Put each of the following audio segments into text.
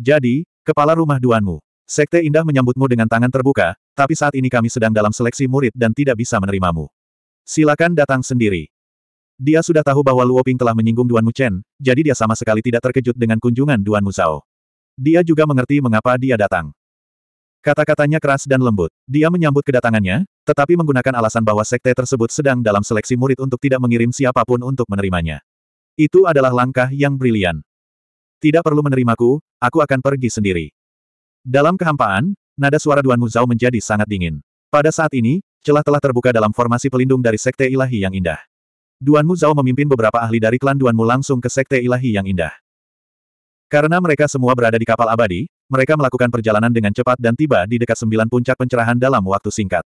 Jadi, kepala rumah Duanmu. Sekte Indah menyambutmu dengan tangan terbuka, tapi saat ini kami sedang dalam seleksi murid dan tidak bisa menerimamu. Silakan datang sendiri. Dia sudah tahu bahwa Luo Ping telah menyinggung Duan Mu Chen, jadi dia sama sekali tidak terkejut dengan kunjungan Duan Mu Zhao. Dia juga mengerti mengapa dia datang. Kata-katanya keras dan lembut. Dia menyambut kedatangannya, tetapi menggunakan alasan bahwa sekte tersebut sedang dalam seleksi murid untuk tidak mengirim siapapun untuk menerimanya. Itu adalah langkah yang brilian. Tidak perlu menerimaku, aku akan pergi sendiri. Dalam kehampaan, nada suara Duan Muzao menjadi sangat dingin. Pada saat ini, celah telah terbuka dalam formasi pelindung dari Sekte Ilahi yang indah. Duan Muzao memimpin beberapa ahli dari klan Duan Mu langsung ke Sekte Ilahi yang indah. Karena mereka semua berada di kapal abadi, mereka melakukan perjalanan dengan cepat dan tiba di dekat sembilan puncak pencerahan dalam waktu singkat.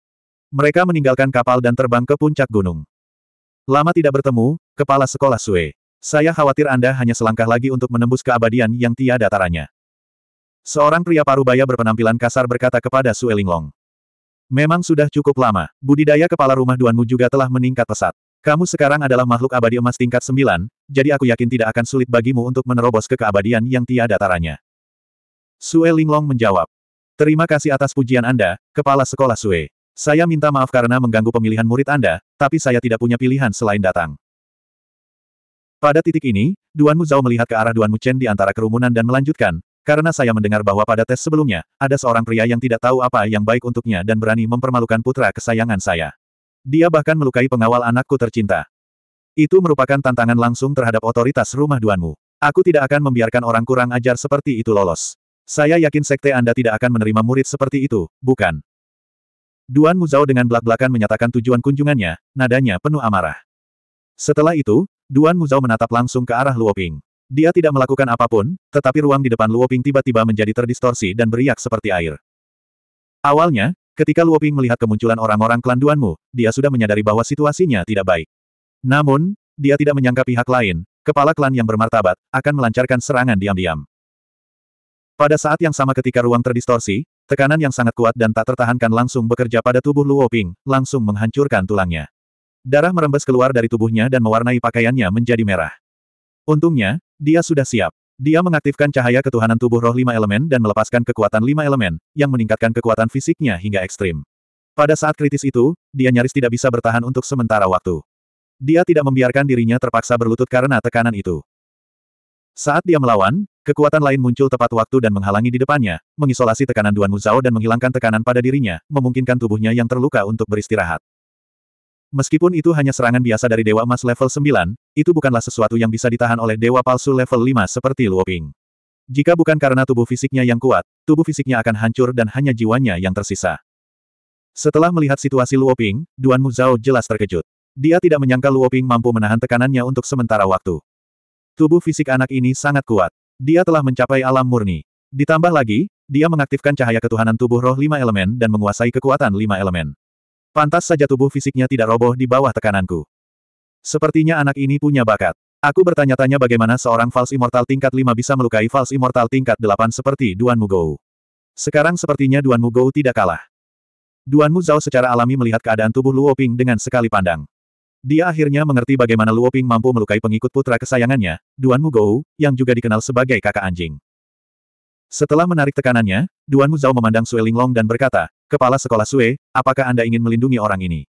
Mereka meninggalkan kapal dan terbang ke puncak gunung. Lama tidak bertemu, kepala sekolah Sue. Saya khawatir Anda hanya selangkah lagi untuk menembus keabadian yang tiada taranya. Seorang pria parubaya berpenampilan kasar berkata kepada Su Elinglong. Memang sudah cukup lama, budidaya kepala rumah Duanmu juga telah meningkat pesat. Kamu sekarang adalah makhluk abadi emas tingkat sembilan, jadi aku yakin tidak akan sulit bagimu untuk menerobos ke keabadian yang tiada taranya. Sue Linglong menjawab. Terima kasih atas pujian Anda, Kepala Sekolah Sue. Saya minta maaf karena mengganggu pemilihan murid Anda, tapi saya tidak punya pilihan selain datang. Pada titik ini, Duan Mu Zhao melihat ke arah Duan Mu Chen di antara kerumunan dan melanjutkan, karena saya mendengar bahwa pada tes sebelumnya, ada seorang pria yang tidak tahu apa yang baik untuknya dan berani mempermalukan putra kesayangan saya. Dia bahkan melukai pengawal anakku tercinta. Itu merupakan tantangan langsung terhadap otoritas rumah Duanmu. Aku tidak akan membiarkan orang kurang ajar seperti itu lolos. Saya yakin sekte Anda tidak akan menerima murid seperti itu, bukan? Duan Muzao dengan belak-belakan menyatakan tujuan kunjungannya, nadanya penuh amarah. Setelah itu, Duan Muzao menatap langsung ke arah Luoping. Dia tidak melakukan apapun, tetapi ruang di depan Luoping tiba-tiba menjadi terdistorsi dan beriak seperti air. Awalnya, ketika Luoping melihat kemunculan orang-orang klan Duan Mu, dia sudah menyadari bahwa situasinya tidak baik. Namun, dia tidak menyangka pihak lain, kepala klan yang bermartabat, akan melancarkan serangan diam-diam. Pada saat yang sama ketika ruang terdistorsi, tekanan yang sangat kuat dan tak tertahankan langsung bekerja pada tubuh Luoping langsung menghancurkan tulangnya. Darah merembes keluar dari tubuhnya dan mewarnai pakaiannya menjadi merah. Untungnya, dia sudah siap. Dia mengaktifkan cahaya ketuhanan tubuh roh lima elemen dan melepaskan kekuatan lima elemen, yang meningkatkan kekuatan fisiknya hingga ekstrim. Pada saat kritis itu, dia nyaris tidak bisa bertahan untuk sementara waktu. Dia tidak membiarkan dirinya terpaksa berlutut karena tekanan itu. Saat dia melawan, kekuatan lain muncul tepat waktu dan menghalangi di depannya, mengisolasi tekanan Duan Muzao dan menghilangkan tekanan pada dirinya, memungkinkan tubuhnya yang terluka untuk beristirahat. Meskipun itu hanya serangan biasa dari Dewa Emas level 9, itu bukanlah sesuatu yang bisa ditahan oleh Dewa Palsu level 5 seperti Luoping. Jika bukan karena tubuh fisiknya yang kuat, tubuh fisiknya akan hancur dan hanya jiwanya yang tersisa. Setelah melihat situasi Luoping, Duan Muzao jelas terkejut. Dia tidak menyangka Luoping mampu menahan tekanannya untuk sementara waktu. Tubuh fisik anak ini sangat kuat. Dia telah mencapai alam murni. Ditambah lagi, dia mengaktifkan cahaya ketuhanan tubuh roh lima elemen dan menguasai kekuatan lima elemen. Pantas saja tubuh fisiknya tidak roboh di bawah tekananku. Sepertinya anak ini punya bakat. Aku bertanya-tanya bagaimana seorang False Immortal tingkat 5 bisa melukai False Immortal tingkat 8 seperti Duan Mugou. Sekarang sepertinya Duan Mugou tidak kalah. Duan Muzao secara alami melihat keadaan tubuh Luo Ping dengan sekali pandang. Dia akhirnya mengerti bagaimana Luo Ping mampu melukai pengikut putra kesayangannya, Duan Mugou, yang juga dikenal sebagai kakak anjing. Setelah menarik tekanannya, Duan Muzao memandang Sueling Long dan berkata, Kepala Sekolah Sue, apakah Anda ingin melindungi orang ini?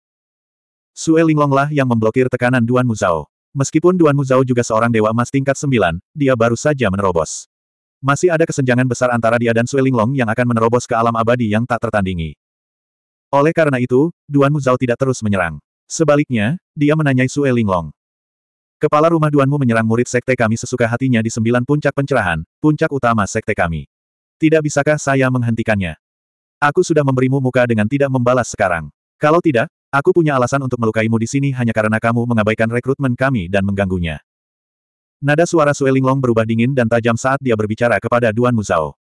Sue Linglonglah yang memblokir tekanan Duan Muzao. Meskipun Duan Muzao juga seorang dewa emas tingkat 9, dia baru saja menerobos. Masih ada kesenjangan besar antara dia dan Sue Linglong yang akan menerobos ke alam abadi yang tak tertandingi. Oleh karena itu, Duan Muzao tidak terus menyerang. Sebaliknya, dia menanyai Sue Linglong. Kepala rumah Duanmu menyerang murid sekte kami sesuka hatinya di sembilan puncak pencerahan, puncak utama sekte kami. Tidak bisakah saya menghentikannya? Aku sudah memberimu muka dengan tidak membalas sekarang. Kalau tidak, aku punya alasan untuk melukaimu di sini hanya karena kamu mengabaikan rekrutmen kami dan mengganggunya. Nada suara Suelinglong berubah dingin dan tajam saat dia berbicara kepada Duan Muzao.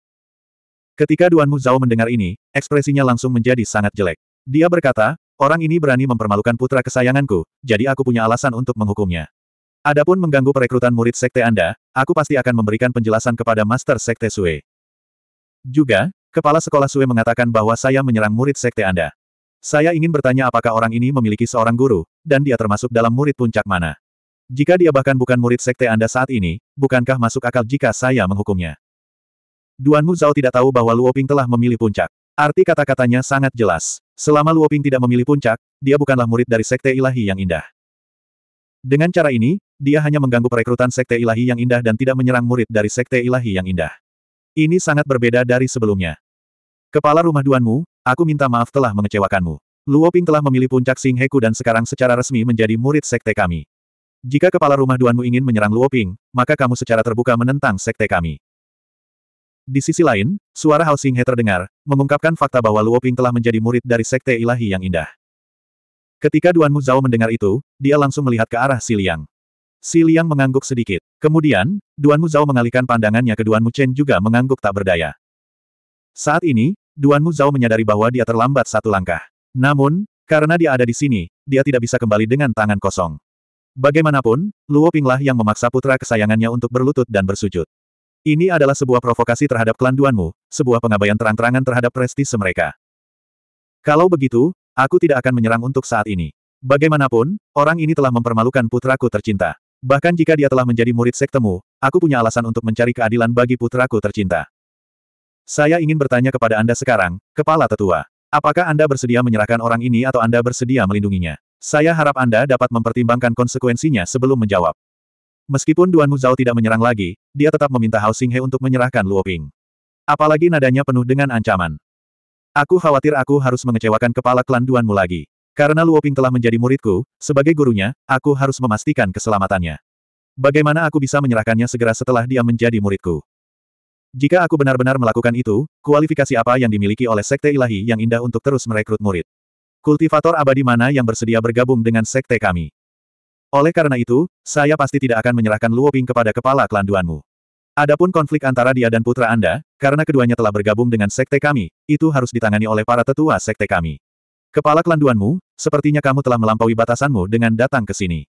Ketika Duan Muzao mendengar ini, ekspresinya langsung menjadi sangat jelek. Dia berkata, orang ini berani mempermalukan putra kesayanganku, jadi aku punya alasan untuk menghukumnya. Adapun mengganggu perekrutan murid sekte Anda, aku pasti akan memberikan penjelasan kepada Master Sekte Sue. Juga, Kepala sekolah Sue mengatakan bahwa saya menyerang murid sekte Anda. Saya ingin bertanya apakah orang ini memiliki seorang guru, dan dia termasuk dalam murid puncak mana. Jika dia bahkan bukan murid sekte Anda saat ini, bukankah masuk akal jika saya menghukumnya? Duan Mu Zhao tidak tahu bahwa Luoping telah memilih puncak. Arti kata-katanya sangat jelas. Selama Luoping tidak memilih puncak, dia bukanlah murid dari sekte ilahi yang indah. Dengan cara ini, dia hanya mengganggu perekrutan sekte ilahi yang indah dan tidak menyerang murid dari sekte ilahi yang indah. Ini sangat berbeda dari sebelumnya. Kepala rumah Duanmu, aku minta maaf telah mengecewakanmu. Luo Ping telah memilih puncak Sing Heku dan sekarang secara resmi menjadi murid sekte kami. Jika kepala rumah Duanmu ingin menyerang Luo Ping, maka kamu secara terbuka menentang sekte kami. Di sisi lain, suara Hao Sing He terdengar, mengungkapkan fakta bahwa Luo Ping telah menjadi murid dari sekte ilahi yang indah. Ketika Duanmu Zhao mendengar itu, dia langsung melihat ke arah Si Liang. Si Liang mengangguk sedikit. Kemudian, Duan Mu Zhao mengalihkan pandangannya ke Duan Mu juga mengangguk tak berdaya. Saat ini, Duan Mu Zhao menyadari bahwa dia terlambat satu langkah. Namun, karena dia ada di sini, dia tidak bisa kembali dengan tangan kosong. Bagaimanapun, Luo Pinglah yang memaksa putra kesayangannya untuk berlutut dan bersujud. Ini adalah sebuah provokasi terhadap klan Duanmu, sebuah pengabaian terang-terangan terhadap prestise mereka. Kalau begitu, aku tidak akan menyerang untuk saat ini. Bagaimanapun, orang ini telah mempermalukan putraku tercinta. Bahkan jika dia telah menjadi murid sektemu, aku punya alasan untuk mencari keadilan bagi putraku tercinta. Saya ingin bertanya kepada Anda sekarang, Kepala Tetua. Apakah Anda bersedia menyerahkan orang ini atau Anda bersedia melindunginya? Saya harap Anda dapat mempertimbangkan konsekuensinya sebelum menjawab. Meskipun Duan Muzao tidak menyerang lagi, dia tetap meminta Hao Xinghe untuk menyerahkan Luo Ping. Apalagi nadanya penuh dengan ancaman. Aku khawatir aku harus mengecewakan kepala klan Duanmu lagi. Karena Luoping telah menjadi muridku, sebagai gurunya, aku harus memastikan keselamatannya. Bagaimana aku bisa menyerahkannya segera setelah dia menjadi muridku? Jika aku benar-benar melakukan itu, kualifikasi apa yang dimiliki oleh Sekte Ilahi yang indah untuk terus merekrut murid? Kultivator abadi mana yang bersedia bergabung dengan Sekte kami? Oleh karena itu, saya pasti tidak akan menyerahkan Luoping kepada kepala klanduanmu. Adapun konflik antara dia dan putra Anda, karena keduanya telah bergabung dengan Sekte kami, itu harus ditangani oleh para tetua Sekte kami. Kepala kelanduanmu, sepertinya kamu telah melampaui batasanmu dengan datang ke sini.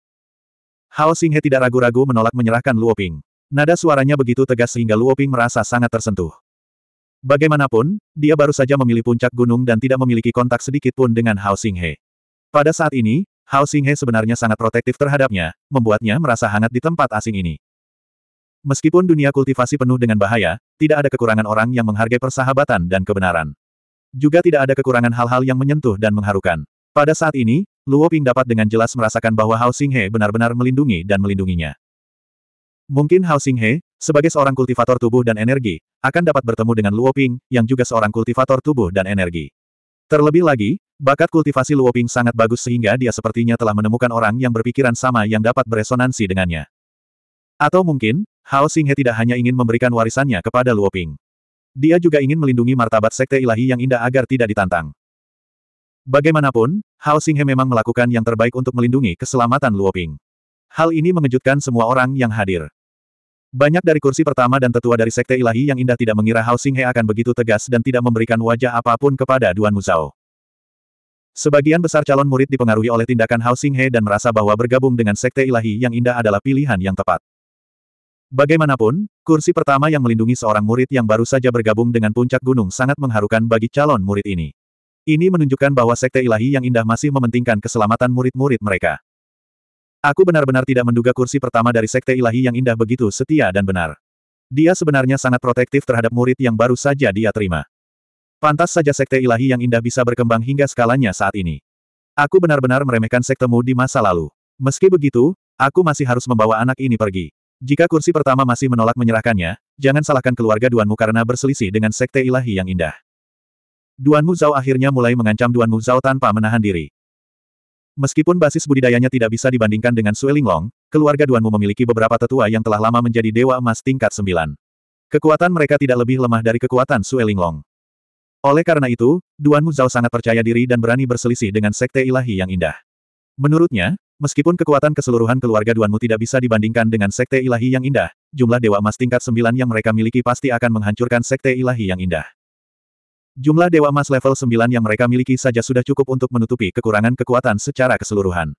Hao Xinghe tidak ragu-ragu menolak menyerahkan Luoping. Nada suaranya begitu tegas sehingga Luoping merasa sangat tersentuh. Bagaimanapun, dia baru saja memilih puncak gunung dan tidak memiliki kontak sedikit pun dengan Hao Xinghe. Pada saat ini, Hao Xinghe sebenarnya sangat protektif terhadapnya, membuatnya merasa hangat di tempat asing ini. Meskipun dunia kultivasi penuh dengan bahaya, tidak ada kekurangan orang yang menghargai persahabatan dan kebenaran. Juga tidak ada kekurangan hal-hal yang menyentuh dan mengharukan. Pada saat ini, Luo Ping dapat dengan jelas merasakan bahwa Hao Xinghe benar-benar melindungi dan melindunginya. Mungkin Hao Xinghe, sebagai seorang kultivator tubuh dan energi, akan dapat bertemu dengan Luo Ping, yang juga seorang kultivator tubuh dan energi. Terlebih lagi, bakat kultivasi Luo Ping sangat bagus sehingga dia sepertinya telah menemukan orang yang berpikiran sama yang dapat beresonansi dengannya. Atau mungkin, Hao Xinghe tidak hanya ingin memberikan warisannya kepada Luo Ping. Dia juga ingin melindungi martabat sekte ilahi yang indah agar tidak ditantang. Bagaimanapun, Hao Xinghe memang melakukan yang terbaik untuk melindungi keselamatan Luoping. Hal ini mengejutkan semua orang yang hadir. Banyak dari kursi pertama dan tetua dari sekte ilahi yang indah tidak mengira Hao Xinghe akan begitu tegas dan tidak memberikan wajah apapun kepada Duan Muzao. Sebagian besar calon murid dipengaruhi oleh tindakan Hao Xinghe dan merasa bahwa bergabung dengan sekte ilahi yang indah adalah pilihan yang tepat. Bagaimanapun, kursi pertama yang melindungi seorang murid yang baru saja bergabung dengan puncak gunung sangat mengharukan bagi calon murid ini. Ini menunjukkan bahwa sekte ilahi yang indah masih mementingkan keselamatan murid-murid mereka. Aku benar-benar tidak menduga kursi pertama dari sekte ilahi yang indah begitu setia dan benar. Dia sebenarnya sangat protektif terhadap murid yang baru saja dia terima. Pantas saja sekte ilahi yang indah bisa berkembang hingga skalanya saat ini. Aku benar-benar meremehkan sektemu di masa lalu. Meski begitu, aku masih harus membawa anak ini pergi. Jika kursi pertama masih menolak menyerahkannya, jangan salahkan keluarga Duanmu karena berselisih dengan sekte ilahi yang indah. Duanmu Zhao akhirnya mulai mengancam Duanmu Zhao tanpa menahan diri. Meskipun basis budidayanya tidak bisa dibandingkan dengan Suelinglong, keluarga Duanmu memiliki beberapa tetua yang telah lama menjadi Dewa Emas tingkat 9. Kekuatan mereka tidak lebih lemah dari kekuatan Suelinglong. Oleh karena itu, Duanmu Zhao sangat percaya diri dan berani berselisih dengan sekte ilahi yang indah. Menurutnya, Meskipun kekuatan keseluruhan keluarga Duanmu tidak bisa dibandingkan dengan sekte ilahi yang indah, jumlah dewa emas tingkat 9 yang mereka miliki pasti akan menghancurkan sekte ilahi yang indah. Jumlah dewa emas level 9 yang mereka miliki saja sudah cukup untuk menutupi kekurangan kekuatan secara keseluruhan.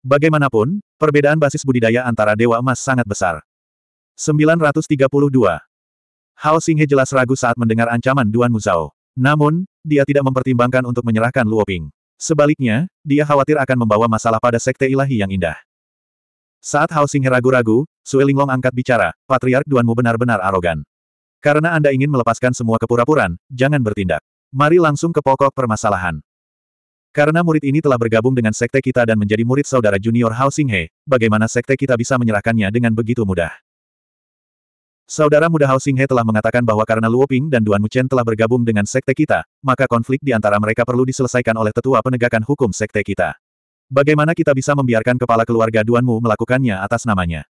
Bagaimanapun, perbedaan basis budidaya antara dewa emas sangat besar. 932. Hao Xinghe jelas ragu saat mendengar ancaman Duan Muzao. Namun, dia tidak mempertimbangkan untuk menyerahkan Luoping. Sebaliknya, dia khawatir akan membawa masalah pada sekte ilahi yang indah. Saat Hao Xing ragu-ragu, Sue Linglong angkat bicara, Patriark Duanmu benar-benar arogan. Karena Anda ingin melepaskan semua kepura-puran, jangan bertindak. Mari langsung ke pokok permasalahan. Karena murid ini telah bergabung dengan sekte kita dan menjadi murid saudara junior Hao Xinghe, bagaimana sekte kita bisa menyerahkannya dengan begitu mudah? Saudara muda Hao Xinghe telah mengatakan bahwa karena Luo Ping dan Duan Muchen telah bergabung dengan sekte kita, maka konflik di antara mereka perlu diselesaikan oleh tetua penegakan hukum sekte kita. Bagaimana kita bisa membiarkan kepala keluarga Duan Mu melakukannya atas namanya?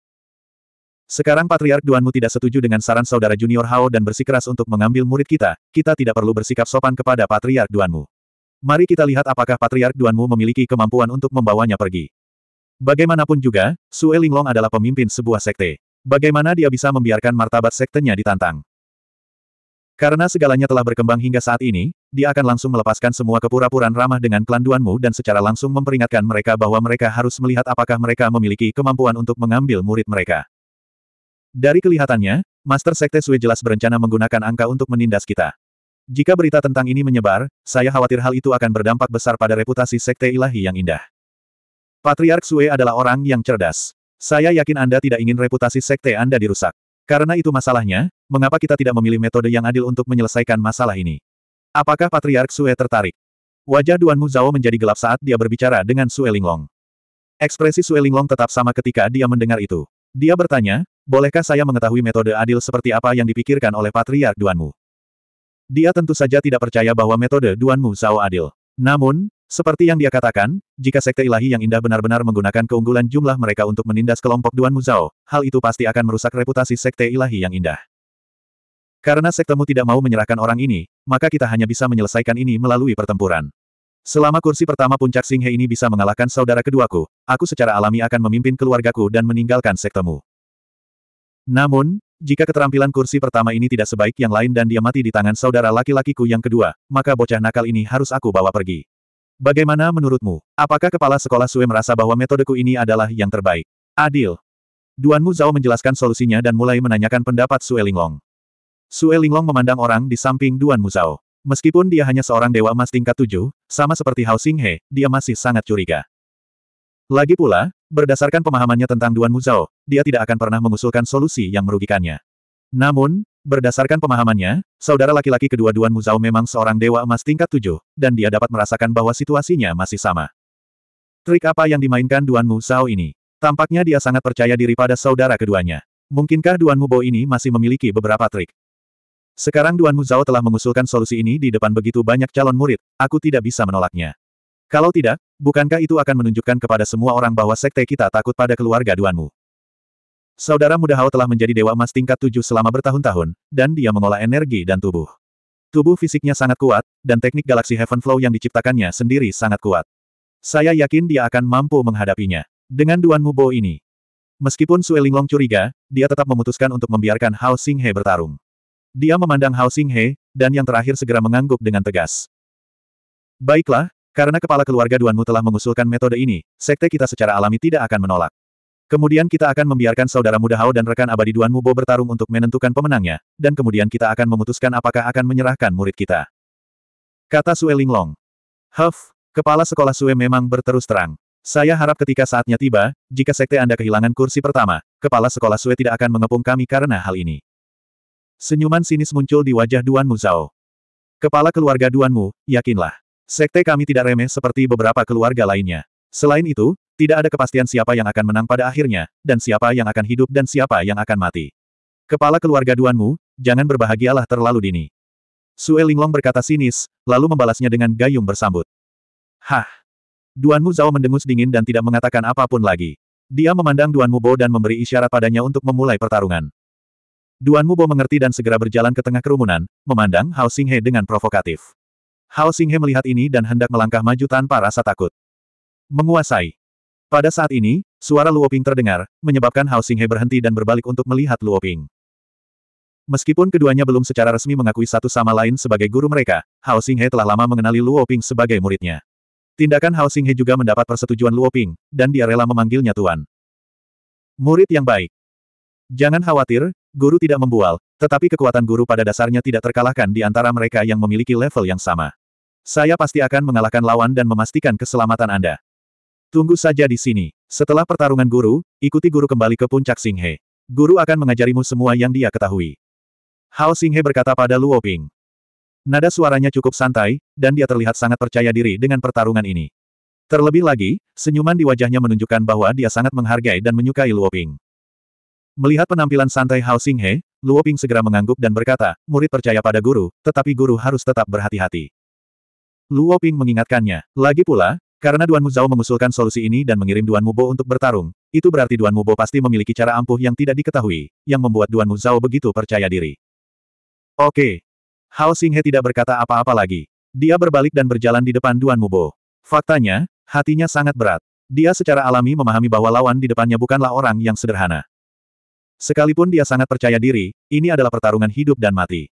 Sekarang Patriark Duan Mu tidak setuju dengan saran saudara junior Hao dan bersikeras untuk mengambil murid kita, kita tidak perlu bersikap sopan kepada Patriark Duan Mu. Mari kita lihat apakah Patriark Duan Mu memiliki kemampuan untuk membawanya pergi. Bagaimanapun juga, Sue Linglong adalah pemimpin sebuah sekte. Bagaimana dia bisa membiarkan martabat sektenya ditantang? Karena segalanya telah berkembang hingga saat ini, dia akan langsung melepaskan semua kepura-puraan ramah dengan klan Duanmu dan secara langsung memperingatkan mereka bahwa mereka harus melihat apakah mereka memiliki kemampuan untuk mengambil murid mereka. Dari kelihatannya, Master Sekte Sui jelas berencana menggunakan angka untuk menindas kita. Jika berita tentang ini menyebar, saya khawatir hal itu akan berdampak besar pada reputasi Sekte Ilahi yang indah. Patriark Sui adalah orang yang cerdas. Saya yakin Anda tidak ingin reputasi sekte Anda dirusak. Karena itu masalahnya, mengapa kita tidak memilih metode yang adil untuk menyelesaikan masalah ini? Apakah Patriark Sue tertarik? Wajah Duan Mu Zhao menjadi gelap saat dia berbicara dengan Sue Linglong. Ekspresi Sue Linglong tetap sama ketika dia mendengar itu. Dia bertanya, bolehkah saya mengetahui metode adil seperti apa yang dipikirkan oleh Patriark Duan Mu? Dia tentu saja tidak percaya bahwa metode Duan Mu Zhao adil. Namun, seperti yang dia katakan, jika sekte ilahi yang indah benar-benar menggunakan keunggulan jumlah mereka untuk menindas kelompok Duan Muzao, hal itu pasti akan merusak reputasi sekte ilahi yang indah. Karena sektemu tidak mau menyerahkan orang ini, maka kita hanya bisa menyelesaikan ini melalui pertempuran. Selama kursi pertama puncak Singhe ini bisa mengalahkan saudara keduaku, aku secara alami akan memimpin keluargaku dan meninggalkan sektemu. Namun, jika keterampilan kursi pertama ini tidak sebaik yang lain dan dia mati di tangan saudara laki-lakiku yang kedua, maka bocah nakal ini harus aku bawa pergi. Bagaimana menurutmu? Apakah kepala sekolah Sue merasa bahwa metodeku ini adalah yang terbaik? Adil. Duan Mu Zhao menjelaskan solusinya dan mulai menanyakan pendapat Sue Linglong. Sue Linglong memandang orang di samping Duan Mu Zhao. Meskipun dia hanya seorang dewa emas tingkat tujuh, sama seperti Hao Xinghe, dia masih sangat curiga. Lagi pula, berdasarkan pemahamannya tentang Duan Mu Zhao, dia tidak akan pernah mengusulkan solusi yang merugikannya. Namun, Berdasarkan pemahamannya, saudara laki-laki kedua Duan Muzao memang seorang dewa emas tingkat tujuh, dan dia dapat merasakan bahwa situasinya masih sama. Trik apa yang dimainkan Duan Muzao ini? Tampaknya dia sangat percaya diri pada saudara keduanya. Mungkinkah Duan Mubo ini masih memiliki beberapa trik? Sekarang Duan Muzao telah mengusulkan solusi ini di depan begitu banyak calon murid, aku tidak bisa menolaknya. Kalau tidak, bukankah itu akan menunjukkan kepada semua orang bahwa sekte kita takut pada keluarga Duanmu? Saudara muda Hao telah menjadi dewa emas tingkat tujuh selama bertahun-tahun, dan dia mengolah energi dan tubuh. Tubuh fisiknya sangat kuat, dan teknik galaksi Heaven Flow yang diciptakannya sendiri sangat kuat. Saya yakin dia akan mampu menghadapinya. Dengan Duan Mubo ini. Meskipun Sue Linglong curiga, dia tetap memutuskan untuk membiarkan Hao Xinghe bertarung. Dia memandang Hao Xinghe, dan yang terakhir segera mengangguk dengan tegas. Baiklah, karena kepala keluarga Duanmu telah mengusulkan metode ini, sekte kita secara alami tidak akan menolak. Kemudian kita akan membiarkan saudara muda Hao dan rekan abadi Duan Mubo bertarung untuk menentukan pemenangnya, dan kemudian kita akan memutuskan apakah akan menyerahkan murid kita. Kata Sue Linglong. Huff, kepala sekolah Sue memang berterus terang. Saya harap ketika saatnya tiba, jika sekte Anda kehilangan kursi pertama, kepala sekolah Sue tidak akan mengepung kami karena hal ini. Senyuman sinis muncul di wajah Duan Mu Zhao. Kepala keluarga Duan Mu, yakinlah. Sekte kami tidak remeh seperti beberapa keluarga lainnya. Selain itu, tidak ada kepastian siapa yang akan menang pada akhirnya, dan siapa yang akan hidup dan siapa yang akan mati. Kepala keluarga Duanmu, jangan berbahagialah terlalu dini. Sue Linglong berkata sinis, lalu membalasnya dengan gayung bersambut. Hah! Duanmu Zhao mendengus dingin dan tidak mengatakan apapun lagi. Dia memandang Duanmu Bo dan memberi isyarat padanya untuk memulai pertarungan. Duanmu Bo mengerti dan segera berjalan ke tengah kerumunan, memandang Hao Xinghe dengan provokatif. Hao Xinghe melihat ini dan hendak melangkah maju tanpa rasa takut. Menguasai. Pada saat ini, suara Luoping terdengar, menyebabkan Hao Xinghe berhenti dan berbalik untuk melihat Luoping. Meskipun keduanya belum secara resmi mengakui satu sama lain sebagai guru mereka, Hao Xinghe telah lama mengenali Luoping sebagai muridnya. Tindakan Hao Xinghe juga mendapat persetujuan Luoping, dan dia rela memanggilnya Tuan. Murid yang baik. Jangan khawatir, guru tidak membual, tetapi kekuatan guru pada dasarnya tidak terkalahkan di antara mereka yang memiliki level yang sama. Saya pasti akan mengalahkan lawan dan memastikan keselamatan Anda. Tunggu saja di sini. Setelah pertarungan guru, ikuti guru kembali ke puncak Singhe. Guru akan mengajarimu semua yang dia ketahui. Hao Singhe berkata pada Luo Ping. Nada suaranya cukup santai, dan dia terlihat sangat percaya diri dengan pertarungan ini. Terlebih lagi, senyuman di wajahnya menunjukkan bahwa dia sangat menghargai dan menyukai Luo Ping. Melihat penampilan santai Hao Singhe, Luo Ping segera mengangguk dan berkata, murid percaya pada guru, tetapi guru harus tetap berhati-hati. Luo Ping mengingatkannya. Lagi pula, karena Duan Muzao mengusulkan solusi ini dan mengirim Duan Mubo untuk bertarung, itu berarti Duan Mubo pasti memiliki cara ampuh yang tidak diketahui, yang membuat Duan Muzao begitu percaya diri. Oke. Hao Xinghe tidak berkata apa-apa lagi. Dia berbalik dan berjalan di depan Duan Mubo. Faktanya, hatinya sangat berat. Dia secara alami memahami bahwa lawan di depannya bukanlah orang yang sederhana. Sekalipun dia sangat percaya diri, ini adalah pertarungan hidup dan mati.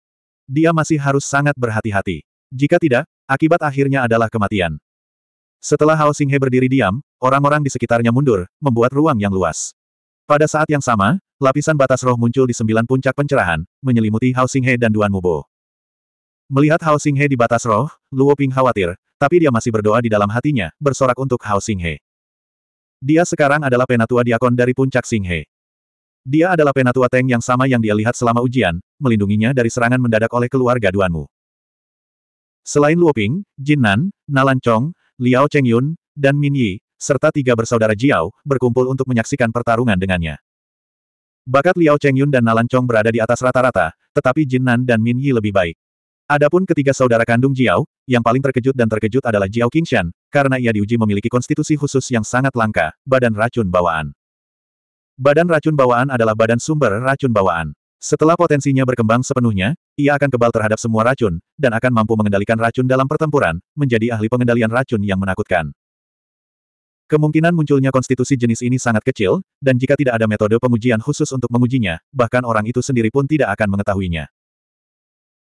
Dia masih harus sangat berhati-hati. Jika tidak, akibat akhirnya adalah kematian. Setelah Hao Xinghe berdiri diam, orang-orang di sekitarnya mundur, membuat ruang yang luas. Pada saat yang sama, lapisan batas roh muncul di sembilan puncak pencerahan, menyelimuti Hao Xinghe dan Duan Mubo. Melihat Hao Xinghe di batas roh, Luo Ping khawatir, tapi dia masih berdoa di dalam hatinya, bersorak untuk Hao Xinghe. Dia sekarang adalah penatua diakon dari puncak Xinghe. Dia adalah penatua Teng yang sama yang dia lihat selama ujian, melindunginya dari serangan mendadak oleh keluarga Duanmu. Selain Luo Ping, Jin Nan, Nalan Chong, Liao Chengyun, dan Min Yi, serta tiga bersaudara Jiao, berkumpul untuk menyaksikan pertarungan dengannya. Bakat Liao Chengyun dan Nalan Chong berada di atas rata-rata, tetapi Jin Nan dan Min Yi lebih baik. Adapun ketiga saudara kandung Jiao, yang paling terkejut dan terkejut adalah Jiao Qingshan, karena ia diuji memiliki konstitusi khusus yang sangat langka, badan racun bawaan. Badan racun bawaan adalah badan sumber racun bawaan. Setelah potensinya berkembang sepenuhnya, ia akan kebal terhadap semua racun, dan akan mampu mengendalikan racun dalam pertempuran, menjadi ahli pengendalian racun yang menakutkan. Kemungkinan munculnya konstitusi jenis ini sangat kecil, dan jika tidak ada metode pengujian khusus untuk mengujinya, bahkan orang itu sendiri pun tidak akan mengetahuinya.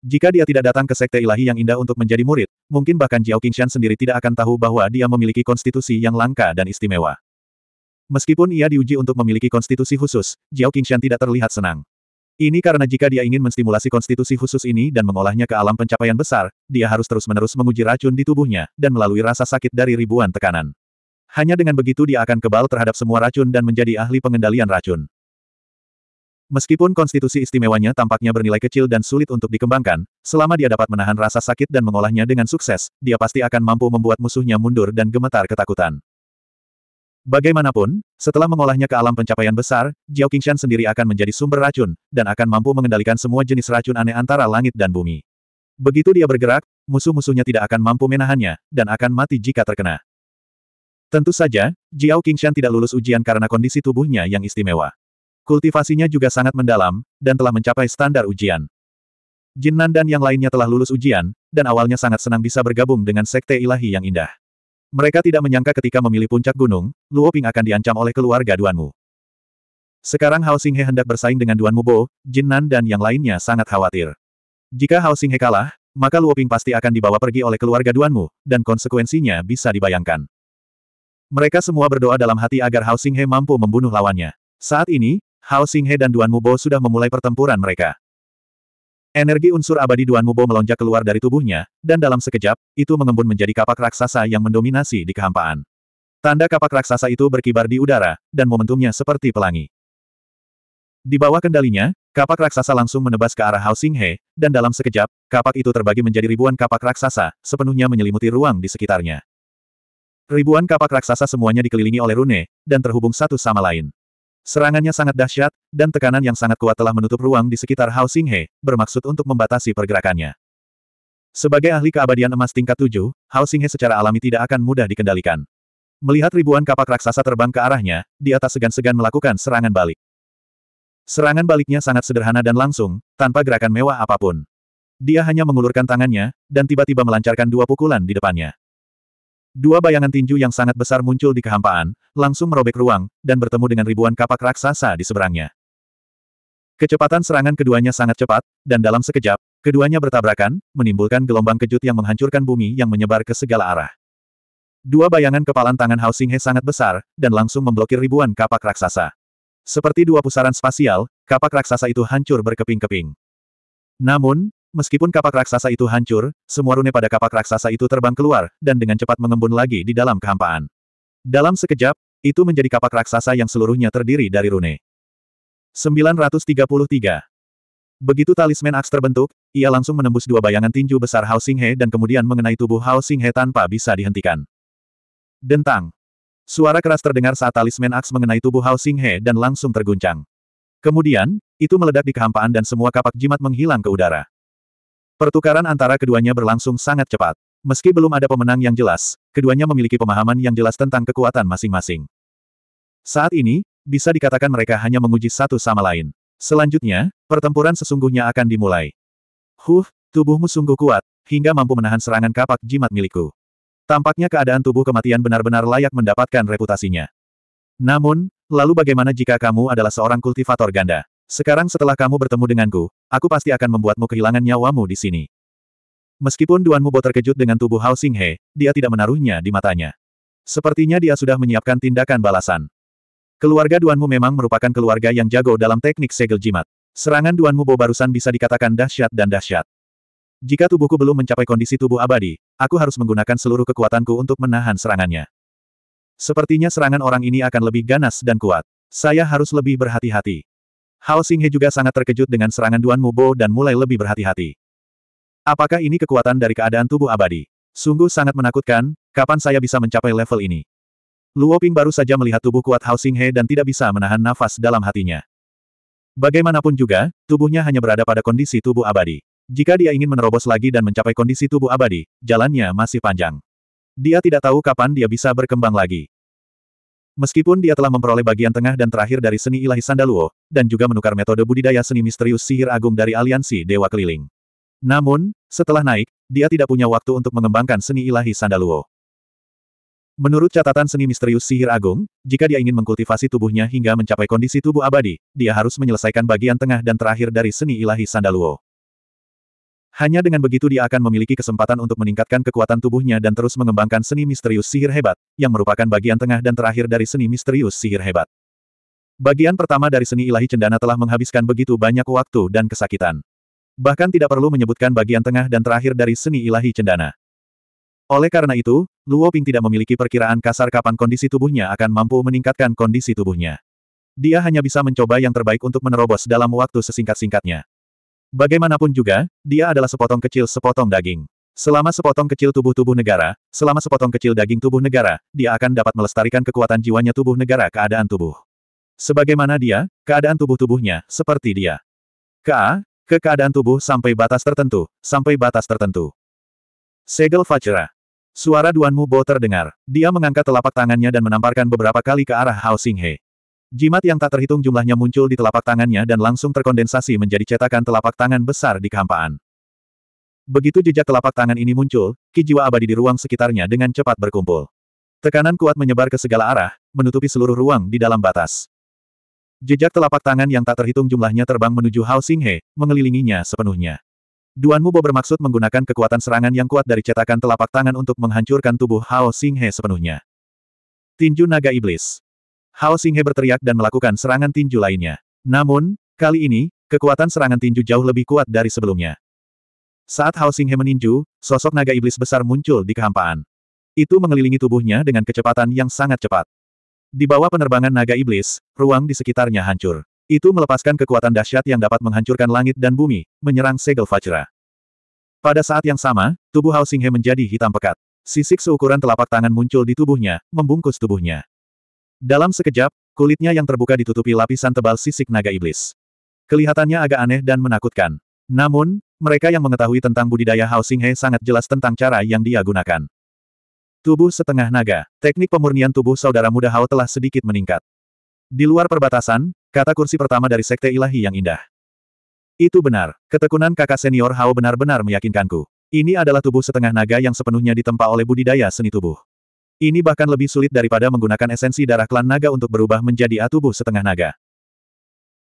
Jika dia tidak datang ke Sekte Ilahi yang indah untuk menjadi murid, mungkin bahkan Jiao Qingshan sendiri tidak akan tahu bahwa dia memiliki konstitusi yang langka dan istimewa. Meskipun ia diuji untuk memiliki konstitusi khusus, Jiao Qingshan tidak terlihat senang. Ini karena jika dia ingin menstimulasi konstitusi khusus ini dan mengolahnya ke alam pencapaian besar, dia harus terus-menerus menguji racun di tubuhnya, dan melalui rasa sakit dari ribuan tekanan. Hanya dengan begitu dia akan kebal terhadap semua racun dan menjadi ahli pengendalian racun. Meskipun konstitusi istimewanya tampaknya bernilai kecil dan sulit untuk dikembangkan, selama dia dapat menahan rasa sakit dan mengolahnya dengan sukses, dia pasti akan mampu membuat musuhnya mundur dan gemetar ketakutan. Bagaimanapun, setelah mengolahnya ke alam pencapaian besar, Jiao Qingshan sendiri akan menjadi sumber racun, dan akan mampu mengendalikan semua jenis racun aneh antara langit dan bumi. Begitu dia bergerak, musuh-musuhnya tidak akan mampu menahannya, dan akan mati jika terkena. Tentu saja, Jiao Qingshan tidak lulus ujian karena kondisi tubuhnya yang istimewa. Kultivasinya juga sangat mendalam, dan telah mencapai standar ujian. Jin Nan dan yang lainnya telah lulus ujian, dan awalnya sangat senang bisa bergabung dengan sekte ilahi yang indah. Mereka tidak menyangka ketika memilih puncak gunung, Luo Ping akan diancam oleh keluarga Duanmu. Sekarang Hao Xinghe hendak bersaing dengan Duan Mubo, Jin Nan dan yang lainnya sangat khawatir. Jika Hao Xinghe kalah, maka Luo Ping pasti akan dibawa pergi oleh keluarga Duanmu, dan konsekuensinya bisa dibayangkan. Mereka semua berdoa dalam hati agar Hao Xinghe mampu membunuh lawannya. Saat ini, Hao Xinghe dan Duan Mubo sudah memulai pertempuran mereka. Energi unsur abadi Duan Mubo melonjak keluar dari tubuhnya, dan dalam sekejap, itu mengembun menjadi kapak raksasa yang mendominasi di kehampaan. Tanda kapak raksasa itu berkibar di udara, dan momentumnya seperti pelangi. Di bawah kendalinya, kapak raksasa langsung menebas ke arah Hao Xinghe, dan dalam sekejap, kapak itu terbagi menjadi ribuan kapak raksasa, sepenuhnya menyelimuti ruang di sekitarnya. Ribuan kapak raksasa semuanya dikelilingi oleh rune, dan terhubung satu sama lain. Serangannya sangat dahsyat, dan tekanan yang sangat kuat telah menutup ruang di sekitar Hao Xinghe, bermaksud untuk membatasi pergerakannya. Sebagai ahli keabadian emas tingkat 7, Hao Xinghe secara alami tidak akan mudah dikendalikan. Melihat ribuan kapak raksasa terbang ke arahnya, di atas segan-segan melakukan serangan balik. Serangan baliknya sangat sederhana dan langsung, tanpa gerakan mewah apapun. Dia hanya mengulurkan tangannya, dan tiba-tiba melancarkan dua pukulan di depannya. Dua bayangan tinju yang sangat besar muncul di kehampaan, langsung merobek ruang, dan bertemu dengan ribuan kapak raksasa di seberangnya. Kecepatan serangan keduanya sangat cepat, dan dalam sekejap, keduanya bertabrakan, menimbulkan gelombang kejut yang menghancurkan bumi yang menyebar ke segala arah. Dua bayangan kepalan tangan Hao Xinghe sangat besar, dan langsung memblokir ribuan kapak raksasa. Seperti dua pusaran spasial, kapak raksasa itu hancur berkeping-keping. Namun, Meskipun kapak raksasa itu hancur, semua rune pada kapak raksasa itu terbang keluar, dan dengan cepat mengembun lagi di dalam kehampaan. Dalam sekejap, itu menjadi kapak raksasa yang seluruhnya terdiri dari rune. 933. Begitu talisman aks terbentuk, ia langsung menembus dua bayangan tinju besar Hao Xinghe dan kemudian mengenai tubuh Hao Xinghe tanpa bisa dihentikan. Dentang. Suara keras terdengar saat talisman aks mengenai tubuh Hao Xinghe dan langsung terguncang. Kemudian, itu meledak di kehampaan dan semua kapak jimat menghilang ke udara. Pertukaran antara keduanya berlangsung sangat cepat. Meski belum ada pemenang yang jelas, keduanya memiliki pemahaman yang jelas tentang kekuatan masing-masing. Saat ini, bisa dikatakan mereka hanya menguji satu sama lain. Selanjutnya, pertempuran sesungguhnya akan dimulai. Huh, tubuhmu sungguh kuat, hingga mampu menahan serangan kapak jimat milikku. Tampaknya keadaan tubuh kematian benar-benar layak mendapatkan reputasinya. Namun, lalu bagaimana jika kamu adalah seorang kultivator ganda? Sekarang setelah kamu bertemu denganku, aku pasti akan membuatmu kehilangan nyawamu di sini. Meskipun Duan Mubo terkejut dengan tubuh Hao Xinghe, dia tidak menaruhnya di matanya. Sepertinya dia sudah menyiapkan tindakan balasan. Keluarga Duanmu memang merupakan keluarga yang jago dalam teknik segel jimat. Serangan Duanmu Mubo barusan bisa dikatakan dahsyat dan dahsyat. Jika tubuhku belum mencapai kondisi tubuh abadi, aku harus menggunakan seluruh kekuatanku untuk menahan serangannya. Sepertinya serangan orang ini akan lebih ganas dan kuat. Saya harus lebih berhati-hati. Hao Xinghe juga sangat terkejut dengan serangan Duan Mubo dan mulai lebih berhati-hati. Apakah ini kekuatan dari keadaan tubuh abadi? Sungguh sangat menakutkan, kapan saya bisa mencapai level ini? Luo Ping baru saja melihat tubuh kuat Hao Xinghe dan tidak bisa menahan nafas dalam hatinya. Bagaimanapun juga, tubuhnya hanya berada pada kondisi tubuh abadi. Jika dia ingin menerobos lagi dan mencapai kondisi tubuh abadi, jalannya masih panjang. Dia tidak tahu kapan dia bisa berkembang lagi. Meskipun dia telah memperoleh bagian tengah dan terakhir dari seni ilahi Sandaluo, dan juga menukar metode budidaya seni misterius sihir agung dari aliansi Dewa Keliling. Namun, setelah naik, dia tidak punya waktu untuk mengembangkan seni ilahi Sandaluo. Menurut catatan seni misterius sihir agung, jika dia ingin mengkultivasi tubuhnya hingga mencapai kondisi tubuh abadi, dia harus menyelesaikan bagian tengah dan terakhir dari seni ilahi Sandaluo. Hanya dengan begitu dia akan memiliki kesempatan untuk meningkatkan kekuatan tubuhnya dan terus mengembangkan seni misterius sihir hebat, yang merupakan bagian tengah dan terakhir dari seni misterius sihir hebat. Bagian pertama dari seni ilahi cendana telah menghabiskan begitu banyak waktu dan kesakitan. Bahkan tidak perlu menyebutkan bagian tengah dan terakhir dari seni ilahi cendana. Oleh karena itu, Luo Ping tidak memiliki perkiraan kasar kapan kondisi tubuhnya akan mampu meningkatkan kondisi tubuhnya. Dia hanya bisa mencoba yang terbaik untuk menerobos dalam waktu sesingkat-singkatnya. Bagaimanapun juga, dia adalah sepotong kecil sepotong daging. Selama sepotong kecil tubuh-tubuh negara, selama sepotong kecil daging tubuh negara, dia akan dapat melestarikan kekuatan jiwanya tubuh negara keadaan tubuh. Sebagaimana dia, keadaan tubuh-tubuhnya, seperti dia. Ka, ke keadaan tubuh sampai batas tertentu, sampai batas tertentu. Segel Fajra. Suara Duan Mu Bo terdengar. Dia mengangkat telapak tangannya dan menamparkan beberapa kali ke arah Hao Xinghe. Jimat yang tak terhitung jumlahnya muncul di telapak tangannya dan langsung terkondensasi menjadi cetakan telapak tangan besar di kehampaan. Begitu jejak telapak tangan ini muncul, ki jiwa abadi di ruang sekitarnya dengan cepat berkumpul. Tekanan kuat menyebar ke segala arah, menutupi seluruh ruang di dalam batas. Jejak telapak tangan yang tak terhitung jumlahnya terbang menuju Hao Xinghe, mengelilinginya sepenuhnya. Duan Mubo bermaksud menggunakan kekuatan serangan yang kuat dari cetakan telapak tangan untuk menghancurkan tubuh Hao Xinghe sepenuhnya. Tinju Naga Iblis Hao Xinghe berteriak dan melakukan serangan tinju lainnya. Namun, kali ini, kekuatan serangan tinju jauh lebih kuat dari sebelumnya. Saat Hao Xinghe meninju, sosok naga iblis besar muncul di kehampaan. Itu mengelilingi tubuhnya dengan kecepatan yang sangat cepat. Di bawah penerbangan naga iblis, ruang di sekitarnya hancur. Itu melepaskan kekuatan dahsyat yang dapat menghancurkan langit dan bumi, menyerang segel Fajra. Pada saat yang sama, tubuh Hao Xinghe menjadi hitam pekat. Sisik seukuran telapak tangan muncul di tubuhnya, membungkus tubuhnya. Dalam sekejap, kulitnya yang terbuka ditutupi lapisan tebal sisik naga iblis. Kelihatannya agak aneh dan menakutkan. Namun, mereka yang mengetahui tentang budidaya Hao Xinghe sangat jelas tentang cara yang dia gunakan. Tubuh setengah naga, teknik pemurnian tubuh saudara muda Hao telah sedikit meningkat. Di luar perbatasan, kata kursi pertama dari Sekte Ilahi yang indah. Itu benar, ketekunan kakak senior Hao benar-benar meyakinkanku. Ini adalah tubuh setengah naga yang sepenuhnya ditempa oleh budidaya seni tubuh. Ini bahkan lebih sulit daripada menggunakan esensi darah klan naga untuk berubah menjadi atubuh tubuh setengah naga.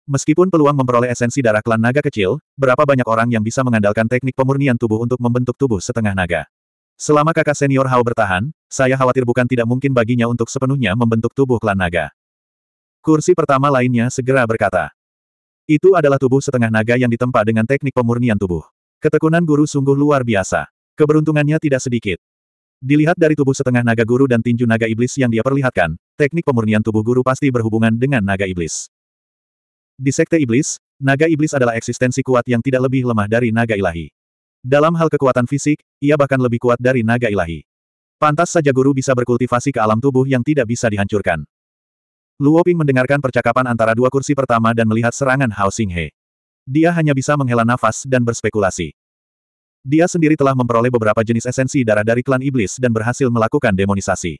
Meskipun peluang memperoleh esensi darah klan naga kecil, berapa banyak orang yang bisa mengandalkan teknik pemurnian tubuh untuk membentuk tubuh setengah naga. Selama kakak senior Hao bertahan, saya khawatir bukan tidak mungkin baginya untuk sepenuhnya membentuk tubuh klan naga. Kursi pertama lainnya segera berkata. Itu adalah tubuh setengah naga yang ditempa dengan teknik pemurnian tubuh. Ketekunan guru sungguh luar biasa. Keberuntungannya tidak sedikit. Dilihat dari tubuh setengah naga guru dan tinju naga iblis yang dia perlihatkan, teknik pemurnian tubuh guru pasti berhubungan dengan naga iblis. Di sekte iblis, naga iblis adalah eksistensi kuat yang tidak lebih lemah dari naga ilahi. Dalam hal kekuatan fisik, ia bahkan lebih kuat dari naga ilahi. Pantas saja guru bisa berkultivasi ke alam tubuh yang tidak bisa dihancurkan. Luo Ping mendengarkan percakapan antara dua kursi pertama dan melihat serangan Hao Xinghe. Dia hanya bisa menghela nafas dan berspekulasi. Dia sendiri telah memperoleh beberapa jenis esensi darah dari klan iblis dan berhasil melakukan demonisasi.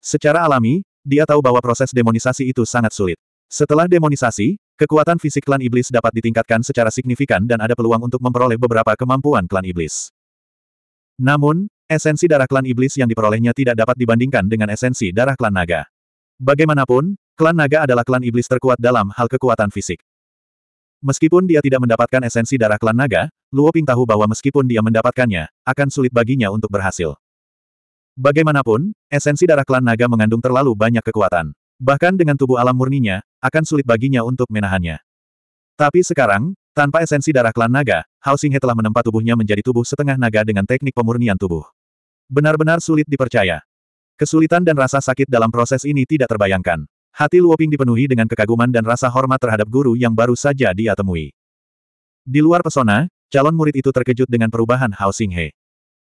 Secara alami, dia tahu bahwa proses demonisasi itu sangat sulit. Setelah demonisasi, kekuatan fisik klan iblis dapat ditingkatkan secara signifikan dan ada peluang untuk memperoleh beberapa kemampuan klan iblis. Namun, esensi darah klan iblis yang diperolehnya tidak dapat dibandingkan dengan esensi darah klan naga. Bagaimanapun, klan naga adalah klan iblis terkuat dalam hal kekuatan fisik. Meskipun dia tidak mendapatkan esensi darah klan naga, Luo Ping tahu bahwa meskipun dia mendapatkannya, akan sulit baginya untuk berhasil. Bagaimanapun, esensi darah klan naga mengandung terlalu banyak kekuatan. Bahkan dengan tubuh alam murninya, akan sulit baginya untuk menahannya. Tapi sekarang, tanpa esensi darah klan naga, Hao Xinghe telah menempat tubuhnya menjadi tubuh setengah naga dengan teknik pemurnian tubuh. Benar-benar sulit dipercaya. Kesulitan dan rasa sakit dalam proses ini tidak terbayangkan. Hati Luoping dipenuhi dengan kekaguman dan rasa hormat terhadap guru yang baru saja dia temui. Di luar pesona, calon murid itu terkejut dengan perubahan Hao Xinghe.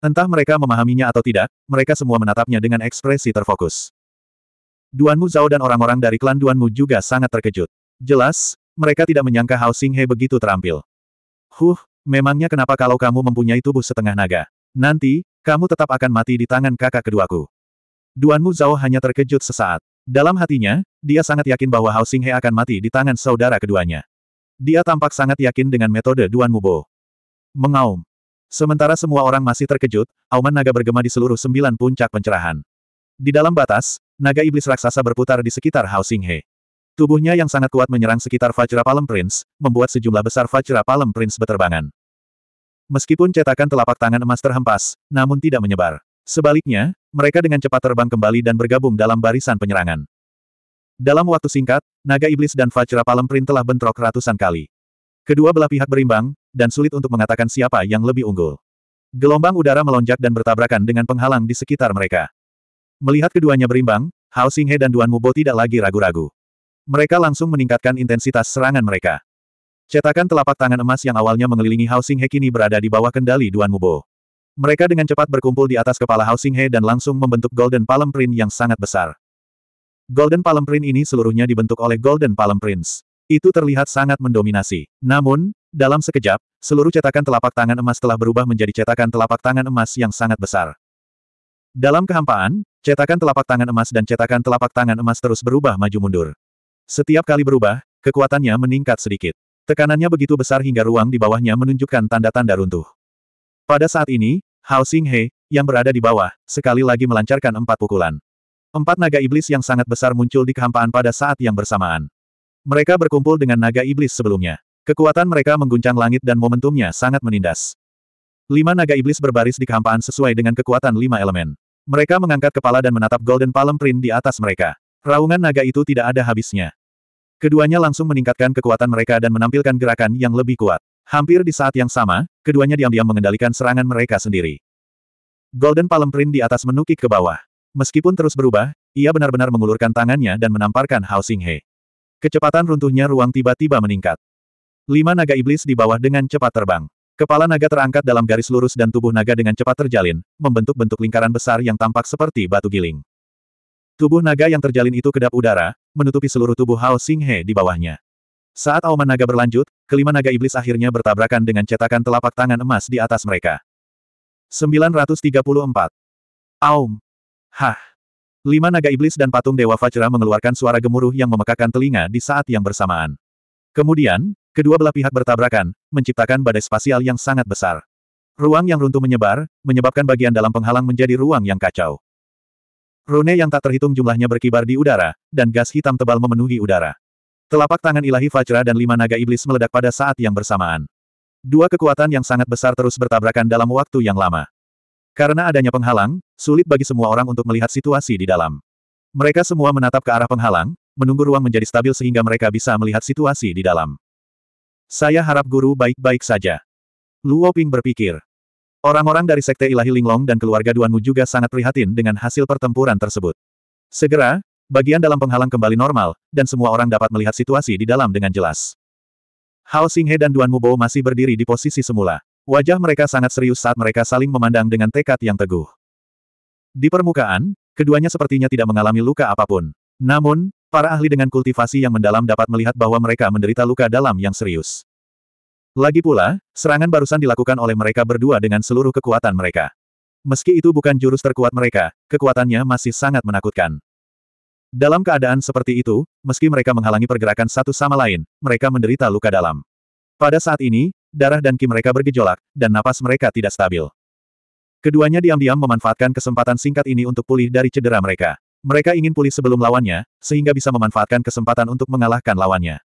Entah mereka memahaminya atau tidak, mereka semua menatapnya dengan ekspresi terfokus. Duanmu Zhao dan orang-orang dari klan Duanmu juga sangat terkejut. Jelas, mereka tidak menyangka Hao Xinghe begitu terampil. Huh, memangnya kenapa kalau kamu mempunyai tubuh setengah naga? Nanti, kamu tetap akan mati di tangan kakak keduaku. Duanmu Zhao hanya terkejut sesaat. Dalam hatinya, dia sangat yakin bahwa Hao Xinghe akan mati di tangan saudara keduanya. Dia tampak sangat yakin dengan metode Duan Mubo. Mengaum. Sementara semua orang masih terkejut, auman naga bergema di seluruh sembilan puncak pencerahan. Di dalam batas, naga iblis raksasa berputar di sekitar Hao Xinghe. Tubuhnya yang sangat kuat menyerang sekitar Fajra Palem Prince, membuat sejumlah besar Fajra Palem Prince berterbangan. Meskipun cetakan telapak tangan emas terhempas, namun tidak menyebar. Sebaliknya, mereka dengan cepat terbang kembali dan bergabung dalam barisan penyerangan. Dalam waktu singkat, naga iblis dan Fajra Palemprin telah bentrok ratusan kali. Kedua belah pihak berimbang, dan sulit untuk mengatakan siapa yang lebih unggul. Gelombang udara melonjak dan bertabrakan dengan penghalang di sekitar mereka. Melihat keduanya berimbang, Hao Xinghe dan Duan Mubo tidak lagi ragu-ragu. Mereka langsung meningkatkan intensitas serangan mereka. Cetakan telapak tangan emas yang awalnya mengelilingi Hao Xinghe kini berada di bawah kendali Duan Mubo. Mereka dengan cepat berkumpul di atas kepala Housing Xinghe dan langsung membentuk Golden Palm Print yang sangat besar. Golden Palm Print ini seluruhnya dibentuk oleh Golden Palm Prince. Itu terlihat sangat mendominasi. Namun, dalam sekejap, seluruh cetakan telapak tangan emas telah berubah menjadi cetakan telapak tangan emas yang sangat besar. Dalam kehampaan, cetakan telapak tangan emas dan cetakan telapak tangan emas terus berubah maju mundur. Setiap kali berubah, kekuatannya meningkat sedikit. Tekanannya begitu besar hingga ruang di bawahnya menunjukkan tanda-tanda runtuh. Pada saat ini, Hao Xinghe, yang berada di bawah, sekali lagi melancarkan empat pukulan. Empat naga iblis yang sangat besar muncul di kehampaan pada saat yang bersamaan. Mereka berkumpul dengan naga iblis sebelumnya. Kekuatan mereka mengguncang langit dan momentumnya sangat menindas. Lima naga iblis berbaris di kehampaan sesuai dengan kekuatan lima elemen. Mereka mengangkat kepala dan menatap Golden Palm Print di atas mereka. Raungan naga itu tidak ada habisnya. Keduanya langsung meningkatkan kekuatan mereka dan menampilkan gerakan yang lebih kuat. Hampir di saat yang sama, keduanya diam-diam mengendalikan serangan mereka sendiri. Golden Palm Print di atas menukik ke bawah. Meskipun terus berubah, ia benar-benar mengulurkan tangannya dan menamparkan Hao Xing He. Kecepatan runtuhnya ruang tiba-tiba meningkat. Lima naga iblis di bawah dengan cepat terbang. Kepala naga terangkat dalam garis lurus dan tubuh naga dengan cepat terjalin, membentuk bentuk lingkaran besar yang tampak seperti batu giling. Tubuh naga yang terjalin itu kedap udara, menutupi seluruh tubuh Hao Xing He di bawahnya. Saat auman naga berlanjut, kelima naga iblis akhirnya bertabrakan dengan cetakan telapak tangan emas di atas mereka. 934. Aum. Hah. Lima naga iblis dan patung Dewa Vajra mengeluarkan suara gemuruh yang memekakan telinga di saat yang bersamaan. Kemudian, kedua belah pihak bertabrakan, menciptakan badai spasial yang sangat besar. Ruang yang runtuh menyebar, menyebabkan bagian dalam penghalang menjadi ruang yang kacau. Rune yang tak terhitung jumlahnya berkibar di udara, dan gas hitam tebal memenuhi udara. Telapak tangan ilahi Fajra dan lima naga iblis meledak pada saat yang bersamaan. Dua kekuatan yang sangat besar terus bertabrakan dalam waktu yang lama. Karena adanya penghalang, sulit bagi semua orang untuk melihat situasi di dalam. Mereka semua menatap ke arah penghalang, menunggu ruang menjadi stabil sehingga mereka bisa melihat situasi di dalam. Saya harap guru baik-baik saja. Luo Ping berpikir. Orang-orang dari Sekte Ilahi Linglong dan keluarga Duanmu juga sangat prihatin dengan hasil pertempuran tersebut. Segera, Bagian dalam penghalang kembali normal, dan semua orang dapat melihat situasi di dalam dengan jelas. Hao Xinghe dan Duan Mubo masih berdiri di posisi semula. Wajah mereka sangat serius saat mereka saling memandang dengan tekad yang teguh. Di permukaan, keduanya sepertinya tidak mengalami luka apapun. Namun, para ahli dengan kultivasi yang mendalam dapat melihat bahwa mereka menderita luka dalam yang serius. Lagi pula, serangan barusan dilakukan oleh mereka berdua dengan seluruh kekuatan mereka. Meski itu bukan jurus terkuat mereka, kekuatannya masih sangat menakutkan. Dalam keadaan seperti itu, meski mereka menghalangi pergerakan satu sama lain, mereka menderita luka dalam. Pada saat ini, darah dan ki mereka bergejolak, dan napas mereka tidak stabil. Keduanya diam-diam memanfaatkan kesempatan singkat ini untuk pulih dari cedera mereka. Mereka ingin pulih sebelum lawannya, sehingga bisa memanfaatkan kesempatan untuk mengalahkan lawannya.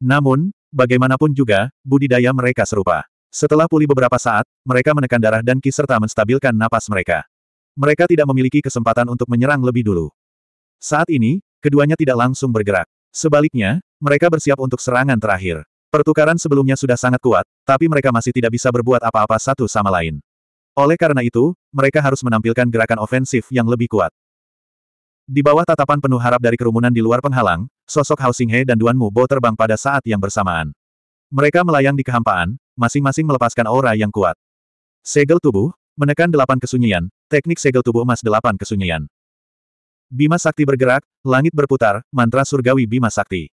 Namun, bagaimanapun juga, budidaya mereka serupa. Setelah pulih beberapa saat, mereka menekan darah dan ki serta menstabilkan napas mereka. Mereka tidak memiliki kesempatan untuk menyerang lebih dulu. Saat ini, keduanya tidak langsung bergerak. Sebaliknya, mereka bersiap untuk serangan terakhir. Pertukaran sebelumnya sudah sangat kuat, tapi mereka masih tidak bisa berbuat apa-apa satu sama lain. Oleh karena itu, mereka harus menampilkan gerakan ofensif yang lebih kuat. Di bawah tatapan penuh harap dari kerumunan di luar penghalang, sosok Hao Xinghe dan Duan Mu Bo terbang pada saat yang bersamaan. Mereka melayang di kehampaan, masing-masing melepaskan aura yang kuat. Segel tubuh, menekan delapan kesunyian, teknik segel tubuh emas delapan kesunyian. Bima Sakti bergerak, langit berputar, mantra surgawi Bima Sakti.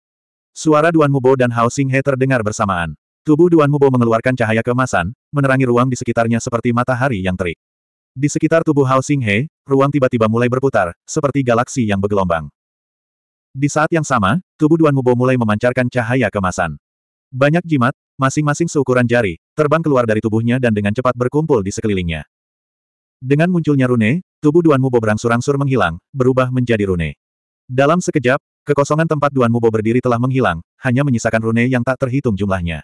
Suara Duan Mubo dan Hao Xing He terdengar bersamaan. Tubuh Duan Mubo mengeluarkan cahaya kemasan, menerangi ruang di sekitarnya seperti matahari yang terik. Di sekitar tubuh Hao Xing He, ruang tiba-tiba mulai berputar, seperti galaksi yang bergelombang. Di saat yang sama, tubuh Duan Mubo mulai memancarkan cahaya kemasan. Banyak jimat, masing-masing seukuran jari, terbang keluar dari tubuhnya dan dengan cepat berkumpul di sekelilingnya. Dengan munculnya rune, Tubuh Duan Mubo berangsur-angsur menghilang, berubah menjadi rune. Dalam sekejap, kekosongan tempat Duan Mubo berdiri telah menghilang, hanya menyisakan rune yang tak terhitung jumlahnya.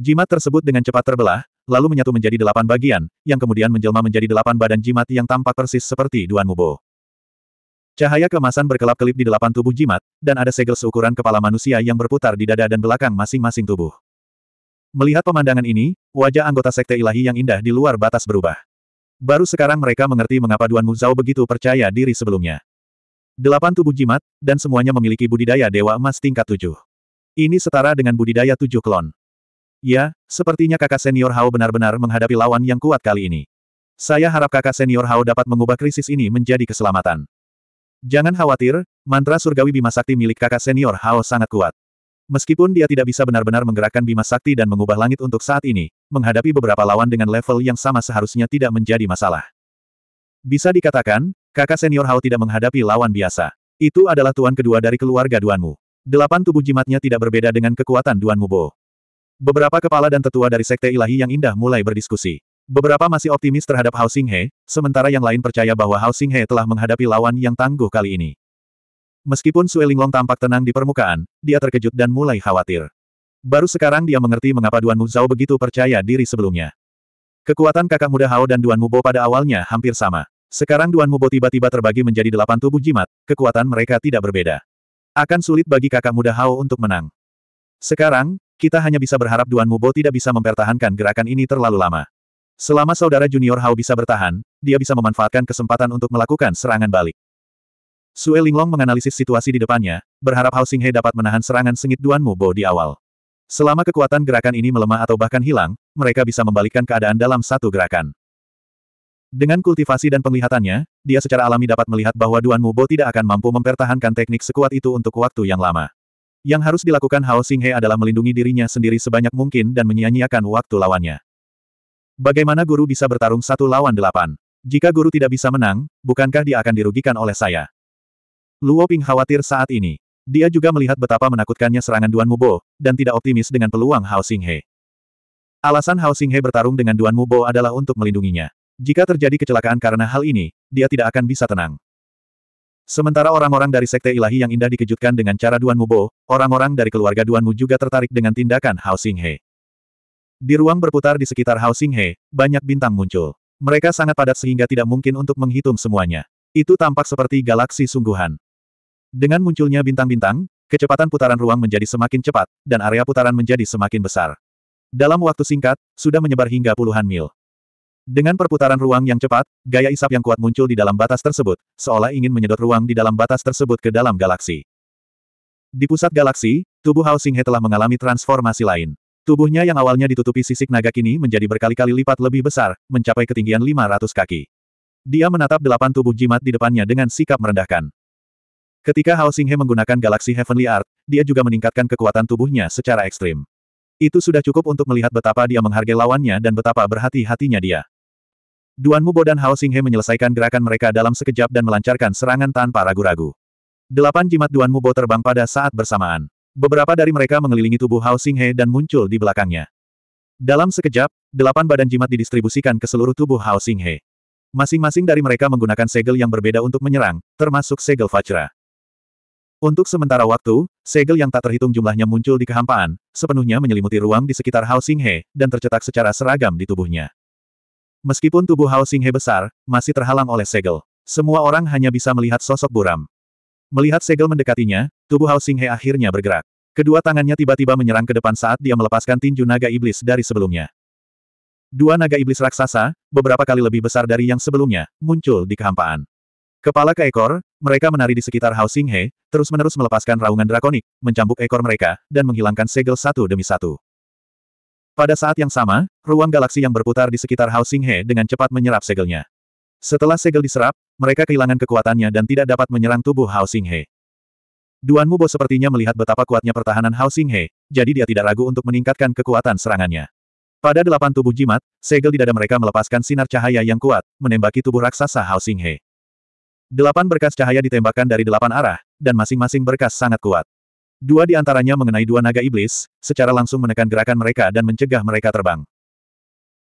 Jimat tersebut dengan cepat terbelah, lalu menyatu menjadi delapan bagian, yang kemudian menjelma menjadi delapan badan jimat yang tampak persis seperti Duan Mubo. Cahaya kemasan berkelap-kelip di delapan tubuh jimat, dan ada segel seukuran kepala manusia yang berputar di dada dan belakang masing-masing tubuh. Melihat pemandangan ini, wajah anggota Sekte Ilahi yang indah di luar batas berubah. Baru sekarang mereka mengerti mengapa Duan Muzao begitu percaya diri sebelumnya. Delapan tubuh jimat, dan semuanya memiliki budidaya Dewa Emas tingkat tujuh. Ini setara dengan budidaya tujuh klon. Ya, sepertinya kakak senior Hao benar-benar menghadapi lawan yang kuat kali ini. Saya harap kakak senior Hao dapat mengubah krisis ini menjadi keselamatan. Jangan khawatir, mantra surgawi Bima Sakti milik kakak senior Hao sangat kuat. Meskipun dia tidak bisa benar-benar menggerakkan Bima Sakti dan mengubah langit untuk saat ini, menghadapi beberapa lawan dengan level yang sama seharusnya tidak menjadi masalah. Bisa dikatakan, kakak senior Hao tidak menghadapi lawan biasa. Itu adalah tuan kedua dari keluarga Duanmu. Delapan tubuh jimatnya tidak berbeda dengan kekuatan Duanmu Bo. Beberapa kepala dan tetua dari Sekte Ilahi yang indah mulai berdiskusi. Beberapa masih optimis terhadap Hao Xinghe, sementara yang lain percaya bahwa Hao Xinghe telah menghadapi lawan yang tangguh kali ini. Meskipun Suelinglong tampak tenang di permukaan, dia terkejut dan mulai khawatir. Baru sekarang dia mengerti mengapa Duan Zhao begitu percaya diri sebelumnya. Kekuatan kakak muda Hao dan Duan Mubo pada awalnya hampir sama. Sekarang Duan Mubo tiba-tiba terbagi menjadi delapan tubuh jimat, kekuatan mereka tidak berbeda. Akan sulit bagi kakak muda Hao untuk menang. Sekarang, kita hanya bisa berharap Duan Mubo tidak bisa mempertahankan gerakan ini terlalu lama. Selama saudara junior Hao bisa bertahan, dia bisa memanfaatkan kesempatan untuk melakukan serangan balik. Sue Linglong menganalisis situasi di depannya, berharap Hao Xinghe dapat menahan serangan sengit Duan Mubo di awal. Selama kekuatan gerakan ini melemah atau bahkan hilang, mereka bisa membalikkan keadaan dalam satu gerakan. Dengan kultivasi dan penglihatannya, dia secara alami dapat melihat bahwa Duan Mubo tidak akan mampu mempertahankan teknik sekuat itu untuk waktu yang lama. Yang harus dilakukan Hao Xinghe adalah melindungi dirinya sendiri sebanyak mungkin dan menyia-nyiakan waktu lawannya. Bagaimana guru bisa bertarung satu lawan delapan? Jika guru tidak bisa menang, bukankah dia akan dirugikan oleh saya? Luo Ping khawatir saat ini. Dia juga melihat betapa menakutkannya serangan Duan Mubo, dan tidak optimis dengan peluang Hao Xinghe. Alasan Hao Xinghe bertarung dengan Duan Mubo adalah untuk melindunginya. Jika terjadi kecelakaan karena hal ini, dia tidak akan bisa tenang. Sementara orang-orang dari Sekte Ilahi yang indah dikejutkan dengan cara Duan Mubo, orang-orang dari keluarga Duan Mu juga tertarik dengan tindakan Hao Xinghe. Di ruang berputar di sekitar Hao Xinghe, banyak bintang muncul. Mereka sangat padat sehingga tidak mungkin untuk menghitung semuanya. Itu tampak seperti galaksi sungguhan. Dengan munculnya bintang-bintang, kecepatan putaran ruang menjadi semakin cepat, dan area putaran menjadi semakin besar. Dalam waktu singkat, sudah menyebar hingga puluhan mil. Dengan perputaran ruang yang cepat, gaya isap yang kuat muncul di dalam batas tersebut, seolah ingin menyedot ruang di dalam batas tersebut ke dalam galaksi. Di pusat galaksi, tubuh Hao Xinghe telah mengalami transformasi lain. Tubuhnya yang awalnya ditutupi sisik naga kini menjadi berkali-kali lipat lebih besar, mencapai ketinggian 500 kaki. Dia menatap delapan tubuh jimat di depannya dengan sikap merendahkan. Ketika Hao Xinghe menggunakan Galaxy Heavenly Art, dia juga meningkatkan kekuatan tubuhnya secara ekstrim. Itu sudah cukup untuk melihat betapa dia menghargai lawannya dan betapa berhati-hatinya dia. Duan Mubo dan Hao Xinghe menyelesaikan gerakan mereka dalam sekejap dan melancarkan serangan tanpa ragu-ragu. Delapan jimat Duan Mubo terbang pada saat bersamaan. Beberapa dari mereka mengelilingi tubuh Hao Xinghe dan muncul di belakangnya. Dalam sekejap, delapan badan jimat didistribusikan ke seluruh tubuh Hao Xinghe. Masing-masing dari mereka menggunakan segel yang berbeda untuk menyerang, termasuk segel Fajra. Untuk sementara waktu, segel yang tak terhitung jumlahnya muncul di kehampaan, sepenuhnya menyelimuti ruang di sekitar Hao Xinghe, dan tercetak secara seragam di tubuhnya. Meskipun tubuh Hao Xinghe besar, masih terhalang oleh segel. Semua orang hanya bisa melihat sosok buram. Melihat segel mendekatinya, tubuh Hao Xinghe akhirnya bergerak. Kedua tangannya tiba-tiba menyerang ke depan saat dia melepaskan tinju naga iblis dari sebelumnya. Dua naga iblis raksasa, beberapa kali lebih besar dari yang sebelumnya, muncul di kehampaan. Kepala ke ekor, mereka menari di sekitar Hao Xinghe, terus-menerus melepaskan raungan drakonik, mencambuk ekor mereka, dan menghilangkan segel satu demi satu. Pada saat yang sama, ruang galaksi yang berputar di sekitar Hao Xinghe dengan cepat menyerap segelnya. Setelah segel diserap, mereka kehilangan kekuatannya dan tidak dapat menyerang tubuh Hao Xinghe. Duan Mubo sepertinya melihat betapa kuatnya pertahanan Hao Xinghe, jadi dia tidak ragu untuk meningkatkan kekuatan serangannya. Pada delapan tubuh jimat, segel di dada mereka melepaskan sinar cahaya yang kuat, menembaki tubuh raksasa Hao Xinghe. Delapan berkas cahaya ditembakkan dari delapan arah, dan masing-masing berkas sangat kuat. Dua di antaranya mengenai dua naga iblis, secara langsung menekan gerakan mereka dan mencegah mereka terbang.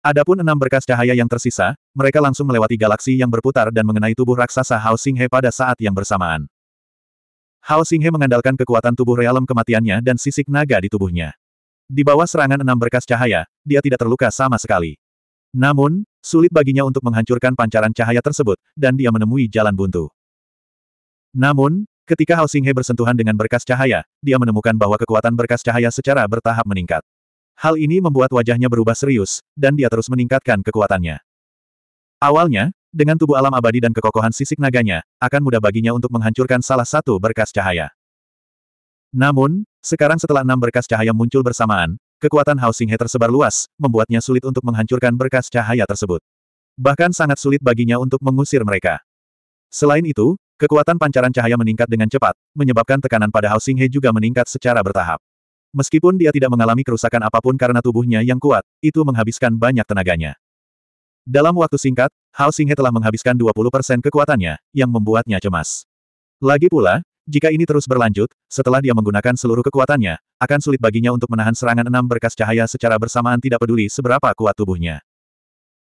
Adapun enam berkas cahaya yang tersisa, mereka langsung melewati galaksi yang berputar dan mengenai tubuh raksasa Hao Xinghe pada saat yang bersamaan. Hao Xinghe mengandalkan kekuatan tubuh realem kematiannya dan sisik naga di tubuhnya. Di bawah serangan enam berkas cahaya, dia tidak terluka sama sekali. Namun, sulit baginya untuk menghancurkan pancaran cahaya tersebut, dan dia menemui jalan buntu. Namun, ketika Hao Xinghe bersentuhan dengan berkas cahaya, dia menemukan bahwa kekuatan berkas cahaya secara bertahap meningkat. Hal ini membuat wajahnya berubah serius, dan dia terus meningkatkan kekuatannya. Awalnya, dengan tubuh alam abadi dan kekokohan sisik naganya, akan mudah baginya untuk menghancurkan salah satu berkas cahaya. Namun, sekarang setelah enam berkas cahaya muncul bersamaan, Kekuatan Housing He tersebar luas, membuatnya sulit untuk menghancurkan berkas cahaya tersebut. Bahkan sangat sulit baginya untuk mengusir mereka. Selain itu, kekuatan pancaran cahaya meningkat dengan cepat, menyebabkan tekanan pada Housing He juga meningkat secara bertahap. Meskipun dia tidak mengalami kerusakan apapun karena tubuhnya yang kuat, itu menghabiskan banyak tenaganya. Dalam waktu singkat, Housing He telah menghabiskan 20% kekuatannya, yang membuatnya cemas. Lagi pula, jika ini terus berlanjut, setelah dia menggunakan seluruh kekuatannya, akan sulit baginya untuk menahan serangan enam berkas cahaya secara bersamaan tidak peduli seberapa kuat tubuhnya.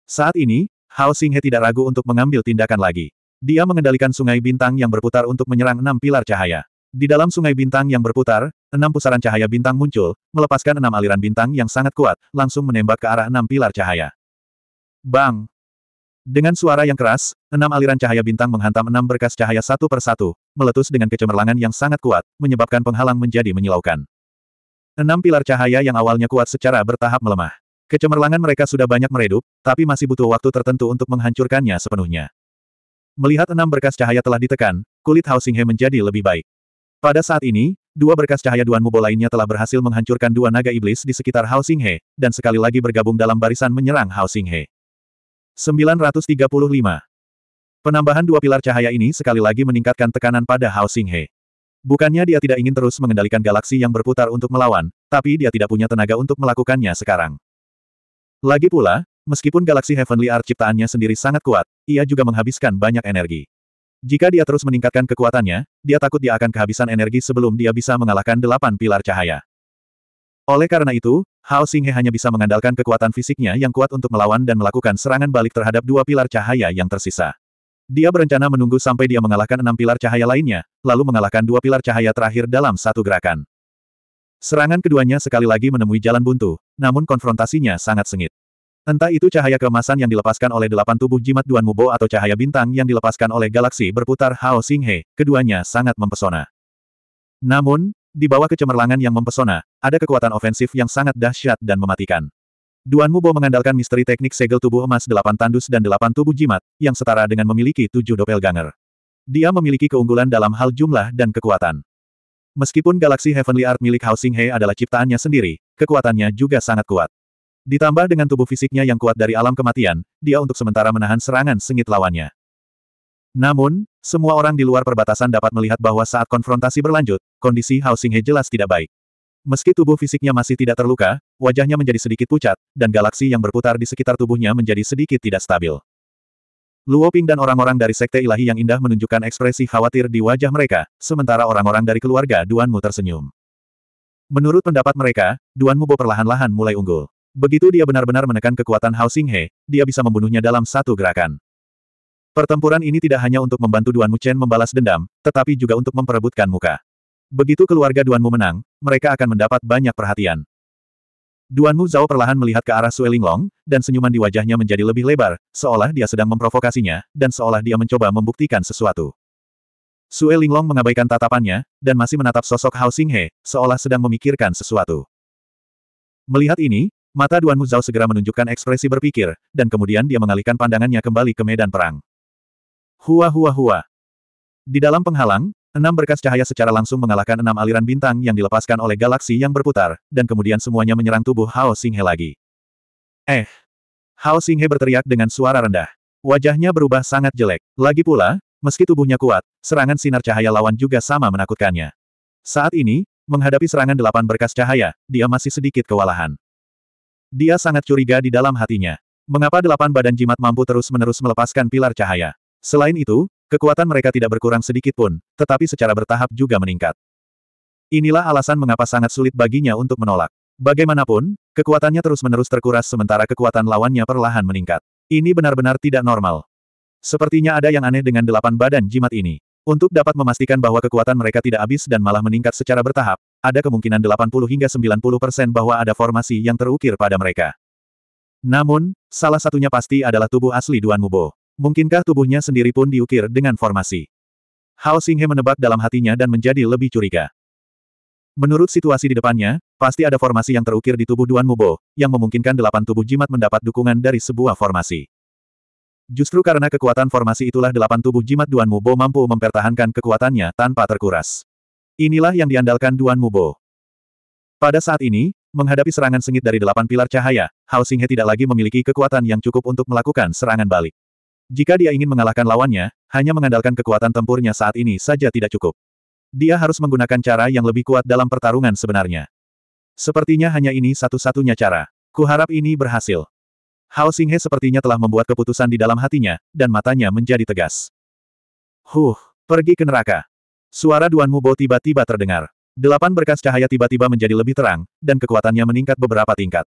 Saat ini, Hao Xinghe tidak ragu untuk mengambil tindakan lagi. Dia mengendalikan sungai bintang yang berputar untuk menyerang enam pilar cahaya. Di dalam sungai bintang yang berputar, enam pusaran cahaya bintang muncul, melepaskan enam aliran bintang yang sangat kuat, langsung menembak ke arah enam pilar cahaya. Bang! Dengan suara yang keras, enam aliran cahaya bintang menghantam enam berkas cahaya satu persatu, meletus dengan kecemerlangan yang sangat kuat, menyebabkan penghalang menjadi menyilaukan. Enam pilar cahaya yang awalnya kuat secara bertahap melemah. Kecemerlangan mereka sudah banyak meredup, tapi masih butuh waktu tertentu untuk menghancurkannya sepenuhnya. Melihat enam berkas cahaya telah ditekan, kulit Hausinghe menjadi lebih baik. Pada saat ini, dua berkas cahaya Duan Mubo lainnya telah berhasil menghancurkan dua naga iblis di sekitar Hausinghe, dan sekali lagi bergabung dalam barisan menyerang Hausinghe. 935. Penambahan dua pilar cahaya ini sekali lagi meningkatkan tekanan pada Hao Xinghe. Bukannya dia tidak ingin terus mengendalikan galaksi yang berputar untuk melawan, tapi dia tidak punya tenaga untuk melakukannya sekarang. Lagi pula, meskipun galaksi Heavenly Art ciptaannya sendiri sangat kuat, ia juga menghabiskan banyak energi. Jika dia terus meningkatkan kekuatannya, dia takut dia akan kehabisan energi sebelum dia bisa mengalahkan delapan pilar cahaya. Oleh karena itu, Hao Xinghe hanya bisa mengandalkan kekuatan fisiknya yang kuat untuk melawan dan melakukan serangan balik terhadap dua pilar cahaya yang tersisa. Dia berencana menunggu sampai dia mengalahkan enam pilar cahaya lainnya, lalu mengalahkan dua pilar cahaya terakhir dalam satu gerakan. Serangan keduanya sekali lagi menemui jalan buntu, namun konfrontasinya sangat sengit. Entah itu cahaya kemasan yang dilepaskan oleh delapan tubuh jimat Duan Mubo atau cahaya bintang yang dilepaskan oleh galaksi berputar Hao Xinghe, keduanya sangat mempesona. Namun, di bawah kecemerlangan yang mempesona, ada kekuatan ofensif yang sangat dahsyat dan mematikan. Duan Mubo mengandalkan misteri teknik segel tubuh emas delapan tandus dan delapan tubuh jimat, yang setara dengan memiliki tujuh doppelganger. Dia memiliki keunggulan dalam hal jumlah dan kekuatan. Meskipun galaksi Heavenly Art milik Hao Xinghe adalah ciptaannya sendiri, kekuatannya juga sangat kuat. Ditambah dengan tubuh fisiknya yang kuat dari alam kematian, dia untuk sementara menahan serangan sengit lawannya. Namun, semua orang di luar perbatasan dapat melihat bahwa saat konfrontasi berlanjut, kondisi Hao Xinghe jelas tidak baik. Meski tubuh fisiknya masih tidak terluka, wajahnya menjadi sedikit pucat, dan galaksi yang berputar di sekitar tubuhnya menjadi sedikit tidak stabil. Luo Ping dan orang-orang dari Sekte Ilahi yang indah menunjukkan ekspresi khawatir di wajah mereka, sementara orang-orang dari keluarga Duanmu tersenyum. Menurut pendapat mereka, Duanmu Bo perlahan-lahan mulai unggul. Begitu dia benar-benar menekan kekuatan Hao Xinghe, dia bisa membunuhnya dalam satu gerakan. Pertempuran ini tidak hanya untuk membantu Duanmu Chen membalas dendam, tetapi juga untuk memperebutkan muka. Begitu keluarga Duanmu menang, mereka akan mendapat banyak perhatian. Duan Mu Zhao perlahan melihat ke arah Sue Linglong, dan senyuman di wajahnya menjadi lebih lebar, seolah dia sedang memprovokasinya, dan seolah dia mencoba membuktikan sesuatu. Sue Linglong mengabaikan tatapannya, dan masih menatap sosok Hao Xinghe, seolah sedang memikirkan sesuatu. Melihat ini, mata Duan Mu Zhao segera menunjukkan ekspresi berpikir, dan kemudian dia mengalihkan pandangannya kembali ke medan perang. Hua hua hua. Di dalam penghalang, Enam berkas cahaya secara langsung mengalahkan enam aliran bintang yang dilepaskan oleh galaksi yang berputar, dan kemudian semuanya menyerang tubuh Hao Xinghe lagi. Eh! Hao Xinghe berteriak dengan suara rendah. Wajahnya berubah sangat jelek. Lagi pula, meski tubuhnya kuat, serangan sinar cahaya lawan juga sama menakutkannya. Saat ini, menghadapi serangan delapan berkas cahaya, dia masih sedikit kewalahan. Dia sangat curiga di dalam hatinya. Mengapa delapan badan jimat mampu terus-menerus melepaskan pilar cahaya? Selain itu, Kekuatan mereka tidak berkurang sedikit pun, tetapi secara bertahap juga meningkat. Inilah alasan mengapa sangat sulit baginya untuk menolak. Bagaimanapun, kekuatannya terus-menerus terkuras sementara kekuatan lawannya perlahan meningkat. Ini benar-benar tidak normal. Sepertinya ada yang aneh dengan delapan badan jimat ini. Untuk dapat memastikan bahwa kekuatan mereka tidak habis dan malah meningkat secara bertahap, ada kemungkinan 80 hingga 90 persen bahwa ada formasi yang terukir pada mereka. Namun, salah satunya pasti adalah tubuh asli Duan Mubo. Mungkinkah tubuhnya sendiri pun diukir dengan formasi? Hao Xinghe menebak dalam hatinya dan menjadi lebih curiga. Menurut situasi di depannya, pasti ada formasi yang terukir di tubuh Duan Mubo, yang memungkinkan delapan tubuh jimat mendapat dukungan dari sebuah formasi. Justru karena kekuatan formasi itulah delapan tubuh jimat Duan Mubo mampu mempertahankan kekuatannya tanpa terkuras. Inilah yang diandalkan Duan Mubo. Pada saat ini, menghadapi serangan sengit dari delapan pilar cahaya, Hao Xinghe tidak lagi memiliki kekuatan yang cukup untuk melakukan serangan balik. Jika dia ingin mengalahkan lawannya, hanya mengandalkan kekuatan tempurnya saat ini saja tidak cukup. Dia harus menggunakan cara yang lebih kuat dalam pertarungan sebenarnya. Sepertinya hanya ini satu-satunya cara. Kuharap ini berhasil. Hao Xinghe sepertinya telah membuat keputusan di dalam hatinya, dan matanya menjadi tegas. Huh, pergi ke neraka. Suara Duan Mubo tiba-tiba terdengar. Delapan berkas cahaya tiba-tiba menjadi lebih terang, dan kekuatannya meningkat beberapa tingkat.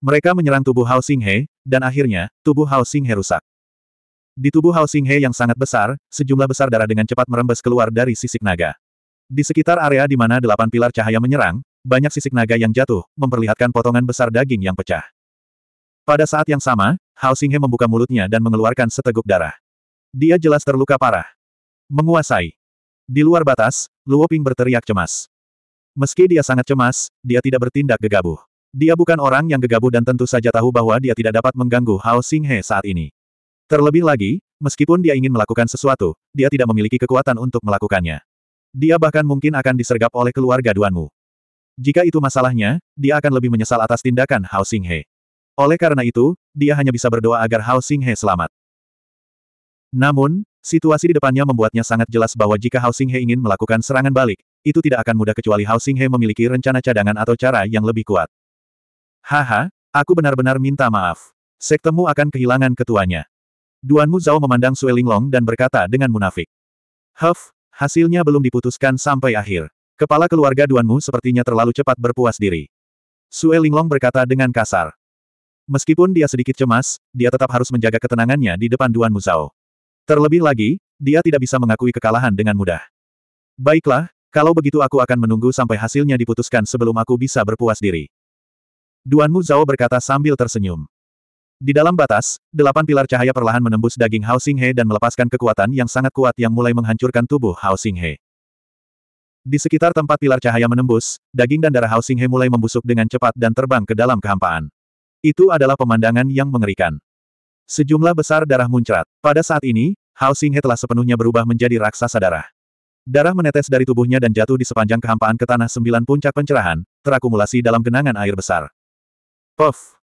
Mereka menyerang tubuh Hao Xinghe, dan akhirnya, tubuh Hao Xinghe rusak. Di tubuh Hao Xinghe yang sangat besar, sejumlah besar darah dengan cepat merembes keluar dari sisik naga. Di sekitar area di mana delapan pilar cahaya menyerang, banyak sisik naga yang jatuh, memperlihatkan potongan besar daging yang pecah. Pada saat yang sama, Hao Xinghe membuka mulutnya dan mengeluarkan seteguk darah. Dia jelas terluka parah. Menguasai. Di luar batas, Luo Ping berteriak cemas. Meski dia sangat cemas, dia tidak bertindak gegabah. Dia bukan orang yang gegabah dan tentu saja tahu bahwa dia tidak dapat mengganggu Hao Xinghe saat ini. Terlebih lagi, meskipun dia ingin melakukan sesuatu, dia tidak memiliki kekuatan untuk melakukannya. Dia bahkan mungkin akan disergap oleh keluarga Duanmu. Jika itu masalahnya, dia akan lebih menyesal atas tindakan Hao Xinghe. Oleh karena itu, dia hanya bisa berdoa agar Hao Xinghe selamat. Namun, situasi di depannya membuatnya sangat jelas bahwa jika Hao Xinghe ingin melakukan serangan balik, itu tidak akan mudah kecuali Hao Xinghe memiliki rencana cadangan atau cara yang lebih kuat. Haha, aku benar-benar minta maaf. Sektemu akan kehilangan ketuanya. Duan Mu Zhao memandang Sue Linglong dan berkata dengan munafik. Huff, hasilnya belum diputuskan sampai akhir. Kepala keluarga Duan Mu sepertinya terlalu cepat berpuas diri. Sue Linglong berkata dengan kasar. Meskipun dia sedikit cemas, dia tetap harus menjaga ketenangannya di depan Duan Mu Zhao. Terlebih lagi, dia tidak bisa mengakui kekalahan dengan mudah. Baiklah, kalau begitu aku akan menunggu sampai hasilnya diputuskan sebelum aku bisa berpuas diri. Duan Mu Zhao berkata sambil tersenyum. Di dalam batas, delapan pilar cahaya perlahan menembus daging Hao Xinghe dan melepaskan kekuatan yang sangat kuat yang mulai menghancurkan tubuh Hao Xinghe. Di sekitar tempat pilar cahaya menembus, daging dan darah Hao Xinghe mulai membusuk dengan cepat dan terbang ke dalam kehampaan. Itu adalah pemandangan yang mengerikan. Sejumlah besar darah muncrat. Pada saat ini, Hao Xinghe telah sepenuhnya berubah menjadi raksasa darah. Darah menetes dari tubuhnya dan jatuh di sepanjang kehampaan ke tanah sembilan puncak pencerahan, terakumulasi dalam genangan air besar. Puff!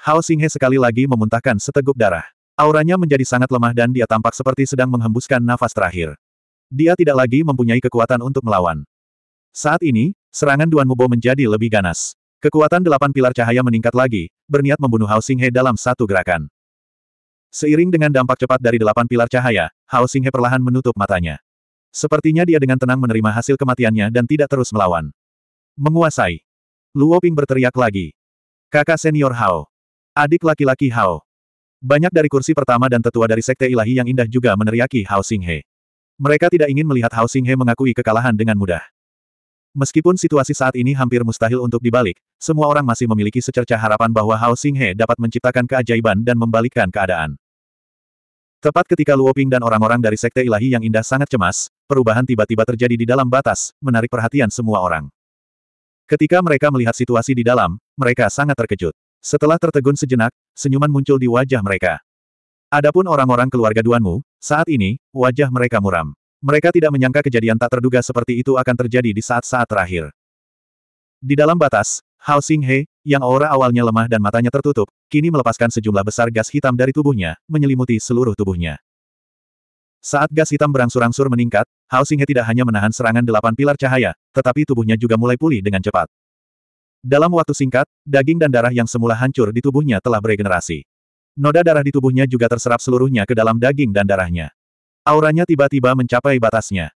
Hao Xinghe sekali lagi memuntahkan seteguk darah. Auranya menjadi sangat lemah dan dia tampak seperti sedang menghembuskan nafas terakhir. Dia tidak lagi mempunyai kekuatan untuk melawan. Saat ini, serangan Duan Mubo menjadi lebih ganas. Kekuatan delapan pilar cahaya meningkat lagi, berniat membunuh Hao Xinghe dalam satu gerakan. Seiring dengan dampak cepat dari delapan pilar cahaya, Hao Xinghe perlahan menutup matanya. Sepertinya dia dengan tenang menerima hasil kematiannya dan tidak terus melawan. Menguasai. Luo Ping berteriak lagi. Kakak senior Hao. Adik laki-laki Hao. Banyak dari kursi pertama dan tetua dari Sekte Ilahi yang indah juga meneriaki Hao Xinghe. Mereka tidak ingin melihat Hao Xinghe mengakui kekalahan dengan mudah. Meskipun situasi saat ini hampir mustahil untuk dibalik, semua orang masih memiliki secerca harapan bahwa Hao Xinghe dapat menciptakan keajaiban dan membalikkan keadaan. Tepat ketika Luo Ping dan orang-orang dari Sekte Ilahi yang indah sangat cemas, perubahan tiba-tiba terjadi di dalam batas, menarik perhatian semua orang. Ketika mereka melihat situasi di dalam, mereka sangat terkejut. Setelah tertegun sejenak, senyuman muncul di wajah mereka. Adapun orang-orang keluarga Duanmu, saat ini, wajah mereka muram. Mereka tidak menyangka kejadian tak terduga seperti itu akan terjadi di saat-saat terakhir. Di dalam batas, Hao Xinghe, yang aura awalnya lemah dan matanya tertutup, kini melepaskan sejumlah besar gas hitam dari tubuhnya, menyelimuti seluruh tubuhnya. Saat gas hitam berangsur-angsur meningkat, Hao Xinghe tidak hanya menahan serangan delapan pilar cahaya, tetapi tubuhnya juga mulai pulih dengan cepat. Dalam waktu singkat, daging dan darah yang semula hancur di tubuhnya telah beregenerasi. Noda darah di tubuhnya juga terserap seluruhnya ke dalam daging dan darahnya. Auranya tiba-tiba mencapai batasnya.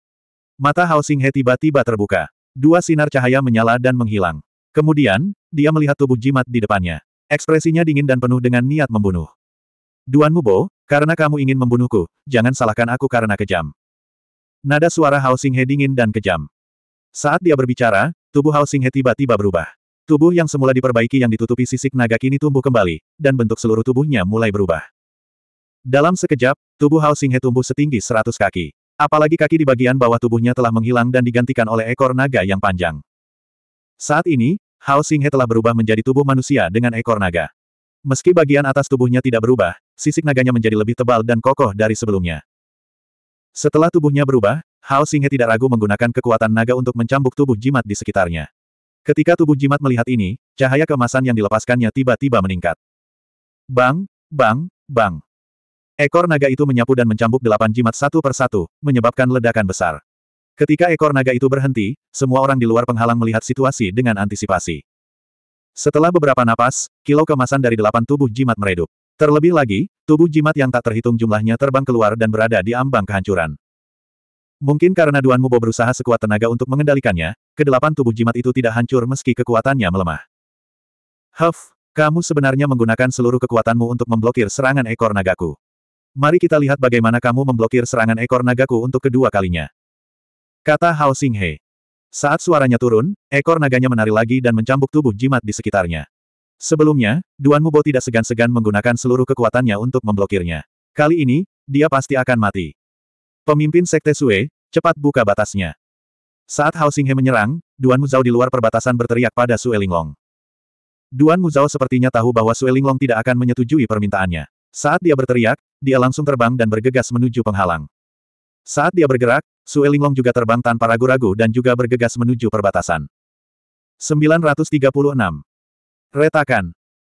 Mata Housing Xinghe tiba-tiba terbuka. Dua sinar cahaya menyala dan menghilang. Kemudian, dia melihat tubuh jimat di depannya. Ekspresinya dingin dan penuh dengan niat membunuh. Duan Mubo, karena kamu ingin membunuhku, jangan salahkan aku karena kejam. Nada suara Housing Xinghe dingin dan kejam. Saat dia berbicara, tubuh Housing Xinghe tiba-tiba berubah. Tubuh yang semula diperbaiki yang ditutupi sisik naga kini tumbuh kembali, dan bentuk seluruh tubuhnya mulai berubah. Dalam sekejap, tubuh Hao Xinghe tumbuh setinggi 100 kaki. Apalagi kaki di bagian bawah tubuhnya telah menghilang dan digantikan oleh ekor naga yang panjang. Saat ini, Hao Xinghe telah berubah menjadi tubuh manusia dengan ekor naga. Meski bagian atas tubuhnya tidak berubah, sisik naganya menjadi lebih tebal dan kokoh dari sebelumnya. Setelah tubuhnya berubah, Hao Xinghe tidak ragu menggunakan kekuatan naga untuk mencambuk tubuh jimat di sekitarnya. Ketika tubuh jimat melihat ini, cahaya kemasan yang dilepaskannya tiba-tiba meningkat. Bang, bang, bang. Ekor naga itu menyapu dan mencambuk delapan jimat satu persatu, menyebabkan ledakan besar. Ketika ekor naga itu berhenti, semua orang di luar penghalang melihat situasi dengan antisipasi. Setelah beberapa napas, kilau kemasan dari delapan tubuh jimat meredup. Terlebih lagi, tubuh jimat yang tak terhitung jumlahnya terbang keluar dan berada di ambang kehancuran. Mungkin karena Duan Mubo berusaha sekuat tenaga untuk mengendalikannya, kedelapan tubuh jimat itu tidak hancur meski kekuatannya melemah. Huff, kamu sebenarnya menggunakan seluruh kekuatanmu untuk memblokir serangan ekor nagaku. Mari kita lihat bagaimana kamu memblokir serangan ekor nagaku untuk kedua kalinya. Kata Hao Xinghe. Saat suaranya turun, ekor naganya menari lagi dan mencambuk tubuh jimat di sekitarnya. Sebelumnya, Duan Mubo tidak segan-segan menggunakan seluruh kekuatannya untuk memblokirnya. Kali ini, dia pasti akan mati. Pemimpin Sekte Sue, cepat buka batasnya. Saat Hao Xinghe menyerang, Duan Muzao di luar perbatasan berteriak pada Sue Linglong. Duan Muzao sepertinya tahu bahwa Sue Linglong tidak akan menyetujui permintaannya. Saat dia berteriak, dia langsung terbang dan bergegas menuju penghalang. Saat dia bergerak, Sue Linglong juga terbang tanpa ragu-ragu dan juga bergegas menuju perbatasan. 936. Retakan.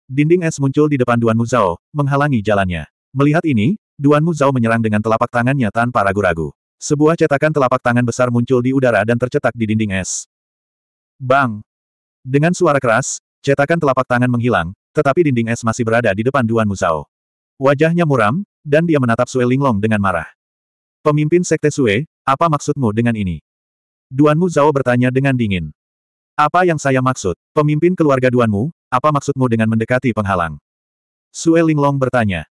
Dinding es muncul di depan Duan Muzao, menghalangi jalannya. Melihat ini, Duan Mu Zhao menyerang dengan telapak tangannya tanpa ragu-ragu. Sebuah cetakan telapak tangan besar muncul di udara dan tercetak di dinding es. Bang! Dengan suara keras, cetakan telapak tangan menghilang, tetapi dinding es masih berada di depan Duan Mu Zhao. Wajahnya muram, dan dia menatap Sue Linglong dengan marah. Pemimpin Sekte Sue, apa maksudmu dengan ini? Duan Mu Zhao bertanya dengan dingin. Apa yang saya maksud? Pemimpin keluarga Duanmu, apa maksudmu dengan mendekati penghalang? Sue Linglong bertanya.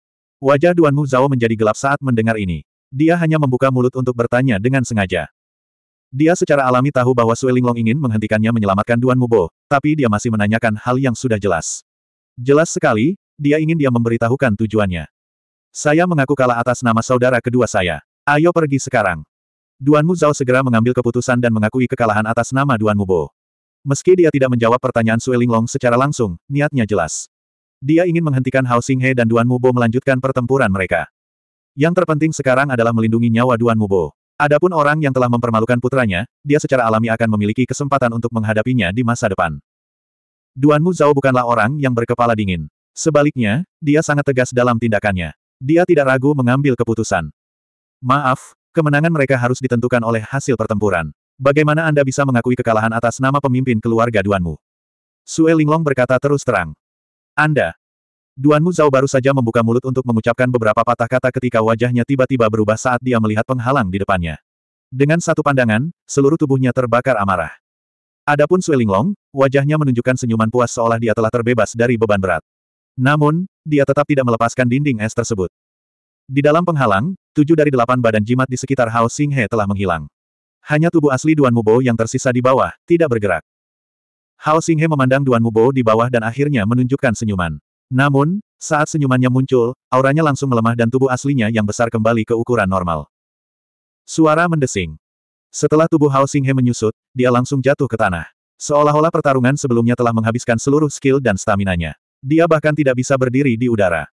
Wajah Duanmu Zhao menjadi gelap saat mendengar ini. Dia hanya membuka mulut untuk bertanya dengan sengaja. Dia secara alami tahu bahwa Sui Linglong ingin menghentikannya menyelamatkan Duan Mubo, tapi dia masih menanyakan hal yang sudah jelas. Jelas sekali, dia ingin dia memberitahukan tujuannya. Saya mengaku kalah atas nama saudara kedua saya. Ayo pergi sekarang. Duan Mu Zhao segera mengambil keputusan dan mengakui kekalahan atas nama Duan Mubo. Meski dia tidak menjawab pertanyaan Sui Linglong secara langsung, niatnya jelas. Dia ingin menghentikan Hao Xinghe dan Duan Mubo melanjutkan pertempuran mereka. Yang terpenting sekarang adalah melindungi nyawa Duan Mubo. Adapun orang yang telah mempermalukan putranya, dia secara alami akan memiliki kesempatan untuk menghadapinya di masa depan. Duan Mu Zhao bukanlah orang yang berkepala dingin. Sebaliknya, dia sangat tegas dalam tindakannya. Dia tidak ragu mengambil keputusan. Maaf, kemenangan mereka harus ditentukan oleh hasil pertempuran. Bagaimana Anda bisa mengakui kekalahan atas nama pemimpin keluarga Duanmu? Sue Linglong berkata terus terang. Anda. Duan Muzao baru saja membuka mulut untuk mengucapkan beberapa patah kata ketika wajahnya tiba-tiba berubah saat dia melihat penghalang di depannya. Dengan satu pandangan, seluruh tubuhnya terbakar amarah. Adapun Suelinglong, wajahnya menunjukkan senyuman puas seolah dia telah terbebas dari beban berat. Namun, dia tetap tidak melepaskan dinding es tersebut. Di dalam penghalang, tujuh dari delapan badan jimat di sekitar Hao Xinghe telah menghilang. Hanya tubuh asli Duan Mubo yang tersisa di bawah, tidak bergerak. Hao Xinghe memandang Duan Mubo di bawah dan akhirnya menunjukkan senyuman. Namun, saat senyumannya muncul, auranya langsung melemah dan tubuh aslinya yang besar kembali ke ukuran normal. Suara mendesing. Setelah tubuh Hao Xinghe menyusut, dia langsung jatuh ke tanah. Seolah-olah pertarungan sebelumnya telah menghabiskan seluruh skill dan staminanya. Dia bahkan tidak bisa berdiri di udara.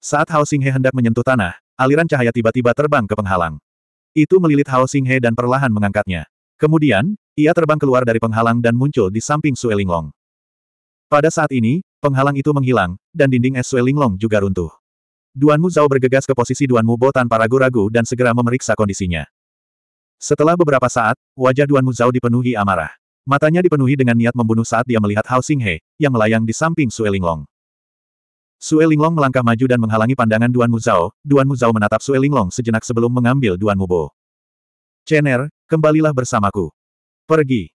Saat Hao Xinghe hendak menyentuh tanah, aliran cahaya tiba-tiba terbang ke penghalang. Itu melilit Hao Xinghe dan perlahan mengangkatnya. Kemudian, ia terbang keluar dari penghalang dan muncul di samping Sue Linglong. Pada saat ini, penghalang itu menghilang, dan dinding es Sue Linglong juga runtuh. Duan Mu Zhao bergegas ke posisi Duan Mu Bo tanpa ragu-ragu dan segera memeriksa kondisinya. Setelah beberapa saat, wajah Duan Mu Zhao dipenuhi amarah. Matanya dipenuhi dengan niat membunuh saat dia melihat Hao Xinghe, yang melayang di samping Sue Linglong. Sue Linglong melangkah maju dan menghalangi pandangan Duan Mu Zhao, Duan Mu Zhao menatap Sue Linglong sejenak sebelum mengambil Duan Mu Bo. Er, kembalilah bersamaku. Pergi.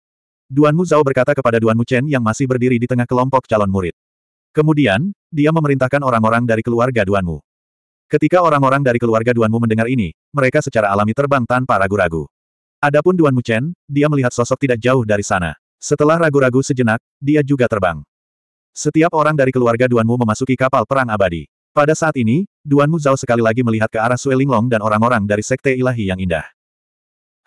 Duan Mu Zhao berkata kepada Duan Mu Chen yang masih berdiri di tengah kelompok calon murid. Kemudian, dia memerintahkan orang-orang dari keluarga Duan Mu. Ketika orang-orang dari keluarga Duan Mu mendengar ini, mereka secara alami terbang tanpa ragu-ragu. Adapun Duan Mu Chen, dia melihat sosok tidak jauh dari sana. Setelah ragu-ragu sejenak, dia juga terbang. Setiap orang dari keluarga Duan Mu memasuki kapal perang abadi. Pada saat ini, Duan Mu Zhao sekali lagi melihat ke arah Sui Linglong dan orang-orang dari Sekte Ilahi yang indah.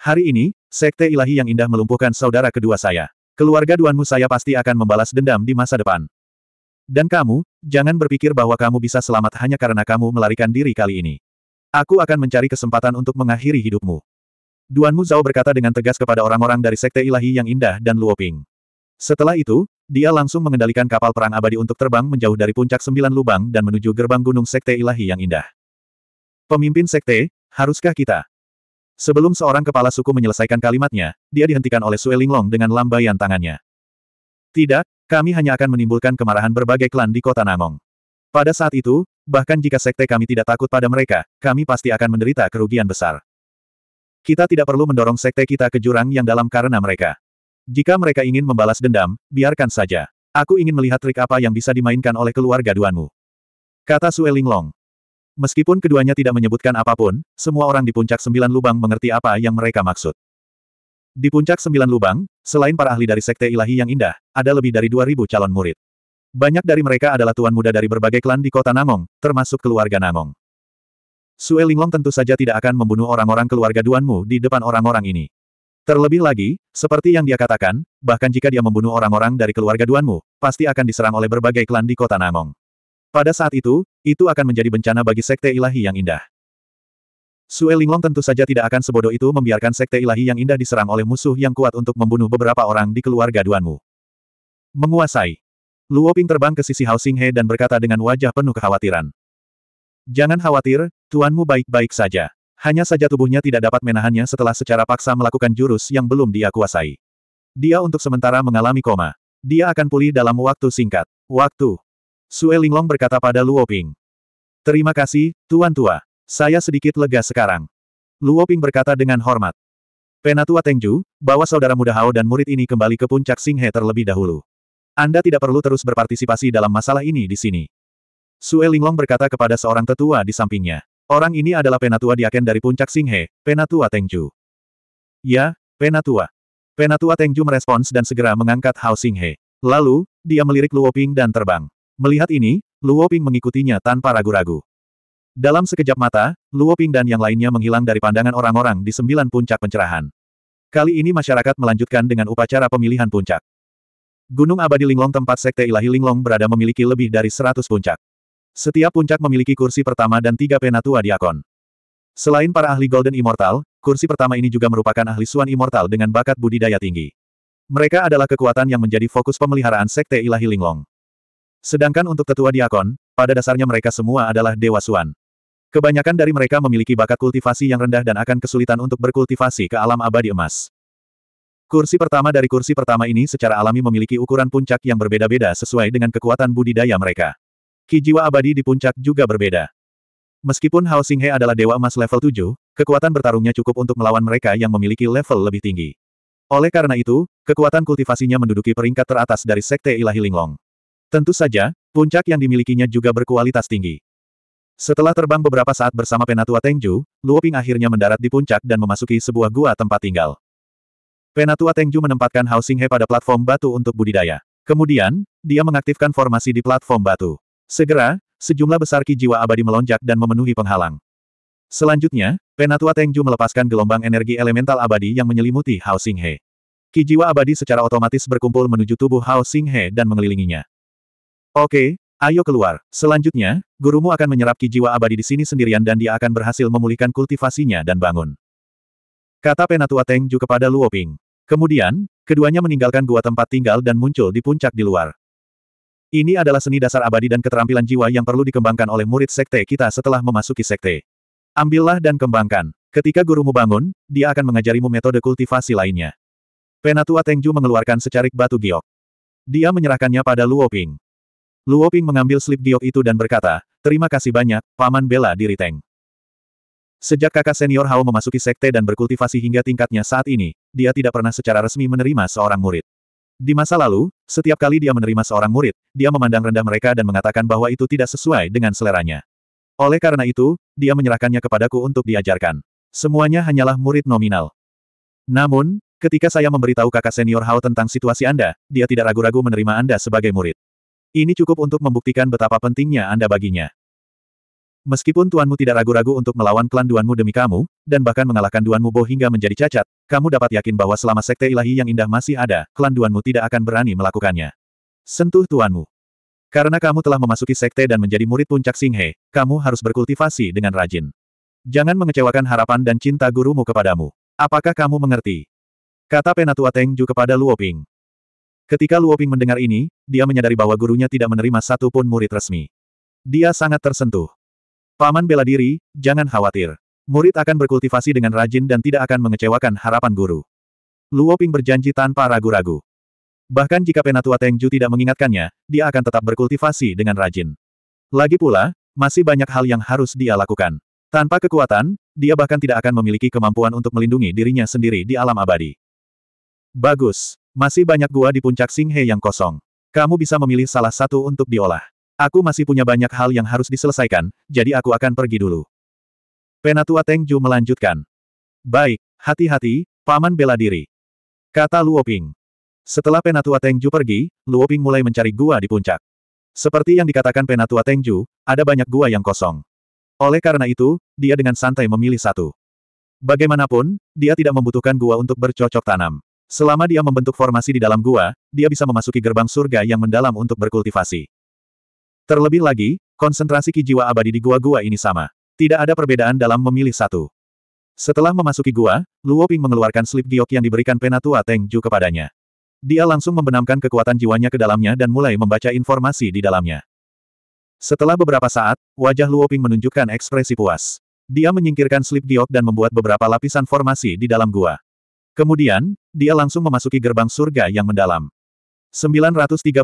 Hari ini, Sekte ilahi yang indah melumpuhkan saudara kedua saya. Keluarga Duanmu saya pasti akan membalas dendam di masa depan. Dan kamu, jangan berpikir bahwa kamu bisa selamat hanya karena kamu melarikan diri kali ini. Aku akan mencari kesempatan untuk mengakhiri hidupmu. Duanmu Zhao berkata dengan tegas kepada orang-orang dari Sekte Ilahi yang indah dan Luoping. Setelah itu, dia langsung mengendalikan kapal perang abadi untuk terbang menjauh dari puncak sembilan lubang dan menuju gerbang gunung Sekte Ilahi yang indah. Pemimpin Sekte, haruskah kita Sebelum seorang kepala suku menyelesaikan kalimatnya, dia dihentikan oleh Sue Linglong dengan lambaian tangannya. Tidak, kami hanya akan menimbulkan kemarahan berbagai klan di kota Nangong. Pada saat itu, bahkan jika sekte kami tidak takut pada mereka, kami pasti akan menderita kerugian besar. Kita tidak perlu mendorong sekte kita ke jurang yang dalam karena mereka. Jika mereka ingin membalas dendam, biarkan saja. Aku ingin melihat trik apa yang bisa dimainkan oleh keluarga Duanmu. Kata Sue Linglong. Meskipun keduanya tidak menyebutkan apapun, semua orang di puncak sembilan lubang mengerti apa yang mereka maksud. Di puncak sembilan lubang, selain para ahli dari Sekte Ilahi yang indah, ada lebih dari 2.000 calon murid. Banyak dari mereka adalah tuan muda dari berbagai klan di kota Nangong, termasuk keluarga Nangong. Sue Linglong tentu saja tidak akan membunuh orang-orang keluarga Duanmu di depan orang-orang ini. Terlebih lagi, seperti yang dia katakan, bahkan jika dia membunuh orang-orang dari keluarga Duanmu, pasti akan diserang oleh berbagai klan di kota Nangong. Pada saat itu, itu akan menjadi bencana bagi sekte ilahi yang indah. Sue Linglong tentu saja tidak akan sebodoh itu membiarkan sekte ilahi yang indah diserang oleh musuh yang kuat untuk membunuh beberapa orang di keluarga Duanmu. Menguasai. Luo Ping terbang ke sisi Hao Xinghe dan berkata dengan wajah penuh kekhawatiran. Jangan khawatir, tuanmu baik-baik saja. Hanya saja tubuhnya tidak dapat menahannya setelah secara paksa melakukan jurus yang belum dia kuasai. Dia untuk sementara mengalami koma. Dia akan pulih dalam waktu singkat. Waktu. Sue Linglong berkata pada Luo Ping. Terima kasih, Tuan Tua. Saya sedikit lega sekarang. Luo Ping berkata dengan hormat. Penatua Tengju, bawa saudara muda Hao dan murid ini kembali ke puncak Singhe terlebih dahulu. Anda tidak perlu terus berpartisipasi dalam masalah ini di sini. Sue Linglong berkata kepada seorang tetua di sampingnya. Orang ini adalah penatua diaken dari puncak Singhe, penatua Tengju. Ya, penatua. Penatua Tengju merespons dan segera mengangkat Hao Singhe. Lalu, dia melirik Luo Ping dan terbang. Melihat ini, Luo Ping mengikutinya tanpa ragu-ragu. Dalam sekejap mata, Luo Ping dan yang lainnya menghilang dari pandangan orang-orang di sembilan puncak pencerahan. Kali ini masyarakat melanjutkan dengan upacara pemilihan puncak. Gunung Abadi Linglong tempat Sekte Ilahi Linglong berada memiliki lebih dari seratus puncak. Setiap puncak memiliki kursi pertama dan tiga penatua diakon. Selain para ahli Golden Immortal, kursi pertama ini juga merupakan ahli Suan Immortal dengan bakat budidaya tinggi. Mereka adalah kekuatan yang menjadi fokus pemeliharaan Sekte Ilahi Linglong. Sedangkan untuk tetua diakon, pada dasarnya mereka semua adalah dewa suan. Kebanyakan dari mereka memiliki bakat kultivasi yang rendah dan akan kesulitan untuk berkultivasi ke alam abadi emas. Kursi pertama dari kursi pertama ini secara alami memiliki ukuran puncak yang berbeda-beda sesuai dengan kekuatan budidaya mereka. Kijiwa abadi di puncak juga berbeda. Meskipun Hao Xinghe adalah dewa emas level 7, kekuatan bertarungnya cukup untuk melawan mereka yang memiliki level lebih tinggi. Oleh karena itu, kekuatan kultivasinya menduduki peringkat teratas dari Sekte Ilahi Linglong. Tentu saja, puncak yang dimilikinya juga berkualitas tinggi. Setelah terbang beberapa saat bersama Penatua Tengju, Ping akhirnya mendarat di puncak dan memasuki sebuah gua tempat tinggal. Penatua Tengju menempatkan He pada platform batu untuk budidaya. Kemudian, dia mengaktifkan formasi di platform batu. Segera, sejumlah besar ki jiwa abadi melonjak dan memenuhi penghalang. Selanjutnya, Penatua Tengju melepaskan gelombang energi elemental abadi yang menyelimuti Haosinghe. Ki jiwa abadi secara otomatis berkumpul menuju tubuh He dan mengelilinginya. Oke, ayo keluar. Selanjutnya, gurumu akan menyerap ki jiwa abadi di sini sendirian dan dia akan berhasil memulihkan kultivasinya dan bangun. Kata Penatua Tengju kepada Luoping. Kemudian, keduanya meninggalkan gua tempat tinggal dan muncul di puncak di luar. Ini adalah seni dasar abadi dan keterampilan jiwa yang perlu dikembangkan oleh murid sekte kita setelah memasuki sekte. Ambillah dan kembangkan. Ketika gurumu bangun, dia akan mengajarimu metode kultivasi lainnya. Penatua Tengju mengeluarkan secarik batu giok. Dia menyerahkannya pada Luoping. Luo Ping mengambil slip diok itu dan berkata, terima kasih banyak, Paman bela diri Teng. Sejak kakak senior Hao memasuki sekte dan berkultivasi hingga tingkatnya saat ini, dia tidak pernah secara resmi menerima seorang murid. Di masa lalu, setiap kali dia menerima seorang murid, dia memandang rendah mereka dan mengatakan bahwa itu tidak sesuai dengan seleranya. Oleh karena itu, dia menyerahkannya kepadaku untuk diajarkan. Semuanya hanyalah murid nominal. Namun, Ketika saya memberitahu kakak senior Hao tentang situasi Anda, dia tidak ragu-ragu menerima Anda sebagai murid. Ini cukup untuk membuktikan betapa pentingnya Anda baginya. Meskipun tuanmu tidak ragu-ragu untuk melawan klan duanmu demi kamu, dan bahkan mengalahkan duanmu Bo hingga menjadi cacat, kamu dapat yakin bahwa selama sekte ilahi yang indah masih ada, klan duanmu tidak akan berani melakukannya. Sentuh tuanmu. Karena kamu telah memasuki sekte dan menjadi murid puncak Singhe, kamu harus berkultivasi dengan rajin. Jangan mengecewakan harapan dan cinta gurumu kepadamu. Apakah kamu mengerti? Kata Penatua Tengju kepada Luo Ping. Ketika Luoping mendengar ini, dia menyadari bahwa gurunya tidak menerima satu pun murid resmi. Dia sangat tersentuh. Paman bela diri, jangan khawatir. Murid akan berkultivasi dengan rajin dan tidak akan mengecewakan harapan guru. Luoping berjanji tanpa ragu-ragu. Bahkan jika Penatua Tengju tidak mengingatkannya, dia akan tetap berkultivasi dengan rajin. Lagi pula, masih banyak hal yang harus dia lakukan. Tanpa kekuatan, dia bahkan tidak akan memiliki kemampuan untuk melindungi dirinya sendiri di alam abadi. Bagus. Masih banyak gua di puncak Singhe yang kosong. Kamu bisa memilih salah satu untuk diolah. Aku masih punya banyak hal yang harus diselesaikan, jadi aku akan pergi dulu. Penatua Tengju melanjutkan. Baik, hati-hati, paman bela diri. Kata Luoping. Setelah Penatua Tengju pergi, Luoping mulai mencari gua di puncak. Seperti yang dikatakan Penatua Tengju, ada banyak gua yang kosong. Oleh karena itu, dia dengan santai memilih satu. Bagaimanapun, dia tidak membutuhkan gua untuk bercocok tanam. Selama dia membentuk formasi di dalam gua, dia bisa memasuki gerbang surga yang mendalam untuk berkultivasi. Terlebih lagi, konsentrasi ki jiwa abadi di gua-gua ini sama. Tidak ada perbedaan dalam memilih satu. Setelah memasuki gua, Luo Ping mengeluarkan slip giok yang diberikan Penatua Teng Ju kepadanya. Dia langsung membenamkan kekuatan jiwanya ke dalamnya dan mulai membaca informasi di dalamnya. Setelah beberapa saat, wajah Luo Ping menunjukkan ekspresi puas. Dia menyingkirkan slip giok dan membuat beberapa lapisan formasi di dalam gua. Kemudian, dia langsung memasuki gerbang surga yang mendalam. 937.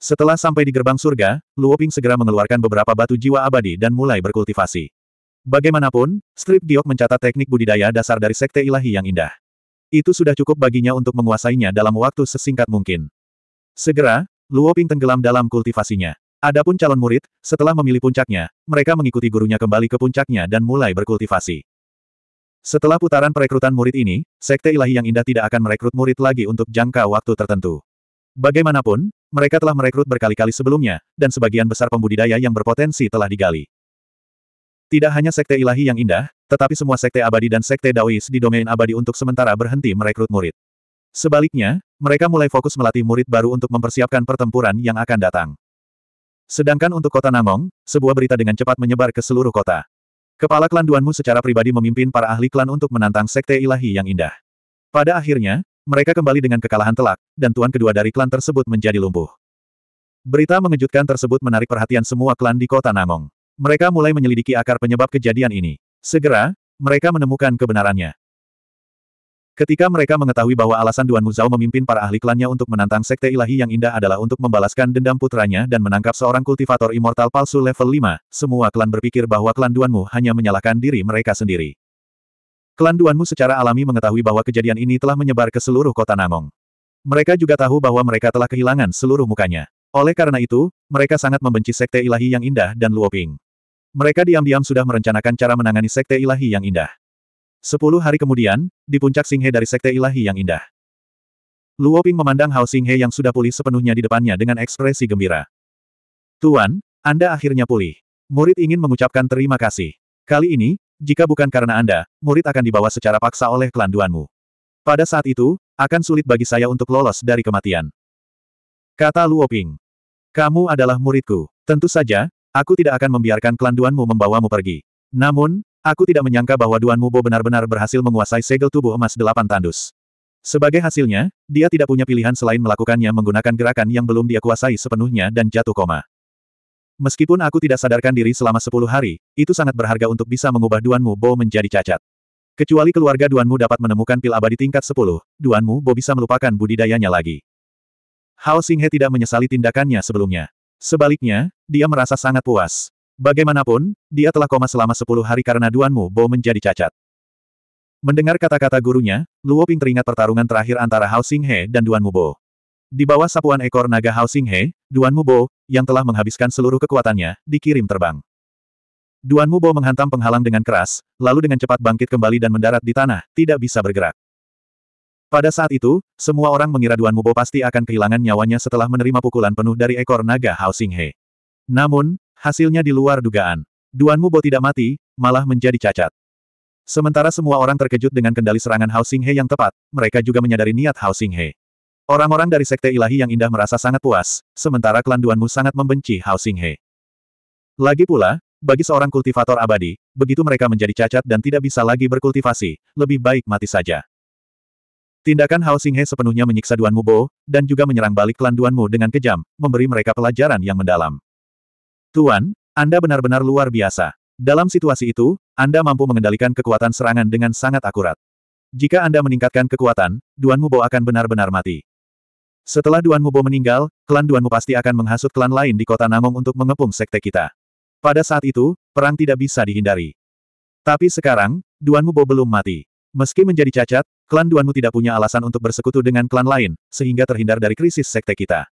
Setelah sampai di gerbang surga, Luo Ping segera mengeluarkan beberapa batu jiwa abadi dan mulai berkultivasi. Bagaimanapun, Strip Giok mencatat teknik budidaya dasar dari Sekte Ilahi yang indah. Itu sudah cukup baginya untuk menguasainya dalam waktu sesingkat mungkin. Segera, Luo Ping tenggelam dalam kultivasinya. Adapun calon murid, setelah memilih puncaknya, mereka mengikuti gurunya kembali ke puncaknya dan mulai berkultivasi. Setelah putaran perekrutan murid ini, Sekte Ilahi yang Indah tidak akan merekrut murid lagi untuk jangka waktu tertentu. Bagaimanapun, mereka telah merekrut berkali-kali sebelumnya, dan sebagian besar pembudidaya yang berpotensi telah digali. Tidak hanya Sekte Ilahi yang Indah, tetapi semua Sekte Abadi dan Sekte Daois di domain abadi untuk sementara berhenti merekrut murid. Sebaliknya, mereka mulai fokus melatih murid baru untuk mempersiapkan pertempuran yang akan datang. Sedangkan untuk kota Namong, sebuah berita dengan cepat menyebar ke seluruh kota. Kepala klan Duanmu secara pribadi memimpin para ahli klan untuk menantang sekte ilahi yang indah. Pada akhirnya, mereka kembali dengan kekalahan telak, dan tuan kedua dari klan tersebut menjadi lumpuh. Berita mengejutkan tersebut menarik perhatian semua klan di kota Namong. Mereka mulai menyelidiki akar penyebab kejadian ini. Segera, mereka menemukan kebenarannya. Ketika mereka mengetahui bahwa alasan Duan Muzao memimpin para ahli klannya untuk menantang Sekte Ilahi yang indah adalah untuk membalaskan dendam putranya dan menangkap seorang kultivator immortal palsu level 5, semua klan berpikir bahwa klan Duanmu hanya menyalahkan diri mereka sendiri. Klan Duanmu secara alami mengetahui bahwa kejadian ini telah menyebar ke seluruh kota Namong. Mereka juga tahu bahwa mereka telah kehilangan seluruh mukanya. Oleh karena itu, mereka sangat membenci Sekte Ilahi yang indah dan Luoping. Mereka diam-diam sudah merencanakan cara menangani Sekte Ilahi yang indah. Sepuluh hari kemudian, di puncak Singhe dari Sekte Ilahi yang indah. Luoping memandang Hao Singhe yang sudah pulih sepenuhnya di depannya dengan ekspresi gembira. Tuan, Anda akhirnya pulih. Murid ingin mengucapkan terima kasih. Kali ini, jika bukan karena Anda, murid akan dibawa secara paksa oleh kelanduanmu. Pada saat itu, akan sulit bagi saya untuk lolos dari kematian. Kata Luoping. Kamu adalah muridku. Tentu saja, aku tidak akan membiarkan kelanduanmu Duanmu membawamu pergi. Namun, Aku tidak menyangka bahwa Duan Mubo benar-benar berhasil menguasai segel tubuh emas delapan tandus. Sebagai hasilnya, dia tidak punya pilihan selain melakukannya menggunakan gerakan yang belum dia kuasai sepenuhnya dan jatuh koma. Meskipun aku tidak sadarkan diri selama sepuluh hari, itu sangat berharga untuk bisa mengubah Duan Mubo menjadi cacat. Kecuali keluarga Duanmu dapat menemukan pil abadi tingkat 10, Duanmu Bo bisa melupakan budidayanya lagi. Hao Singhe tidak menyesali tindakannya sebelumnya. Sebaliknya, dia merasa sangat puas. Bagaimanapun, dia telah koma selama sepuluh hari karena Duanmu Bo menjadi cacat. Mendengar kata-kata gurunya, Luo Ping teringat pertarungan terakhir antara Hao Xing He dan Duanmu Bo. Di bawah sapuan ekor naga Hao Xing He, Duanmu Bo, yang telah menghabiskan seluruh kekuatannya, dikirim terbang. Duanmu Bo menghantam penghalang dengan keras, lalu dengan cepat bangkit kembali dan mendarat di tanah, tidak bisa bergerak. Pada saat itu, semua orang mengira Duanmu Bo pasti akan kehilangan nyawanya setelah menerima pukulan penuh dari ekor naga Hao Xing He. Namun, Hasilnya di luar dugaan. Duan Mubo tidak mati, malah menjadi cacat. Sementara semua orang terkejut dengan kendali serangan Hao Xinghe yang tepat, mereka juga menyadari niat Hao Xinghe. Orang-orang dari Sekte Ilahi yang indah merasa sangat puas, sementara klan Duan sangat membenci Hao Xinghe. Lagi pula, bagi seorang kultivator abadi, begitu mereka menjadi cacat dan tidak bisa lagi berkultivasi, lebih baik mati saja. Tindakan Hao Xinghe sepenuhnya menyiksa Duan Bo, dan juga menyerang balik klan Duan dengan kejam, memberi mereka pelajaran yang mendalam. Tuan, Anda benar-benar luar biasa. Dalam situasi itu, Anda mampu mengendalikan kekuatan serangan dengan sangat akurat. Jika Anda meningkatkan kekuatan, Duan Mubo akan benar-benar mati. Setelah Duan Mubo meninggal, klan Duan Mubo pasti akan menghasut klan lain di kota Namong untuk mengepung sekte kita. Pada saat itu, perang tidak bisa dihindari. Tapi sekarang, Duan Mubo belum mati. Meski menjadi cacat, klan Duan Mubo tidak punya alasan untuk bersekutu dengan klan lain, sehingga terhindar dari krisis sekte kita.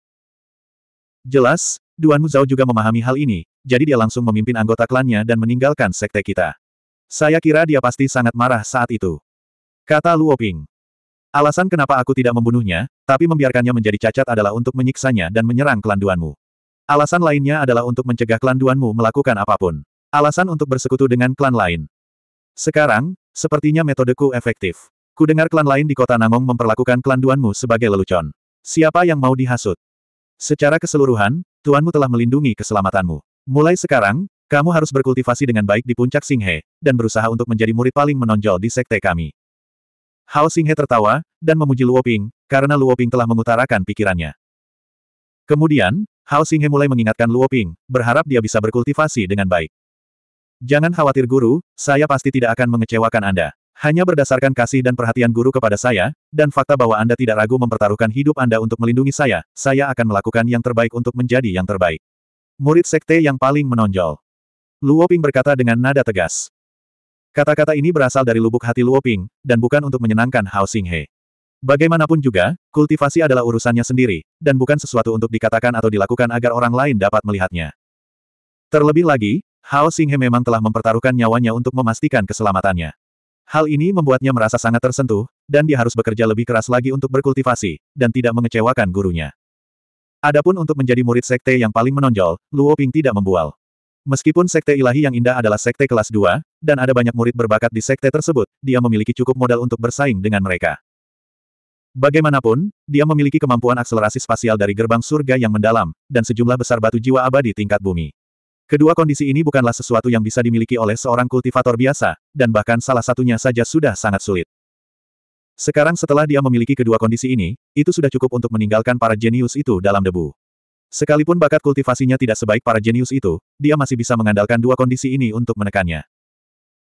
Jelas, Duan Muzao juga memahami hal ini, jadi dia langsung memimpin anggota klannya dan meninggalkan sekte kita. Saya kira dia pasti sangat marah saat itu. Kata Luo Ping. Alasan kenapa aku tidak membunuhnya, tapi membiarkannya menjadi cacat adalah untuk menyiksanya dan menyerang klan Duanmu. Alasan lainnya adalah untuk mencegah klan Duanmu melakukan apapun. Alasan untuk bersekutu dengan klan lain. Sekarang, sepertinya metodeku efektif. Ku dengar klan lain di kota Nangong memperlakukan klan Duanmu sebagai lelucon. Siapa yang mau dihasut? Secara keseluruhan, Tuanmu telah melindungi keselamatanmu. Mulai sekarang, kamu harus berkultivasi dengan baik di puncak Singhe, dan berusaha untuk menjadi murid paling menonjol di sekte kami. Hao Singhe tertawa, dan memuji Luoping, karena Luoping telah mengutarakan pikirannya. Kemudian, Hao Singhe mulai mengingatkan Luoping, berharap dia bisa berkultivasi dengan baik. Jangan khawatir guru, saya pasti tidak akan mengecewakan Anda. Hanya berdasarkan kasih dan perhatian guru kepada saya, dan fakta bahwa Anda tidak ragu mempertaruhkan hidup Anda untuk melindungi saya, saya akan melakukan yang terbaik untuk menjadi yang terbaik. Murid sekte yang paling menonjol. Luoping berkata dengan nada tegas. Kata-kata ini berasal dari lubuk hati Luoping, dan bukan untuk menyenangkan Hao Xinghe. Bagaimanapun juga, kultivasi adalah urusannya sendiri, dan bukan sesuatu untuk dikatakan atau dilakukan agar orang lain dapat melihatnya. Terlebih lagi, Hao Xinghe memang telah mempertaruhkan nyawanya untuk memastikan keselamatannya. Hal ini membuatnya merasa sangat tersentuh, dan dia harus bekerja lebih keras lagi untuk berkultivasi, dan tidak mengecewakan gurunya. Adapun untuk menjadi murid sekte yang paling menonjol, Luo Ping tidak membual. Meskipun sekte ilahi yang indah adalah sekte kelas 2, dan ada banyak murid berbakat di sekte tersebut, dia memiliki cukup modal untuk bersaing dengan mereka. Bagaimanapun, dia memiliki kemampuan akselerasi spasial dari gerbang surga yang mendalam, dan sejumlah besar batu jiwa abadi tingkat bumi. Kedua kondisi ini bukanlah sesuatu yang bisa dimiliki oleh seorang kultivator biasa, dan bahkan salah satunya saja sudah sangat sulit. Sekarang setelah dia memiliki kedua kondisi ini, itu sudah cukup untuk meninggalkan para jenius itu dalam debu. Sekalipun bakat kultivasinya tidak sebaik para jenius itu, dia masih bisa mengandalkan dua kondisi ini untuk menekannya.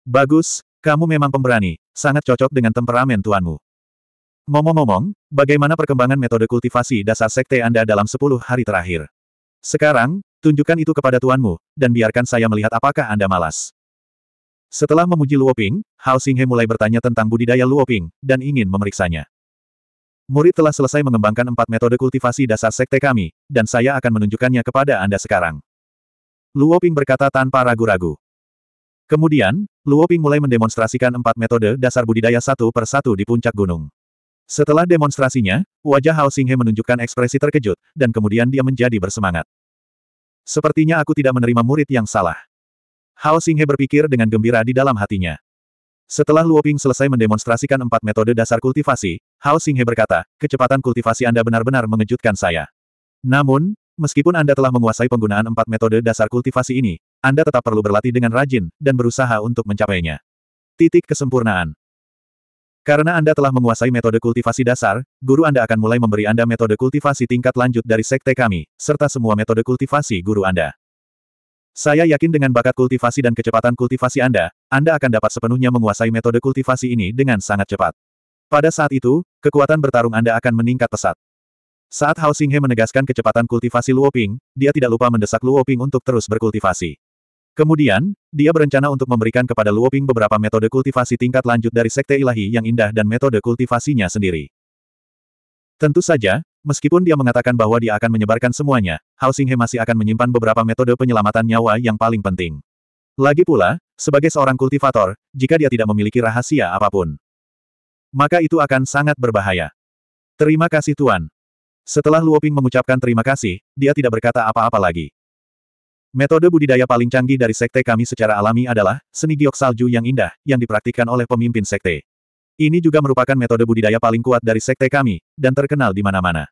Bagus, kamu memang pemberani, sangat cocok dengan temperamen tuanmu. Momong-momong, bagaimana perkembangan metode kultivasi dasar sekte Anda dalam 10 hari terakhir? Sekarang, Tunjukkan itu kepada tuanmu, dan biarkan saya melihat apakah Anda malas. Setelah memuji Luoping, Hao Xinghe mulai bertanya tentang budidaya Luoping, dan ingin memeriksanya. Murid telah selesai mengembangkan empat metode kultivasi dasar sekte kami, dan saya akan menunjukkannya kepada Anda sekarang. Luoping berkata tanpa ragu-ragu. Kemudian, Luoping mulai mendemonstrasikan empat metode dasar budidaya satu per satu di puncak gunung. Setelah demonstrasinya, wajah Hao Xinghe menunjukkan ekspresi terkejut, dan kemudian dia menjadi bersemangat. Sepertinya aku tidak menerima murid yang salah. Hao Xinghe berpikir dengan gembira di dalam hatinya. Setelah Luoping selesai mendemonstrasikan empat metode dasar kultivasi, Hao Xinghe berkata, kecepatan kultivasi Anda benar-benar mengejutkan saya. Namun, meskipun Anda telah menguasai penggunaan empat metode dasar kultivasi ini, Anda tetap perlu berlatih dengan rajin, dan berusaha untuk mencapainya. Titik kesempurnaan. Karena Anda telah menguasai metode kultivasi dasar, guru Anda akan mulai memberi Anda metode kultivasi tingkat lanjut dari sekte kami, serta semua metode kultivasi guru Anda. Saya yakin dengan bakat kultivasi dan kecepatan kultivasi Anda, Anda akan dapat sepenuhnya menguasai metode kultivasi ini dengan sangat cepat. Pada saat itu, kekuatan bertarung Anda akan meningkat pesat. Saat Hao Xinghe menegaskan kecepatan kultivasi Luoping, dia tidak lupa mendesak Luoping untuk terus berkultivasi. Kemudian, dia berencana untuk memberikan kepada Luoping beberapa metode kultivasi tingkat lanjut dari Sekte Ilahi yang indah dan metode kultivasinya sendiri. Tentu saja, meskipun dia mengatakan bahwa dia akan menyebarkan semuanya, Housing He masih akan menyimpan beberapa metode penyelamatan nyawa yang paling penting. Lagi pula, sebagai seorang kultivator, jika dia tidak memiliki rahasia apapun, maka itu akan sangat berbahaya. Terima kasih Tuan. Setelah Luoping mengucapkan terima kasih, dia tidak berkata apa-apa lagi. Metode budidaya paling canggih dari sekte kami secara alami adalah seni giok salju yang indah, yang dipraktikkan oleh pemimpin sekte. Ini juga merupakan metode budidaya paling kuat dari sekte kami, dan terkenal di mana-mana.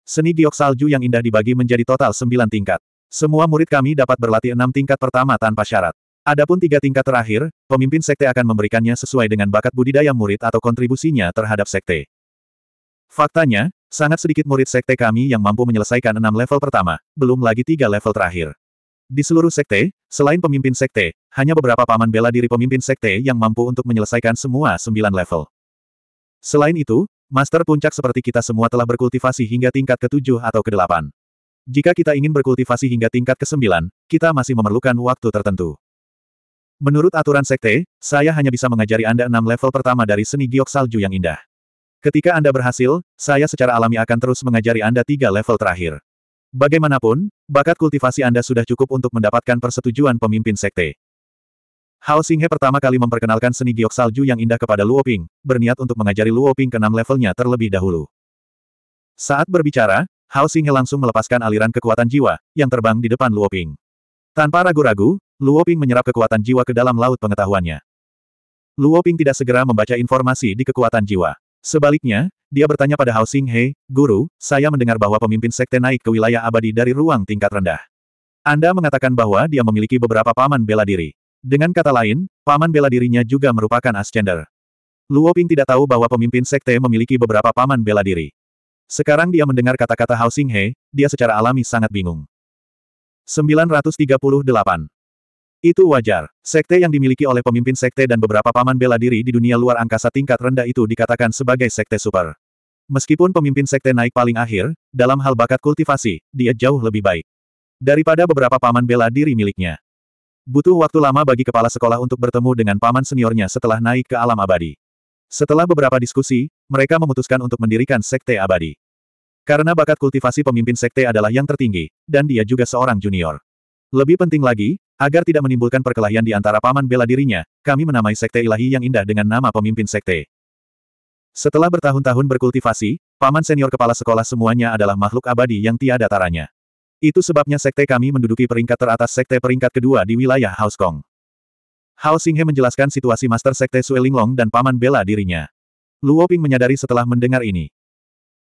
Seni giok salju yang indah dibagi menjadi total 9 tingkat. Semua murid kami dapat berlatih enam tingkat pertama tanpa syarat. Adapun tiga tingkat terakhir, pemimpin sekte akan memberikannya sesuai dengan bakat budidaya murid atau kontribusinya terhadap sekte. Faktanya, sangat sedikit murid sekte kami yang mampu menyelesaikan enam level pertama, belum lagi tiga level terakhir. Di seluruh sekte, selain pemimpin sekte, hanya beberapa paman bela diri pemimpin sekte yang mampu untuk menyelesaikan semua sembilan level. Selain itu, Master Puncak seperti kita semua telah berkultivasi hingga tingkat ke-7 atau ke-8. Jika kita ingin berkultivasi hingga tingkat ke-9, kita masih memerlukan waktu tertentu. Menurut aturan sekte, saya hanya bisa mengajari Anda enam level pertama dari seni giok salju yang indah. Ketika Anda berhasil, saya secara alami akan terus mengajari Anda tiga level terakhir. Bagaimanapun, bakat kultivasi Anda sudah cukup untuk mendapatkan persetujuan pemimpin sekte. Hao Xinghe pertama kali memperkenalkan seni giok salju yang indah kepada Luo Ping, berniat untuk mengajari Luo Ping ke enam levelnya terlebih dahulu. Saat berbicara, Hao Xinghe langsung melepaskan aliran kekuatan jiwa, yang terbang di depan Luo Ping. Tanpa ragu-ragu, Luo Ping menyerap kekuatan jiwa ke dalam laut pengetahuannya. Luo Ping tidak segera membaca informasi di kekuatan jiwa. Sebaliknya, dia bertanya pada Hao Xing He, Guru, saya mendengar bahwa pemimpin sekte naik ke wilayah abadi dari ruang tingkat rendah. Anda mengatakan bahwa dia memiliki beberapa paman bela diri. Dengan kata lain, paman bela dirinya juga merupakan ascender. Luo Ping tidak tahu bahwa pemimpin sekte memiliki beberapa paman bela diri. Sekarang dia mendengar kata-kata Hao Xing He, dia secara alami sangat bingung. 938. Itu wajar. Sekte yang dimiliki oleh pemimpin sekte dan beberapa paman bela diri di dunia luar angkasa tingkat rendah itu dikatakan sebagai sekte super. Meskipun pemimpin sekte naik paling akhir, dalam hal bakat kultivasi, dia jauh lebih baik. Daripada beberapa paman bela diri miliknya. Butuh waktu lama bagi kepala sekolah untuk bertemu dengan paman seniornya setelah naik ke alam abadi. Setelah beberapa diskusi, mereka memutuskan untuk mendirikan sekte abadi. Karena bakat kultivasi pemimpin sekte adalah yang tertinggi, dan dia juga seorang junior. Lebih penting lagi, Agar tidak menimbulkan perkelahian di antara paman bela dirinya, kami menamai Sekte Ilahi yang indah dengan nama pemimpin Sekte. Setelah bertahun-tahun berkultivasi, paman senior kepala sekolah semuanya adalah makhluk abadi yang tiada taranya. Itu sebabnya Sekte kami menduduki peringkat teratas Sekte peringkat kedua di wilayah House Kong. Hao Xinghe menjelaskan situasi Master Sekte Sue Long dan paman bela dirinya. Luo Ping menyadari setelah mendengar ini.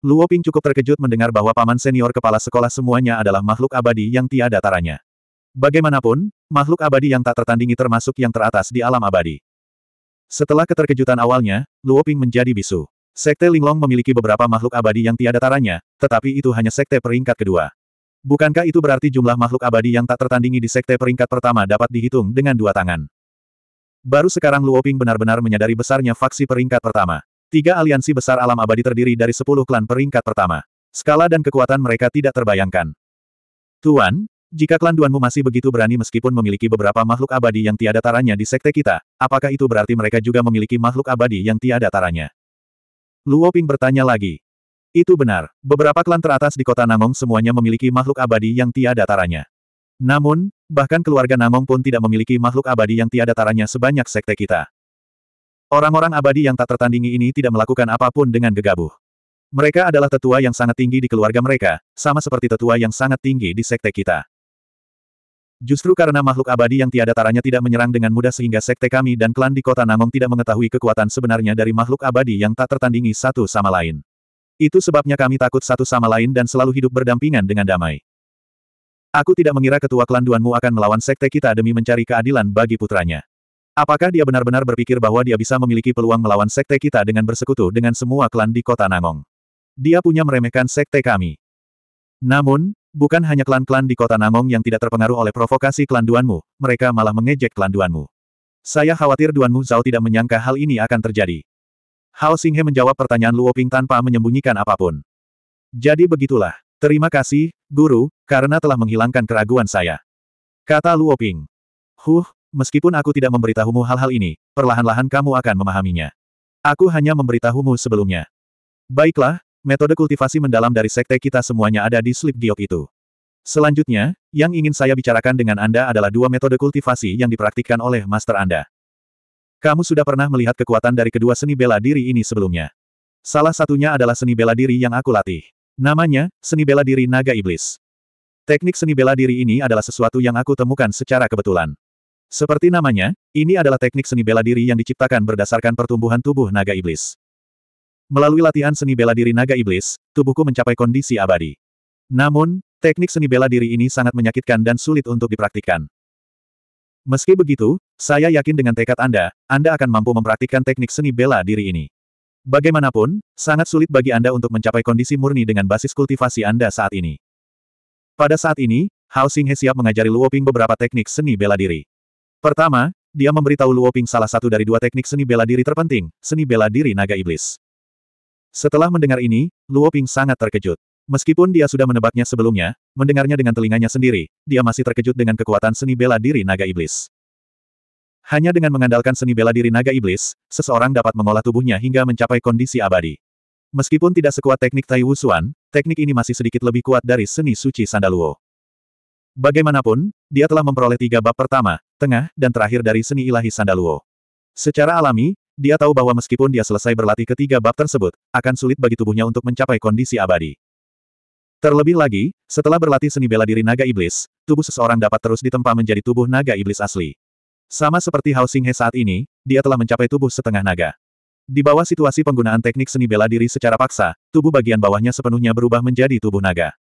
Luo Ping cukup terkejut mendengar bahwa paman senior kepala sekolah semuanya adalah makhluk abadi yang tiada taranya. Bagaimanapun, makhluk abadi yang tak tertandingi termasuk yang teratas di alam abadi. Setelah keterkejutan awalnya, Luoping menjadi bisu. Sekte Linglong memiliki beberapa makhluk abadi yang tiada taranya, tetapi itu hanya sekte peringkat kedua. Bukankah itu berarti jumlah makhluk abadi yang tak tertandingi di sekte peringkat pertama dapat dihitung dengan dua tangan? Baru sekarang Luoping benar-benar menyadari besarnya faksi peringkat pertama. Tiga aliansi besar alam abadi terdiri dari sepuluh klan peringkat pertama. Skala dan kekuatan mereka tidak terbayangkan. Tuan, jika klan Duanmu masih begitu berani meskipun memiliki beberapa makhluk abadi yang tiada taranya di sekte kita, apakah itu berarti mereka juga memiliki makhluk abadi yang tiada taranya? Luo Ping bertanya lagi. Itu benar, beberapa klan teratas di kota Namong semuanya memiliki makhluk abadi yang tiada taranya. Namun, bahkan keluarga Namong pun tidak memiliki makhluk abadi yang tiada taranya sebanyak sekte kita. Orang-orang abadi yang tak tertandingi ini tidak melakukan apapun dengan gegabah. Mereka adalah tetua yang sangat tinggi di keluarga mereka, sama seperti tetua yang sangat tinggi di sekte kita. Justru karena makhluk abadi yang tiada taranya tidak menyerang dengan mudah sehingga sekte kami dan klan di kota Namong tidak mengetahui kekuatan sebenarnya dari makhluk abadi yang tak tertandingi satu sama lain. Itu sebabnya kami takut satu sama lain dan selalu hidup berdampingan dengan damai. Aku tidak mengira ketua klan Duanmu akan melawan sekte kita demi mencari keadilan bagi putranya. Apakah dia benar-benar berpikir bahwa dia bisa memiliki peluang melawan sekte kita dengan bersekutu dengan semua klan di kota Nangong? Dia punya meremehkan sekte kami. Namun, Bukan hanya klan-klan di kota Nangong yang tidak terpengaruh oleh provokasi klan Duanmu, mereka malah mengejek klan Duanmu. Saya khawatir Duanmu Zhao tidak menyangka hal ini akan terjadi. Hao Xinghe menjawab pertanyaan Luo Ping tanpa menyembunyikan apapun. Jadi begitulah. Terima kasih, Guru, karena telah menghilangkan keraguan saya. Kata Luo Ping. Huh, meskipun aku tidak memberitahumu hal-hal ini, perlahan-lahan kamu akan memahaminya. Aku hanya memberitahumu sebelumnya. Baiklah, metode kultivasi mendalam dari sekte kita semuanya ada di slip giok itu. Selanjutnya, yang ingin saya bicarakan dengan Anda adalah dua metode kultivasi yang dipraktikkan oleh master Anda. Kamu sudah pernah melihat kekuatan dari kedua seni bela diri ini sebelumnya. Salah satunya adalah seni bela diri yang aku latih. Namanya, seni bela diri naga iblis. Teknik seni bela diri ini adalah sesuatu yang aku temukan secara kebetulan. Seperti namanya, ini adalah teknik seni bela diri yang diciptakan berdasarkan pertumbuhan tubuh naga iblis. Melalui latihan seni bela diri naga iblis, tubuhku mencapai kondisi abadi. Namun, teknik seni bela diri ini sangat menyakitkan dan sulit untuk dipraktikkan. Meski begitu, saya yakin dengan tekad Anda, Anda akan mampu mempraktikkan teknik seni bela diri ini. Bagaimanapun, sangat sulit bagi Anda untuk mencapai kondisi murni dengan basis kultivasi Anda saat ini. Pada saat ini, Hao Xinghe siap mengajari Luo Ping beberapa teknik seni bela diri. Pertama, dia memberitahu Luo Ping salah satu dari dua teknik seni bela diri terpenting, seni bela diri naga iblis. Setelah mendengar ini, Luo Ping sangat terkejut. Meskipun dia sudah menebaknya sebelumnya, mendengarnya dengan telinganya sendiri, dia masih terkejut dengan kekuatan seni bela diri naga iblis. Hanya dengan mengandalkan seni bela diri naga iblis, seseorang dapat mengolah tubuhnya hingga mencapai kondisi abadi. Meskipun tidak sekuat teknik Tai Wusuan, teknik ini masih sedikit lebih kuat dari seni suci Sandaluo. Bagaimanapun, dia telah memperoleh tiga bab pertama, tengah, dan terakhir dari seni ilahi Sandaluo. Secara alami, dia tahu bahwa meskipun dia selesai berlatih ketiga bab tersebut, akan sulit bagi tubuhnya untuk mencapai kondisi abadi. Terlebih lagi, setelah berlatih seni bela diri naga iblis, tubuh seseorang dapat terus ditempa menjadi tubuh naga iblis asli. Sama seperti Hao Xinghe saat ini, dia telah mencapai tubuh setengah naga. Di bawah situasi penggunaan teknik seni bela diri secara paksa, tubuh bagian bawahnya sepenuhnya berubah menjadi tubuh naga.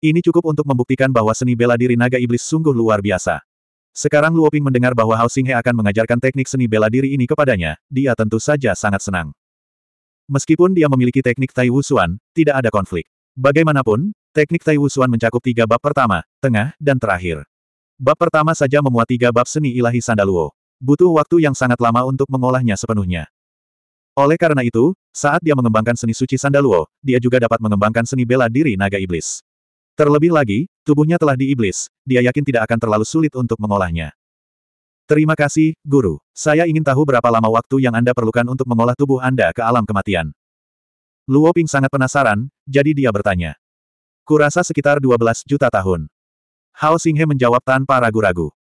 Ini cukup untuk membuktikan bahwa seni bela diri naga iblis sungguh luar biasa. Sekarang Luoping mendengar bahwa Hao Xinghe akan mengajarkan teknik seni bela diri ini kepadanya, dia tentu saja sangat senang. Meskipun dia memiliki teknik Tai Wusuan, tidak ada konflik. Bagaimanapun, teknik Tai Wusuan mencakup tiga bab pertama, tengah, dan terakhir. Bab pertama saja memuat tiga bab seni ilahi Sandaluo. Butuh waktu yang sangat lama untuk mengolahnya sepenuhnya. Oleh karena itu, saat dia mengembangkan seni suci Sandaluo, dia juga dapat mengembangkan seni bela diri naga iblis. Terlebih lagi, tubuhnya telah diiblis, dia yakin tidak akan terlalu sulit untuk mengolahnya. Terima kasih, Guru. Saya ingin tahu berapa lama waktu yang Anda perlukan untuk mengolah tubuh Anda ke alam kematian. Luo Ping sangat penasaran, jadi dia bertanya. Kurasa sekitar 12 juta tahun. Hao Xinghe menjawab tanpa ragu-ragu.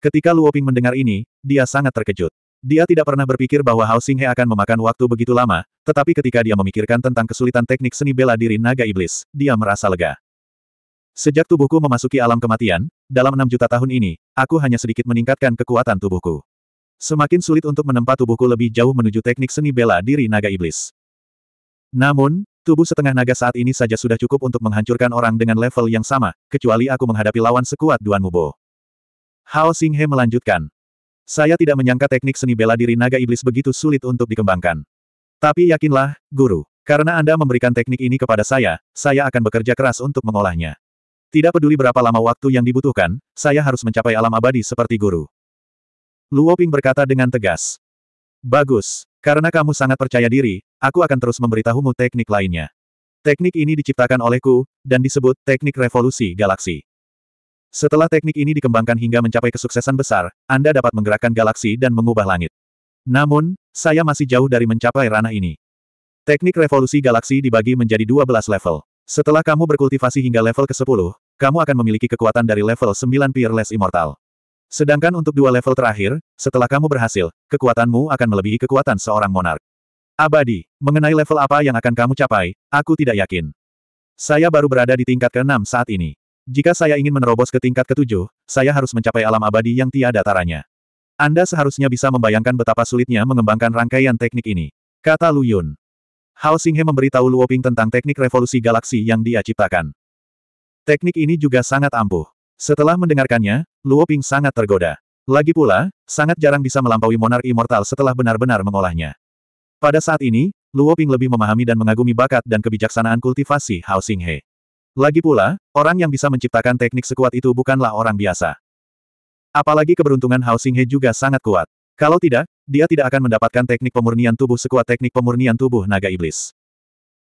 Ketika Luo Ping mendengar ini, dia sangat terkejut. Dia tidak pernah berpikir bahwa Hao Xinghe akan memakan waktu begitu lama, tetapi ketika dia memikirkan tentang kesulitan teknik seni bela diri naga iblis, dia merasa lega. Sejak tubuhku memasuki alam kematian, dalam enam juta tahun ini, aku hanya sedikit meningkatkan kekuatan tubuhku. Semakin sulit untuk menempa tubuhku lebih jauh menuju teknik seni bela diri naga iblis. Namun, tubuh setengah naga saat ini saja sudah cukup untuk menghancurkan orang dengan level yang sama, kecuali aku menghadapi lawan sekuat Duan Mubo. Hao Singhe melanjutkan. Saya tidak menyangka teknik seni bela diri naga iblis begitu sulit untuk dikembangkan. Tapi yakinlah, guru, karena Anda memberikan teknik ini kepada saya, saya akan bekerja keras untuk mengolahnya. Tidak peduli berapa lama waktu yang dibutuhkan, saya harus mencapai alam abadi seperti guru. Luo Ping berkata dengan tegas. Bagus, karena kamu sangat percaya diri, aku akan terus memberitahumu teknik lainnya. Teknik ini diciptakan olehku, dan disebut teknik revolusi galaksi. Setelah teknik ini dikembangkan hingga mencapai kesuksesan besar, Anda dapat menggerakkan galaksi dan mengubah langit. Namun, saya masih jauh dari mencapai ranah ini. Teknik revolusi galaksi dibagi menjadi 12 level. Setelah kamu berkultivasi hingga level ke-10, kamu akan memiliki kekuatan dari level 9 Peerless Immortal. Sedangkan untuk dua level terakhir, setelah kamu berhasil, kekuatanmu akan melebihi kekuatan seorang monark. Abadi, mengenai level apa yang akan kamu capai, aku tidak yakin. Saya baru berada di tingkat ke-6 saat ini. Jika saya ingin menerobos ke tingkat ke-7, saya harus mencapai alam abadi yang tiada taranya. Anda seharusnya bisa membayangkan betapa sulitnya mengembangkan rangkaian teknik ini. Kata Lu Yun. Hao Xinghe memberitahu Luo Ping tentang teknik revolusi galaksi yang dia ciptakan. Teknik ini juga sangat ampuh. Setelah mendengarkannya, Luo Ping sangat tergoda. Lagi pula, sangat jarang bisa melampaui Monar Immortal setelah benar-benar mengolahnya. Pada saat ini, Luo Ping lebih memahami dan mengagumi bakat dan kebijaksanaan kultivasi Hao Xinghe. Lagi pula, orang yang bisa menciptakan teknik sekuat itu bukanlah orang biasa. Apalagi keberuntungan Hao Xinghe juga sangat kuat. Kalau tidak, dia tidak akan mendapatkan teknik pemurnian tubuh sekuat teknik pemurnian tubuh naga iblis.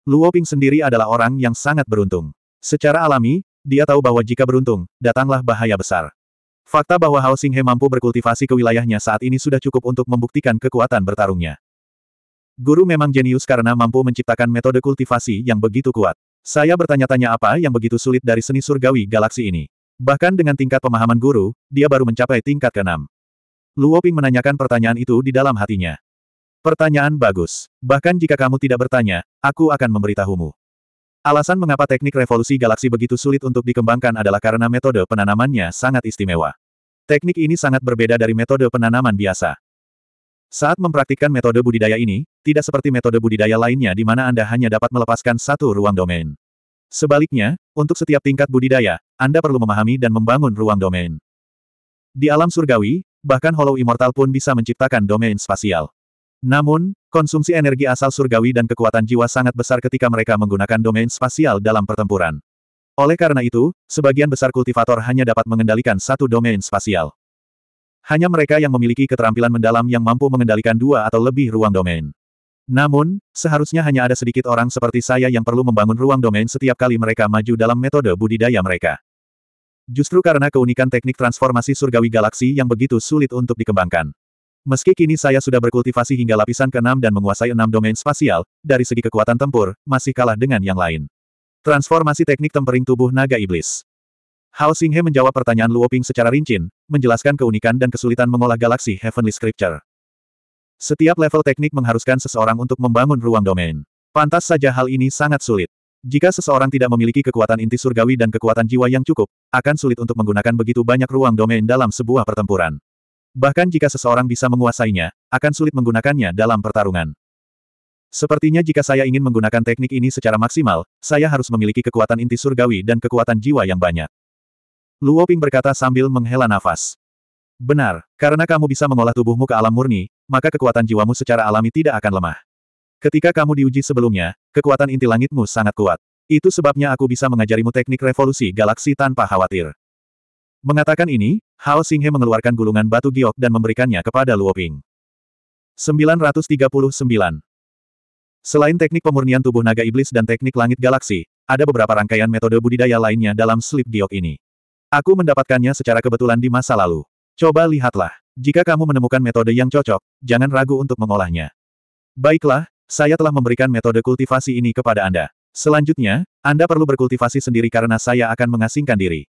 Luo Ping sendiri adalah orang yang sangat beruntung. Secara alami, dia tahu bahwa jika beruntung, datanglah bahaya besar. Fakta bahwa Hao Xinghe mampu berkultivasi ke wilayahnya saat ini sudah cukup untuk membuktikan kekuatan bertarungnya. Guru memang jenius karena mampu menciptakan metode kultivasi yang begitu kuat. Saya bertanya-tanya apa yang begitu sulit dari seni surgawi galaksi ini. Bahkan dengan tingkat pemahaman guru, dia baru mencapai tingkat ke-6. Luo Ping menanyakan pertanyaan itu di dalam hatinya. Pertanyaan bagus. Bahkan jika kamu tidak bertanya, aku akan memberitahumu. Alasan mengapa teknik revolusi galaksi begitu sulit untuk dikembangkan adalah karena metode penanamannya sangat istimewa. Teknik ini sangat berbeda dari metode penanaman biasa. Saat mempraktikkan metode budidaya ini, tidak seperti metode budidaya lainnya di mana Anda hanya dapat melepaskan satu ruang domain. Sebaliknya, untuk setiap tingkat budidaya, Anda perlu memahami dan membangun ruang domain. Di alam surgawi, bahkan Hollow Immortal pun bisa menciptakan domain spasial. Namun, Konsumsi energi asal surgawi dan kekuatan jiwa sangat besar ketika mereka menggunakan domain spasial dalam pertempuran. Oleh karena itu, sebagian besar kultivator hanya dapat mengendalikan satu domain spasial. Hanya mereka yang memiliki keterampilan mendalam yang mampu mengendalikan dua atau lebih ruang domain. Namun, seharusnya hanya ada sedikit orang seperti saya yang perlu membangun ruang domain setiap kali mereka maju dalam metode budidaya mereka. Justru karena keunikan teknik transformasi surgawi galaksi yang begitu sulit untuk dikembangkan. Meski kini saya sudah berkultivasi hingga lapisan ke-6 dan menguasai enam domain spasial, dari segi kekuatan tempur, masih kalah dengan yang lain. Transformasi teknik tempering tubuh naga iblis. Hao Xinghe menjawab pertanyaan Luo Ping secara rincin, menjelaskan keunikan dan kesulitan mengolah galaksi Heavenly Scripture. Setiap level teknik mengharuskan seseorang untuk membangun ruang domain. Pantas saja hal ini sangat sulit. Jika seseorang tidak memiliki kekuatan inti surgawi dan kekuatan jiwa yang cukup, akan sulit untuk menggunakan begitu banyak ruang domain dalam sebuah pertempuran. Bahkan jika seseorang bisa menguasainya, akan sulit menggunakannya dalam pertarungan. Sepertinya jika saya ingin menggunakan teknik ini secara maksimal, saya harus memiliki kekuatan inti surgawi dan kekuatan jiwa yang banyak. Luo Ping berkata sambil menghela nafas. Benar, karena kamu bisa mengolah tubuhmu ke alam murni, maka kekuatan jiwamu secara alami tidak akan lemah. Ketika kamu diuji sebelumnya, kekuatan inti langitmu sangat kuat. Itu sebabnya aku bisa mengajarimu teknik revolusi galaksi tanpa khawatir. Mengatakan ini, Hao Xinghe mengeluarkan gulungan batu giok dan memberikannya kepada Luoping. 939. Selain teknik pemurnian tubuh naga iblis dan teknik langit galaksi, ada beberapa rangkaian metode budidaya lainnya dalam slip giok ini. Aku mendapatkannya secara kebetulan di masa lalu. Coba lihatlah. Jika kamu menemukan metode yang cocok, jangan ragu untuk mengolahnya. Baiklah, saya telah memberikan metode kultivasi ini kepada Anda. Selanjutnya, Anda perlu berkultivasi sendiri karena saya akan mengasingkan diri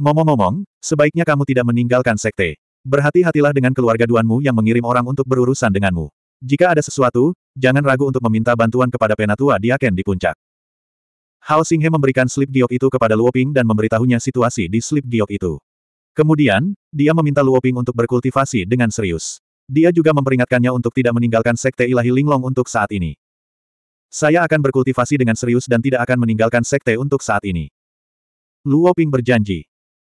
momong momong sebaiknya kamu tidak meninggalkan sekte. Berhati-hatilah dengan keluarga Duanmu yang mengirim orang untuk berurusan denganmu. Jika ada sesuatu, jangan ragu untuk meminta bantuan kepada penatua Diaken di puncak. Hao Xinghe memberikan slip giok itu kepada Luoping dan memberitahunya situasi di slip giok itu. Kemudian, dia meminta Luoping untuk berkultivasi dengan serius. Dia juga memperingatkannya untuk tidak meninggalkan sekte ilahi Linglong untuk saat ini. Saya akan berkultivasi dengan serius dan tidak akan meninggalkan sekte untuk saat ini. Luo Ping berjanji.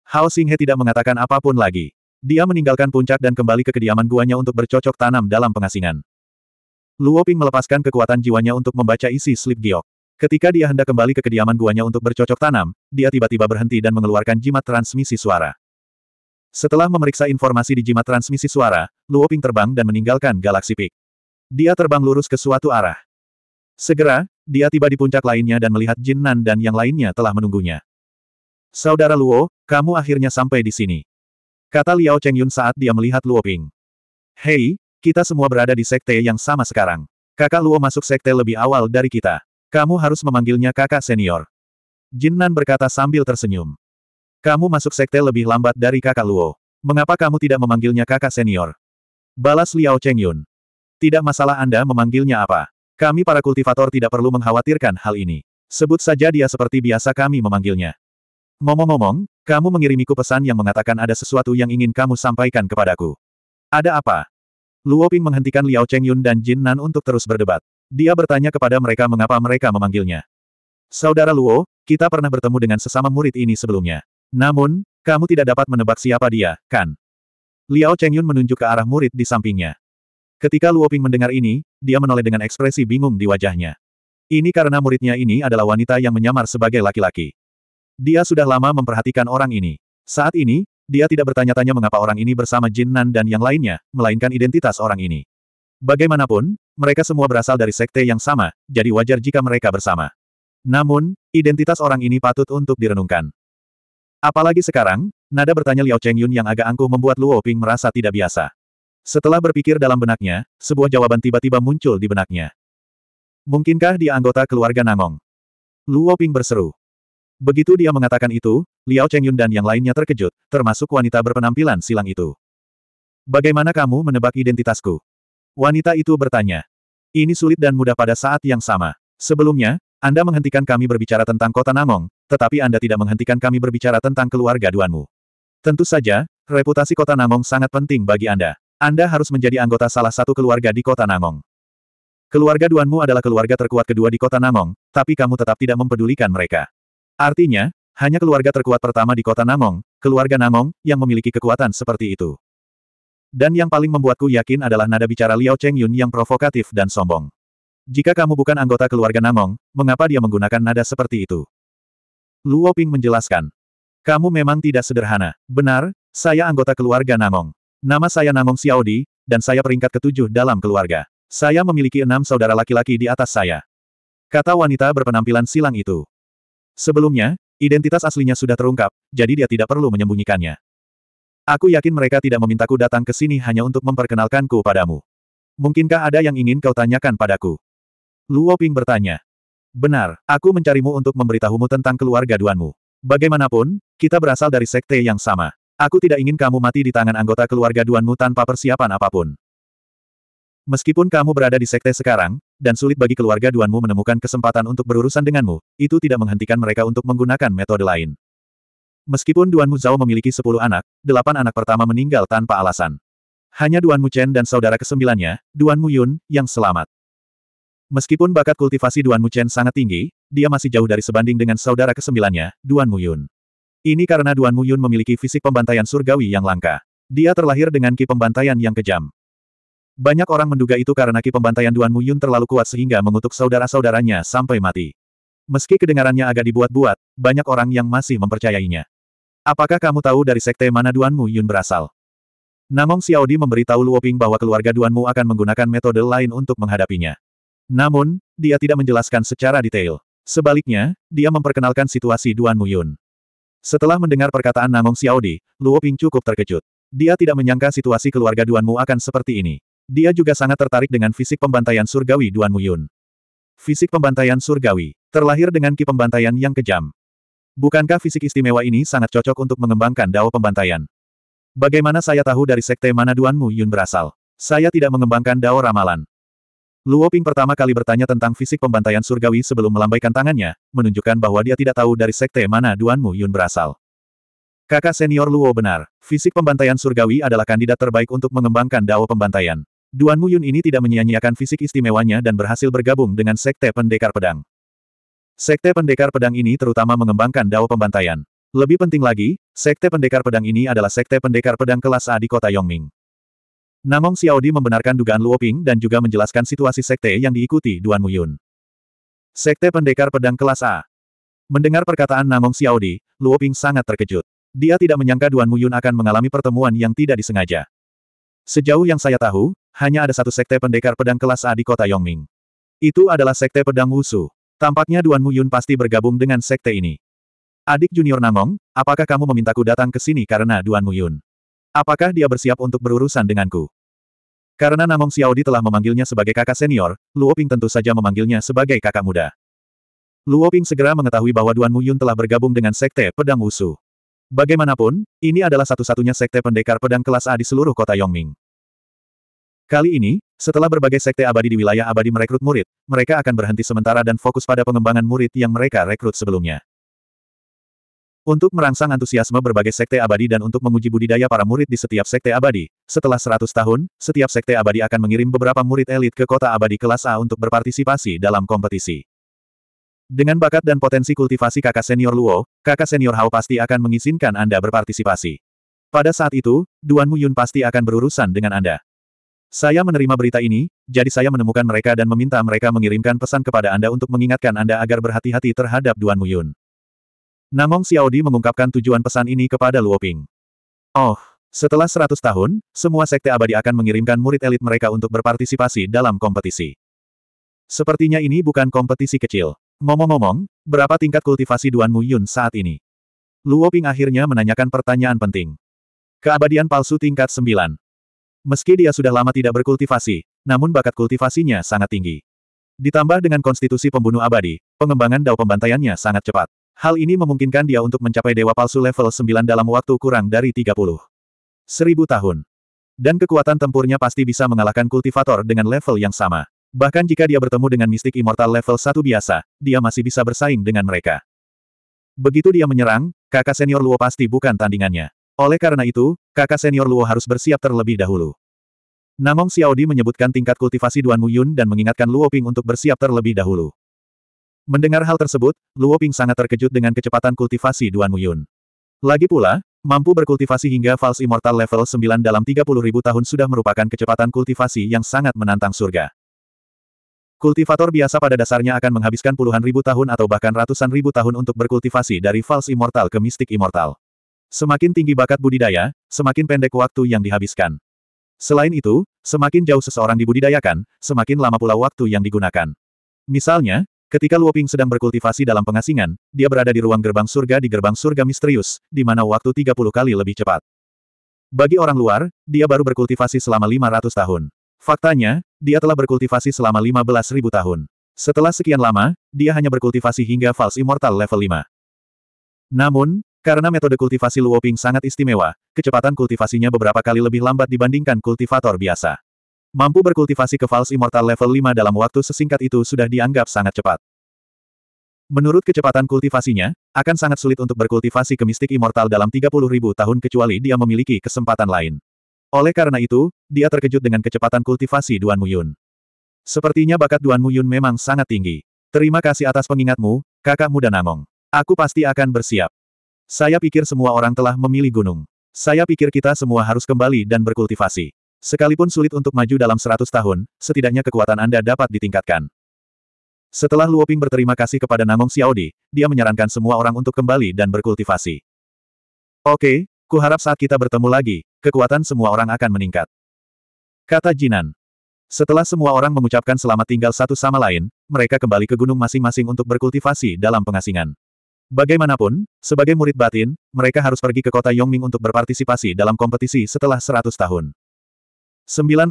Hao Xinghe tidak mengatakan apapun lagi. Dia meninggalkan puncak dan kembali ke kediaman guanya untuk bercocok tanam dalam pengasingan. Luo Ping melepaskan kekuatan jiwanya untuk membaca isi slip giok. Ketika dia hendak kembali ke kediaman guanya untuk bercocok tanam, dia tiba-tiba berhenti dan mengeluarkan jimat transmisi suara. Setelah memeriksa informasi di jimat transmisi suara, Luo Ping terbang dan meninggalkan Galaxy Peak. Dia terbang lurus ke suatu arah. Segera, dia tiba di puncak lainnya dan melihat Jin Nan dan yang lainnya telah menunggunya. Saudara Luo, kamu akhirnya sampai di sini. Kata Liao Chengyun saat dia melihat Luo Ping. Hei, kita semua berada di sekte yang sama sekarang. Kakak Luo masuk sekte lebih awal dari kita. Kamu harus memanggilnya kakak senior. Jin Nan berkata sambil tersenyum. Kamu masuk sekte lebih lambat dari kakak Luo. Mengapa kamu tidak memanggilnya kakak senior? Balas Liao Chengyun. Tidak masalah Anda memanggilnya apa. Kami para kultivator tidak perlu mengkhawatirkan hal ini. Sebut saja dia seperti biasa kami memanggilnya. Ngomong-ngomong, kamu mengirimiku pesan yang mengatakan ada sesuatu yang ingin kamu sampaikan kepadaku. Ada apa? Luo Ping menghentikan Liao Chengyun dan Jin Nan untuk terus berdebat. Dia bertanya kepada mereka mengapa mereka memanggilnya. Saudara Luo, kita pernah bertemu dengan sesama murid ini sebelumnya. Namun, kamu tidak dapat menebak siapa dia, kan? Liao Chengyun menunjuk ke arah murid di sampingnya. Ketika Luo Ping mendengar ini, dia menoleh dengan ekspresi bingung di wajahnya. Ini karena muridnya ini adalah wanita yang menyamar sebagai laki-laki. Dia sudah lama memperhatikan orang ini. Saat ini, dia tidak bertanya-tanya mengapa orang ini bersama Jin Nan dan yang lainnya, melainkan identitas orang ini. Bagaimanapun, mereka semua berasal dari sekte yang sama, jadi wajar jika mereka bersama. Namun, identitas orang ini patut untuk direnungkan. Apalagi sekarang, nada bertanya Liao Cheng Yun yang agak angkuh membuat Luo Ping merasa tidak biasa. Setelah berpikir dalam benaknya, sebuah jawaban tiba-tiba muncul di benaknya. Mungkinkah dia anggota keluarga Nangong? Luo Ping berseru. Begitu dia mengatakan itu, Liao Chengyun dan yang lainnya terkejut, termasuk wanita berpenampilan silang itu. Bagaimana kamu menebak identitasku? Wanita itu bertanya. Ini sulit dan mudah pada saat yang sama. Sebelumnya, Anda menghentikan kami berbicara tentang kota Namong, tetapi Anda tidak menghentikan kami berbicara tentang keluarga Duanmu. Tentu saja, reputasi kota Namong sangat penting bagi Anda. Anda harus menjadi anggota salah satu keluarga di kota Namong. Keluarga Duanmu adalah keluarga terkuat kedua di kota Namong, tapi kamu tetap tidak mempedulikan mereka. Artinya, hanya keluarga terkuat pertama di kota Namong, keluarga Namong, yang memiliki kekuatan seperti itu. Dan yang paling membuatku yakin adalah nada bicara Liao Cheng Yun yang provokatif dan sombong. Jika kamu bukan anggota keluarga Namong, mengapa dia menggunakan nada seperti itu? Luo Ping menjelaskan. Kamu memang tidak sederhana. Benar, saya anggota keluarga Namong. Nama saya Namong Xiaodi, dan saya peringkat ketujuh dalam keluarga. Saya memiliki enam saudara laki-laki di atas saya. Kata wanita berpenampilan silang itu. Sebelumnya, identitas aslinya sudah terungkap, jadi dia tidak perlu menyembunyikannya. Aku yakin mereka tidak memintaku datang ke sini hanya untuk memperkenalkanku padamu. Mungkinkah ada yang ingin kau tanyakan padaku? Luo Ping bertanya. Benar, aku mencarimu untuk memberitahumu tentang keluarga Duanmu. Bagaimanapun, kita berasal dari sekte yang sama. Aku tidak ingin kamu mati di tangan anggota keluarga Duanmu tanpa persiapan apapun. Meskipun kamu berada di sekte sekarang, dan sulit bagi keluarga Duanmu menemukan kesempatan untuk berurusan denganmu, itu tidak menghentikan mereka untuk menggunakan metode lain. Meskipun Duanmu Zhao memiliki sepuluh anak, delapan anak pertama meninggal tanpa alasan. Hanya Duan Mu Chen dan saudara kesembilannya, Mu Yun, yang selamat. Meskipun bakat kultivasi Duan Mu Chen sangat tinggi, dia masih jauh dari sebanding dengan saudara kesembilannya, Mu Yun. Ini karena Duan Mu Yun memiliki fisik pembantaian surgawi yang langka. Dia terlahir dengan ki pembantaian yang kejam. Banyak orang menduga itu karena ki pembantaian Duan Muyun terlalu kuat sehingga mengutuk saudara-saudaranya sampai mati. Meski kedengarannya agak dibuat-buat, banyak orang yang masih mempercayainya. Apakah kamu tahu dari sekte mana Duan Muyun berasal? Namong Xiaodi memberitahu Luoping bahwa keluarga Duan Mu akan menggunakan metode lain untuk menghadapinya. Namun, dia tidak menjelaskan secara detail. Sebaliknya, dia memperkenalkan situasi Duan Muyun. Setelah mendengar perkataan Namong Xiaodi, Luoping cukup terkejut. Dia tidak menyangka situasi keluarga Duan Mu akan seperti ini. Dia juga sangat tertarik dengan fisik pembantaian surgawi Duan Muyun. Fisik pembantaian surgawi, terlahir dengan ki pembantaian yang kejam. Bukankah fisik istimewa ini sangat cocok untuk mengembangkan dao pembantaian? Bagaimana saya tahu dari sekte mana Duan Muyun berasal? Saya tidak mengembangkan dao ramalan. Luo Ping pertama kali bertanya tentang fisik pembantaian surgawi sebelum melambaikan tangannya, menunjukkan bahwa dia tidak tahu dari sekte mana Duan Muyun berasal. Kakak senior Luo benar, fisik pembantaian surgawi adalah kandidat terbaik untuk mengembangkan dao pembantaian. Duan Muyun ini tidak menyia-nyiakan fisik istimewanya dan berhasil bergabung dengan Sekte Pendekar Pedang. Sekte Pendekar Pedang ini terutama mengembangkan dao pembantaian. Lebih penting lagi, Sekte Pendekar Pedang ini adalah Sekte Pendekar Pedang kelas A di kota Yongming. Namong Xiaodi membenarkan dugaan Luoping dan juga menjelaskan situasi Sekte yang diikuti Duan Muyun. Sekte Pendekar Pedang kelas A. Mendengar perkataan Namong Xiaodi, Luoping sangat terkejut. Dia tidak menyangka Duan Muyun akan mengalami pertemuan yang tidak disengaja. Sejauh yang saya tahu, hanya ada satu sekte pendekar pedang kelas A di kota Yongming. Itu adalah sekte pedang Wusu. Tampaknya Duan Muyun pasti bergabung dengan sekte ini. Adik junior Namong, apakah kamu memintaku datang ke sini karena Duan Muyun? Apakah dia bersiap untuk berurusan denganku? Karena Namong Xiaodi telah memanggilnya sebagai kakak senior, Luo Ping tentu saja memanggilnya sebagai kakak muda. Luo Ping segera mengetahui bahwa Duan Muyun telah bergabung dengan sekte pedang Wusu. Bagaimanapun, ini adalah satu-satunya sekte pendekar pedang kelas A di seluruh kota Yongming. Kali ini, setelah berbagai sekte abadi di wilayah abadi merekrut murid, mereka akan berhenti sementara dan fokus pada pengembangan murid yang mereka rekrut sebelumnya. Untuk merangsang antusiasme berbagai sekte abadi dan untuk menguji budidaya para murid di setiap sekte abadi, setelah 100 tahun, setiap sekte abadi akan mengirim beberapa murid elit ke kota abadi kelas A untuk berpartisipasi dalam kompetisi. Dengan bakat dan potensi kultivasi kakak senior Luo, kakak senior Hao pasti akan mengizinkan Anda berpartisipasi. Pada saat itu, Duan Muyun pasti akan berurusan dengan Anda. Saya menerima berita ini, jadi saya menemukan mereka dan meminta mereka mengirimkan pesan kepada Anda untuk mengingatkan Anda agar berhati-hati terhadap Duan Muyun. Namong Xiaodi mengungkapkan tujuan pesan ini kepada Luoping. Oh, setelah 100 tahun, semua sekte abadi akan mengirimkan murid elit mereka untuk berpartisipasi dalam kompetisi. Sepertinya ini bukan kompetisi kecil. Ngomong-ngomong, berapa tingkat kultivasi Duan Muyun saat ini? Luoping akhirnya menanyakan pertanyaan penting. Keabadian palsu tingkat 9. Meski dia sudah lama tidak berkultivasi, namun bakat kultivasinya sangat tinggi. Ditambah dengan konstitusi pembunuh abadi, pengembangan dao pembantaiannya sangat cepat. Hal ini memungkinkan dia untuk mencapai dewa palsu level 9 dalam waktu kurang dari 30. Seribu tahun. Dan kekuatan tempurnya pasti bisa mengalahkan kultivator dengan level yang sama. Bahkan jika dia bertemu dengan mistik immortal level 1 biasa, dia masih bisa bersaing dengan mereka. Begitu dia menyerang, kakak senior Luo pasti bukan tandingannya. Oleh karena itu, kakak senior Luo harus bersiap terlebih dahulu. Namong Xiaodi menyebutkan tingkat kultivasi Duan Muyun dan mengingatkan Luo Ping untuk bersiap terlebih dahulu. Mendengar hal tersebut, Luo Ping sangat terkejut dengan kecepatan kultivasi Duan Muyun. Lagi pula, mampu berkultivasi hingga False Immortal level 9 dalam ribu tahun sudah merupakan kecepatan kultivasi yang sangat menantang surga. Kultivator biasa pada dasarnya akan menghabiskan puluhan ribu tahun atau bahkan ratusan ribu tahun untuk berkultivasi dari False Immortal ke Mystic Immortal. Semakin tinggi bakat budidaya, semakin pendek waktu yang dihabiskan. Selain itu, semakin jauh seseorang dibudidayakan, semakin lama pula waktu yang digunakan. Misalnya, ketika Luoping sedang berkultivasi dalam pengasingan, dia berada di ruang gerbang surga di gerbang surga misterius, di mana waktu 30 kali lebih cepat. Bagi orang luar, dia baru berkultivasi selama 500 tahun. Faktanya, dia telah berkultivasi selama 15.000 tahun. Setelah sekian lama, dia hanya berkultivasi hingga False Immortal level 5. Namun, karena metode kultivasi Luoping sangat istimewa, kecepatan kultivasinya beberapa kali lebih lambat dibandingkan kultivator biasa. Mampu berkultivasi ke False Immortal level 5 dalam waktu sesingkat itu sudah dianggap sangat cepat. Menurut kecepatan kultivasinya, akan sangat sulit untuk berkultivasi ke mistik immortal dalam ribu tahun kecuali dia memiliki kesempatan lain. Oleh karena itu, dia terkejut dengan kecepatan kultivasi Duan Muyun. Sepertinya bakat Duan Muyun memang sangat tinggi. Terima kasih atas pengingatmu, kakak muda Namong. Aku pasti akan bersiap. Saya pikir semua orang telah memilih gunung. Saya pikir kita semua harus kembali dan berkultivasi. Sekalipun sulit untuk maju dalam 100 tahun, setidaknya kekuatan Anda dapat ditingkatkan. Setelah Luoping berterima kasih kepada Namong Xiaodi, dia menyarankan semua orang untuk kembali dan berkultivasi. Oke, ku harap saat kita bertemu lagi, kekuatan semua orang akan meningkat. Kata Jinan. Setelah semua orang mengucapkan selamat tinggal satu sama lain, mereka kembali ke gunung masing-masing untuk berkultivasi dalam pengasingan. Bagaimanapun, sebagai murid batin, mereka harus pergi ke kota Yongming untuk berpartisipasi dalam kompetisi setelah 100 tahun. 940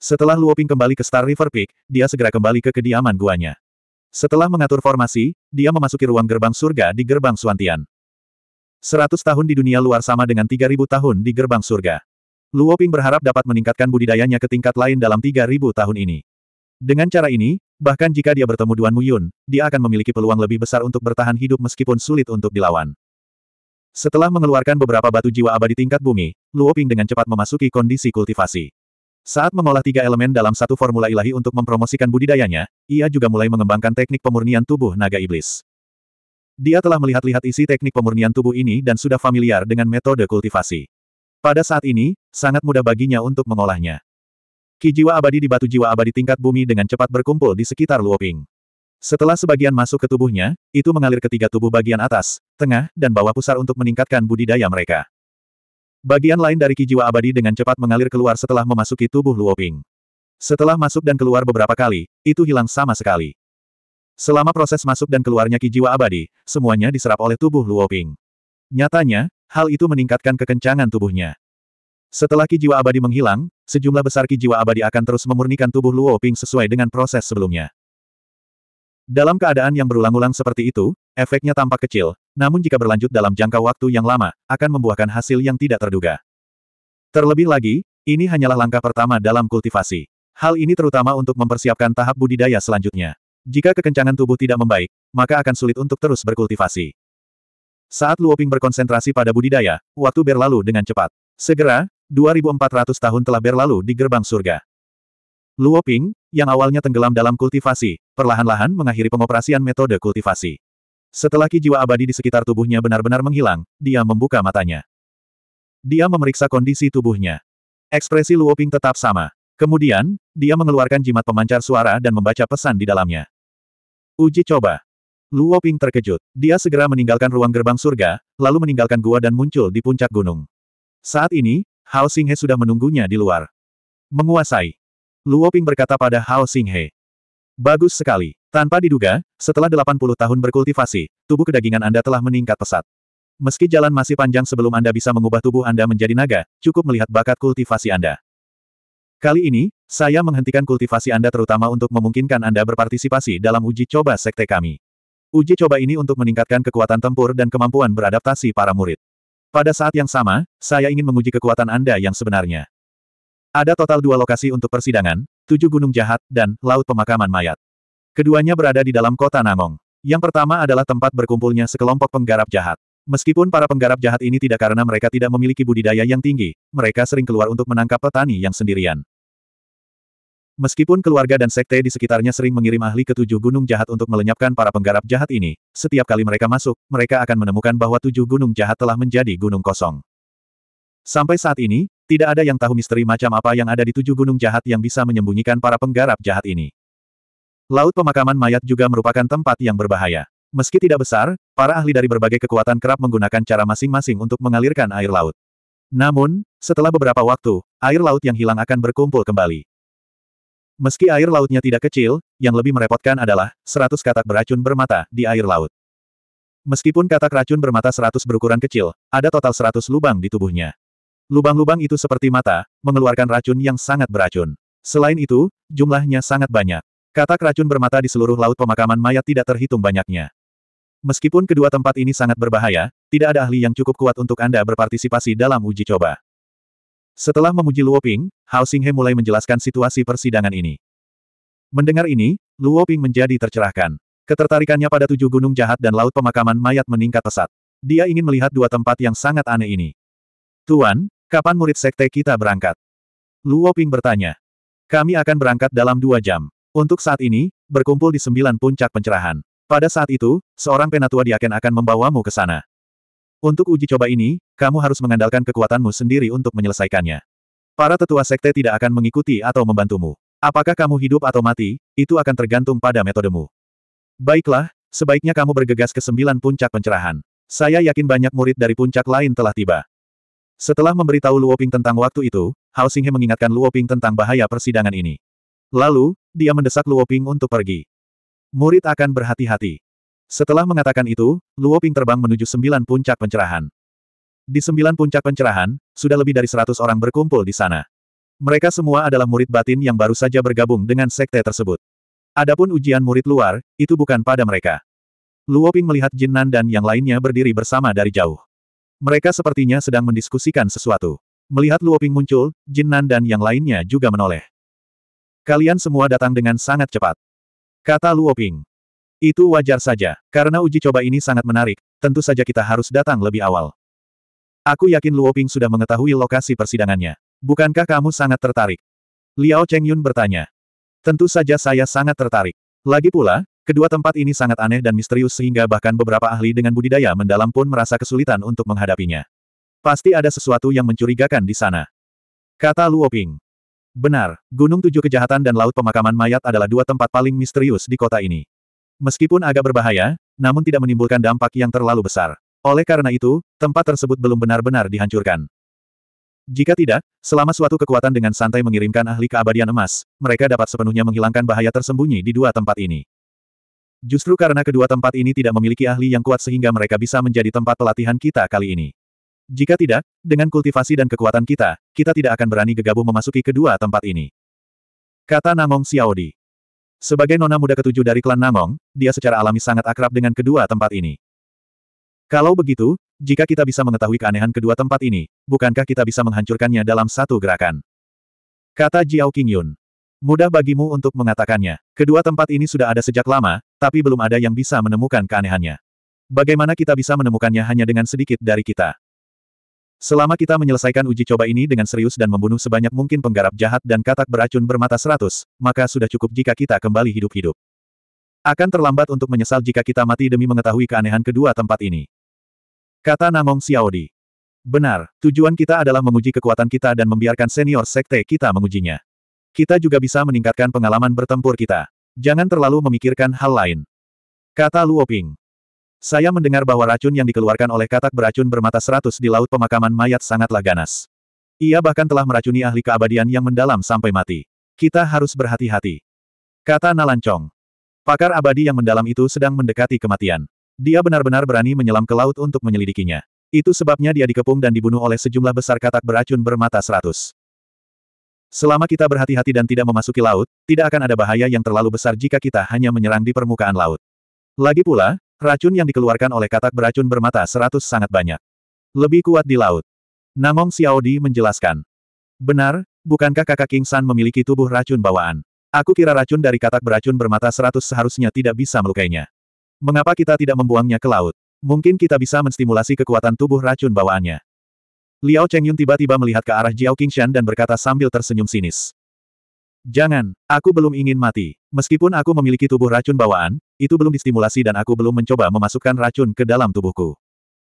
Setelah Luoping kembali ke Star River Peak, dia segera kembali ke kediaman guanya. Setelah mengatur formasi, dia memasuki ruang gerbang surga di gerbang Suantian. 100 tahun di dunia luar sama dengan 3000 tahun di gerbang surga. Luoping berharap dapat meningkatkan budidayanya ke tingkat lain dalam 3000 tahun ini. Dengan cara ini, Bahkan jika dia bertemu Duan Muyun, dia akan memiliki peluang lebih besar untuk bertahan hidup meskipun sulit untuk dilawan. Setelah mengeluarkan beberapa batu jiwa abadi tingkat bumi, Luo Ping dengan cepat memasuki kondisi kultivasi. Saat mengolah tiga elemen dalam satu formula ilahi untuk mempromosikan budidayanya, ia juga mulai mengembangkan teknik pemurnian tubuh naga iblis. Dia telah melihat-lihat isi teknik pemurnian tubuh ini dan sudah familiar dengan metode kultivasi. Pada saat ini, sangat mudah baginya untuk mengolahnya. Ki jiwa abadi di batu jiwa abadi tingkat bumi dengan cepat berkumpul di sekitar Luoping. Setelah sebagian masuk ke tubuhnya, itu mengalir ke tiga tubuh bagian atas, tengah, dan bawah pusar untuk meningkatkan budidaya mereka. Bagian lain dari ki jiwa abadi dengan cepat mengalir keluar setelah memasuki tubuh Luoping. Setelah masuk dan keluar beberapa kali, itu hilang sama sekali. Selama proses masuk dan keluarnya ki jiwa abadi, semuanya diserap oleh tubuh Luoping. Nyatanya, hal itu meningkatkan kekencangan tubuhnya. Setelah ki jiwa abadi menghilang, sejumlah besar ki jiwa abadi akan terus memurnikan tubuh Luo Ping sesuai dengan proses sebelumnya. Dalam keadaan yang berulang-ulang seperti itu, efeknya tampak kecil, namun jika berlanjut dalam jangka waktu yang lama, akan membuahkan hasil yang tidak terduga. Terlebih lagi, ini hanyalah langkah pertama dalam kultivasi. Hal ini terutama untuk mempersiapkan tahap budidaya selanjutnya. Jika kekencangan tubuh tidak membaik, maka akan sulit untuk terus berkultivasi. Saat Luoping berkonsentrasi pada budidaya, waktu berlalu dengan cepat. Segera, 2400 tahun telah berlalu di gerbang surga. Luo Ping, yang awalnya tenggelam dalam kultivasi, perlahan-lahan mengakhiri pengoperasian metode kultivasi. Setelah ki jiwa abadi di sekitar tubuhnya benar-benar menghilang, dia membuka matanya. Dia memeriksa kondisi tubuhnya. Ekspresi Luo Ping tetap sama. Kemudian, dia mengeluarkan jimat pemancar suara dan membaca pesan di dalamnya. Uji coba. Luo Ping terkejut. Dia segera meninggalkan ruang gerbang surga, lalu meninggalkan gua dan muncul di puncak gunung. Saat ini, Hao Xinghe sudah menunggunya di luar. Menguasai. Luo Ping berkata pada Hao Xinghe. Bagus sekali. Tanpa diduga, setelah 80 tahun berkultivasi, tubuh kedagingan Anda telah meningkat pesat. Meski jalan masih panjang sebelum Anda bisa mengubah tubuh Anda menjadi naga, cukup melihat bakat kultivasi Anda. Kali ini, saya menghentikan kultivasi Anda terutama untuk memungkinkan Anda berpartisipasi dalam uji coba sekte kami. Uji coba ini untuk meningkatkan kekuatan tempur dan kemampuan beradaptasi para murid. Pada saat yang sama, saya ingin menguji kekuatan Anda yang sebenarnya. Ada total dua lokasi untuk persidangan, tujuh gunung jahat, dan laut pemakaman mayat. Keduanya berada di dalam kota Nangong. Yang pertama adalah tempat berkumpulnya sekelompok penggarap jahat. Meskipun para penggarap jahat ini tidak karena mereka tidak memiliki budidaya yang tinggi, mereka sering keluar untuk menangkap petani yang sendirian. Meskipun keluarga dan sekte di sekitarnya sering mengirim ahli ke tujuh gunung jahat untuk melenyapkan para penggarap jahat ini, setiap kali mereka masuk, mereka akan menemukan bahwa tujuh gunung jahat telah menjadi gunung kosong. Sampai saat ini, tidak ada yang tahu misteri macam apa yang ada di tujuh gunung jahat yang bisa menyembunyikan para penggarap jahat ini. Laut pemakaman mayat juga merupakan tempat yang berbahaya. Meski tidak besar, para ahli dari berbagai kekuatan kerap menggunakan cara masing-masing untuk mengalirkan air laut. Namun, setelah beberapa waktu, air laut yang hilang akan berkumpul kembali. Meski air lautnya tidak kecil, yang lebih merepotkan adalah, seratus katak beracun bermata, di air laut. Meskipun katak racun bermata seratus berukuran kecil, ada total seratus lubang di tubuhnya. Lubang-lubang itu seperti mata, mengeluarkan racun yang sangat beracun. Selain itu, jumlahnya sangat banyak. Katak racun bermata di seluruh laut pemakaman mayat tidak terhitung banyaknya. Meskipun kedua tempat ini sangat berbahaya, tidak ada ahli yang cukup kuat untuk Anda berpartisipasi dalam uji coba. Setelah memuji Luo Ping, Hao Xinghe mulai menjelaskan situasi persidangan ini. Mendengar ini, Luo Ping menjadi tercerahkan. Ketertarikannya pada tujuh gunung jahat dan laut pemakaman mayat meningkat pesat. Dia ingin melihat dua tempat yang sangat aneh ini. Tuan, kapan murid sekte kita berangkat? Luo Ping bertanya. Kami akan berangkat dalam dua jam. Untuk saat ini, berkumpul di sembilan puncak pencerahan. Pada saat itu, seorang penatua diaken akan membawamu ke sana. Untuk uji coba ini, kamu harus mengandalkan kekuatanmu sendiri untuk menyelesaikannya. Para tetua sekte tidak akan mengikuti atau membantumu. Apakah kamu hidup atau mati, itu akan tergantung pada metodemu. Baiklah, sebaiknya kamu bergegas ke sembilan puncak pencerahan. Saya yakin banyak murid dari puncak lain telah tiba. Setelah memberitahu Luoping tentang waktu itu, Hao Xinghe mengingatkan Luoping tentang bahaya persidangan ini. Lalu, dia mendesak Luoping untuk pergi. Murid akan berhati-hati. Setelah mengatakan itu, Luo Ping terbang menuju sembilan puncak pencerahan. Di sembilan puncak pencerahan, sudah lebih dari seratus orang berkumpul di sana. Mereka semua adalah murid batin yang baru saja bergabung dengan sekte tersebut. Adapun ujian murid luar, itu bukan pada mereka. Luo Ping melihat Nan dan yang lainnya berdiri bersama dari jauh. Mereka sepertinya sedang mendiskusikan sesuatu. Melihat Luo Ping muncul, Nan dan yang lainnya juga menoleh. Kalian semua datang dengan sangat cepat. Kata Luo Ping. Itu wajar saja, karena uji coba ini sangat menarik, tentu saja kita harus datang lebih awal. Aku yakin Luo Ping sudah mengetahui lokasi persidangannya. Bukankah kamu sangat tertarik? Liao Chengyun bertanya. Tentu saja saya sangat tertarik. Lagi pula, kedua tempat ini sangat aneh dan misterius sehingga bahkan beberapa ahli dengan budidaya mendalam pun merasa kesulitan untuk menghadapinya. Pasti ada sesuatu yang mencurigakan di sana. Kata Luo Ping. Benar, Gunung Tujuh Kejahatan dan Laut Pemakaman Mayat adalah dua tempat paling misterius di kota ini. Meskipun agak berbahaya, namun tidak menimbulkan dampak yang terlalu besar. Oleh karena itu, tempat tersebut belum benar-benar dihancurkan. Jika tidak, selama suatu kekuatan dengan santai mengirimkan ahli keabadian emas, mereka dapat sepenuhnya menghilangkan bahaya tersembunyi di dua tempat ini. Justru karena kedua tempat ini tidak memiliki ahli yang kuat sehingga mereka bisa menjadi tempat pelatihan kita kali ini. Jika tidak, dengan kultivasi dan kekuatan kita, kita tidak akan berani gegabah memasuki kedua tempat ini. Kata Namong Xiaodi. Sebagai nona muda ketujuh dari klan Namong, dia secara alami sangat akrab dengan kedua tempat ini. Kalau begitu, jika kita bisa mengetahui keanehan kedua tempat ini, bukankah kita bisa menghancurkannya dalam satu gerakan? Kata Jiao Qingyun. Mudah bagimu untuk mengatakannya. Kedua tempat ini sudah ada sejak lama, tapi belum ada yang bisa menemukan keanehannya. Bagaimana kita bisa menemukannya hanya dengan sedikit dari kita? Selama kita menyelesaikan uji coba ini dengan serius dan membunuh sebanyak mungkin penggarap jahat dan katak beracun bermata seratus, maka sudah cukup jika kita kembali hidup-hidup. Akan terlambat untuk menyesal jika kita mati demi mengetahui keanehan kedua tempat ini. Kata Namong Xiaodi. Benar, tujuan kita adalah menguji kekuatan kita dan membiarkan senior sekte kita mengujinya. Kita juga bisa meningkatkan pengalaman bertempur kita. Jangan terlalu memikirkan hal lain. Kata Luoping. Saya mendengar bahwa racun yang dikeluarkan oleh katak beracun bermata seratus di Laut Pemakaman Mayat sangatlah ganas. Ia bahkan telah meracuni ahli keabadian yang mendalam sampai mati. Kita harus berhati-hati. Kata Nalancong. Pakar abadi yang mendalam itu sedang mendekati kematian. Dia benar-benar berani menyelam ke laut untuk menyelidikinya. Itu sebabnya dia dikepung dan dibunuh oleh sejumlah besar katak beracun bermata seratus. Selama kita berhati-hati dan tidak memasuki laut, tidak akan ada bahaya yang terlalu besar jika kita hanya menyerang di permukaan laut. Lagi pula, Racun yang dikeluarkan oleh katak beracun bermata seratus sangat banyak. Lebih kuat di laut. Namong Xiaodi menjelaskan. Benar, bukankah kakak King San memiliki tubuh racun bawaan? Aku kira racun dari katak beracun bermata seratus seharusnya tidak bisa melukainya. Mengapa kita tidak membuangnya ke laut? Mungkin kita bisa menstimulasi kekuatan tubuh racun bawaannya. Liao Chengyun tiba-tiba melihat ke arah Jiao Qingshan dan berkata sambil tersenyum sinis. Jangan, aku belum ingin mati. Meskipun aku memiliki tubuh racun bawaan, itu belum distimulasi dan aku belum mencoba memasukkan racun ke dalam tubuhku.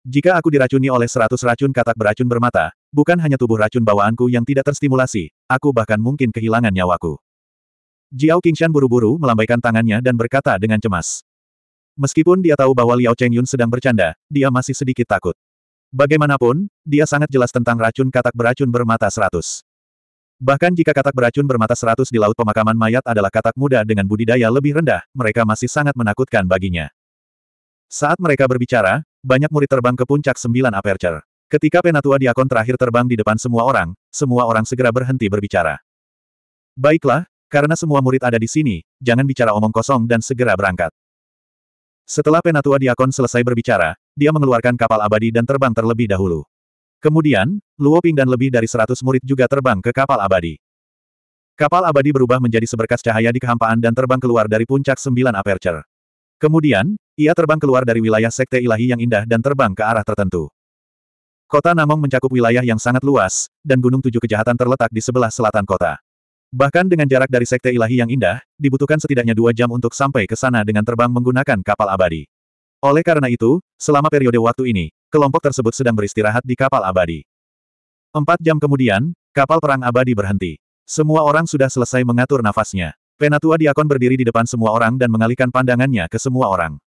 Jika aku diracuni oleh seratus racun katak beracun bermata, bukan hanya tubuh racun bawaanku yang tidak terstimulasi, aku bahkan mungkin kehilangan nyawaku. Jiao Qingshan buru-buru melambaikan tangannya dan berkata dengan cemas. Meskipun dia tahu bahwa Liao Chengyun sedang bercanda, dia masih sedikit takut. Bagaimanapun, dia sangat jelas tentang racun katak beracun bermata seratus. Bahkan jika katak beracun bermata seratus di Laut Pemakaman Mayat adalah katak muda dengan budidaya lebih rendah, mereka masih sangat menakutkan baginya. Saat mereka berbicara, banyak murid terbang ke puncak sembilan aperture. Ketika penatua diakon terakhir terbang di depan semua orang, semua orang segera berhenti berbicara. Baiklah, karena semua murid ada di sini, jangan bicara omong kosong dan segera berangkat. Setelah penatua diakon selesai berbicara, dia mengeluarkan kapal abadi dan terbang terlebih dahulu. Kemudian, Luo Ping dan lebih dari seratus murid juga terbang ke kapal abadi. Kapal abadi berubah menjadi seberkas cahaya di kehampaan dan terbang keluar dari puncak sembilan aperture. Kemudian, ia terbang keluar dari wilayah sekte ilahi yang indah dan terbang ke arah tertentu. Kota Namong mencakup wilayah yang sangat luas, dan Gunung Tujuh Kejahatan terletak di sebelah selatan kota. Bahkan dengan jarak dari sekte ilahi yang indah, dibutuhkan setidaknya dua jam untuk sampai ke sana dengan terbang menggunakan kapal abadi. Oleh karena itu, selama periode waktu ini, kelompok tersebut sedang beristirahat di kapal abadi. Empat jam kemudian, kapal perang abadi berhenti. Semua orang sudah selesai mengatur nafasnya. Penatua Diakon berdiri di depan semua orang dan mengalihkan pandangannya ke semua orang.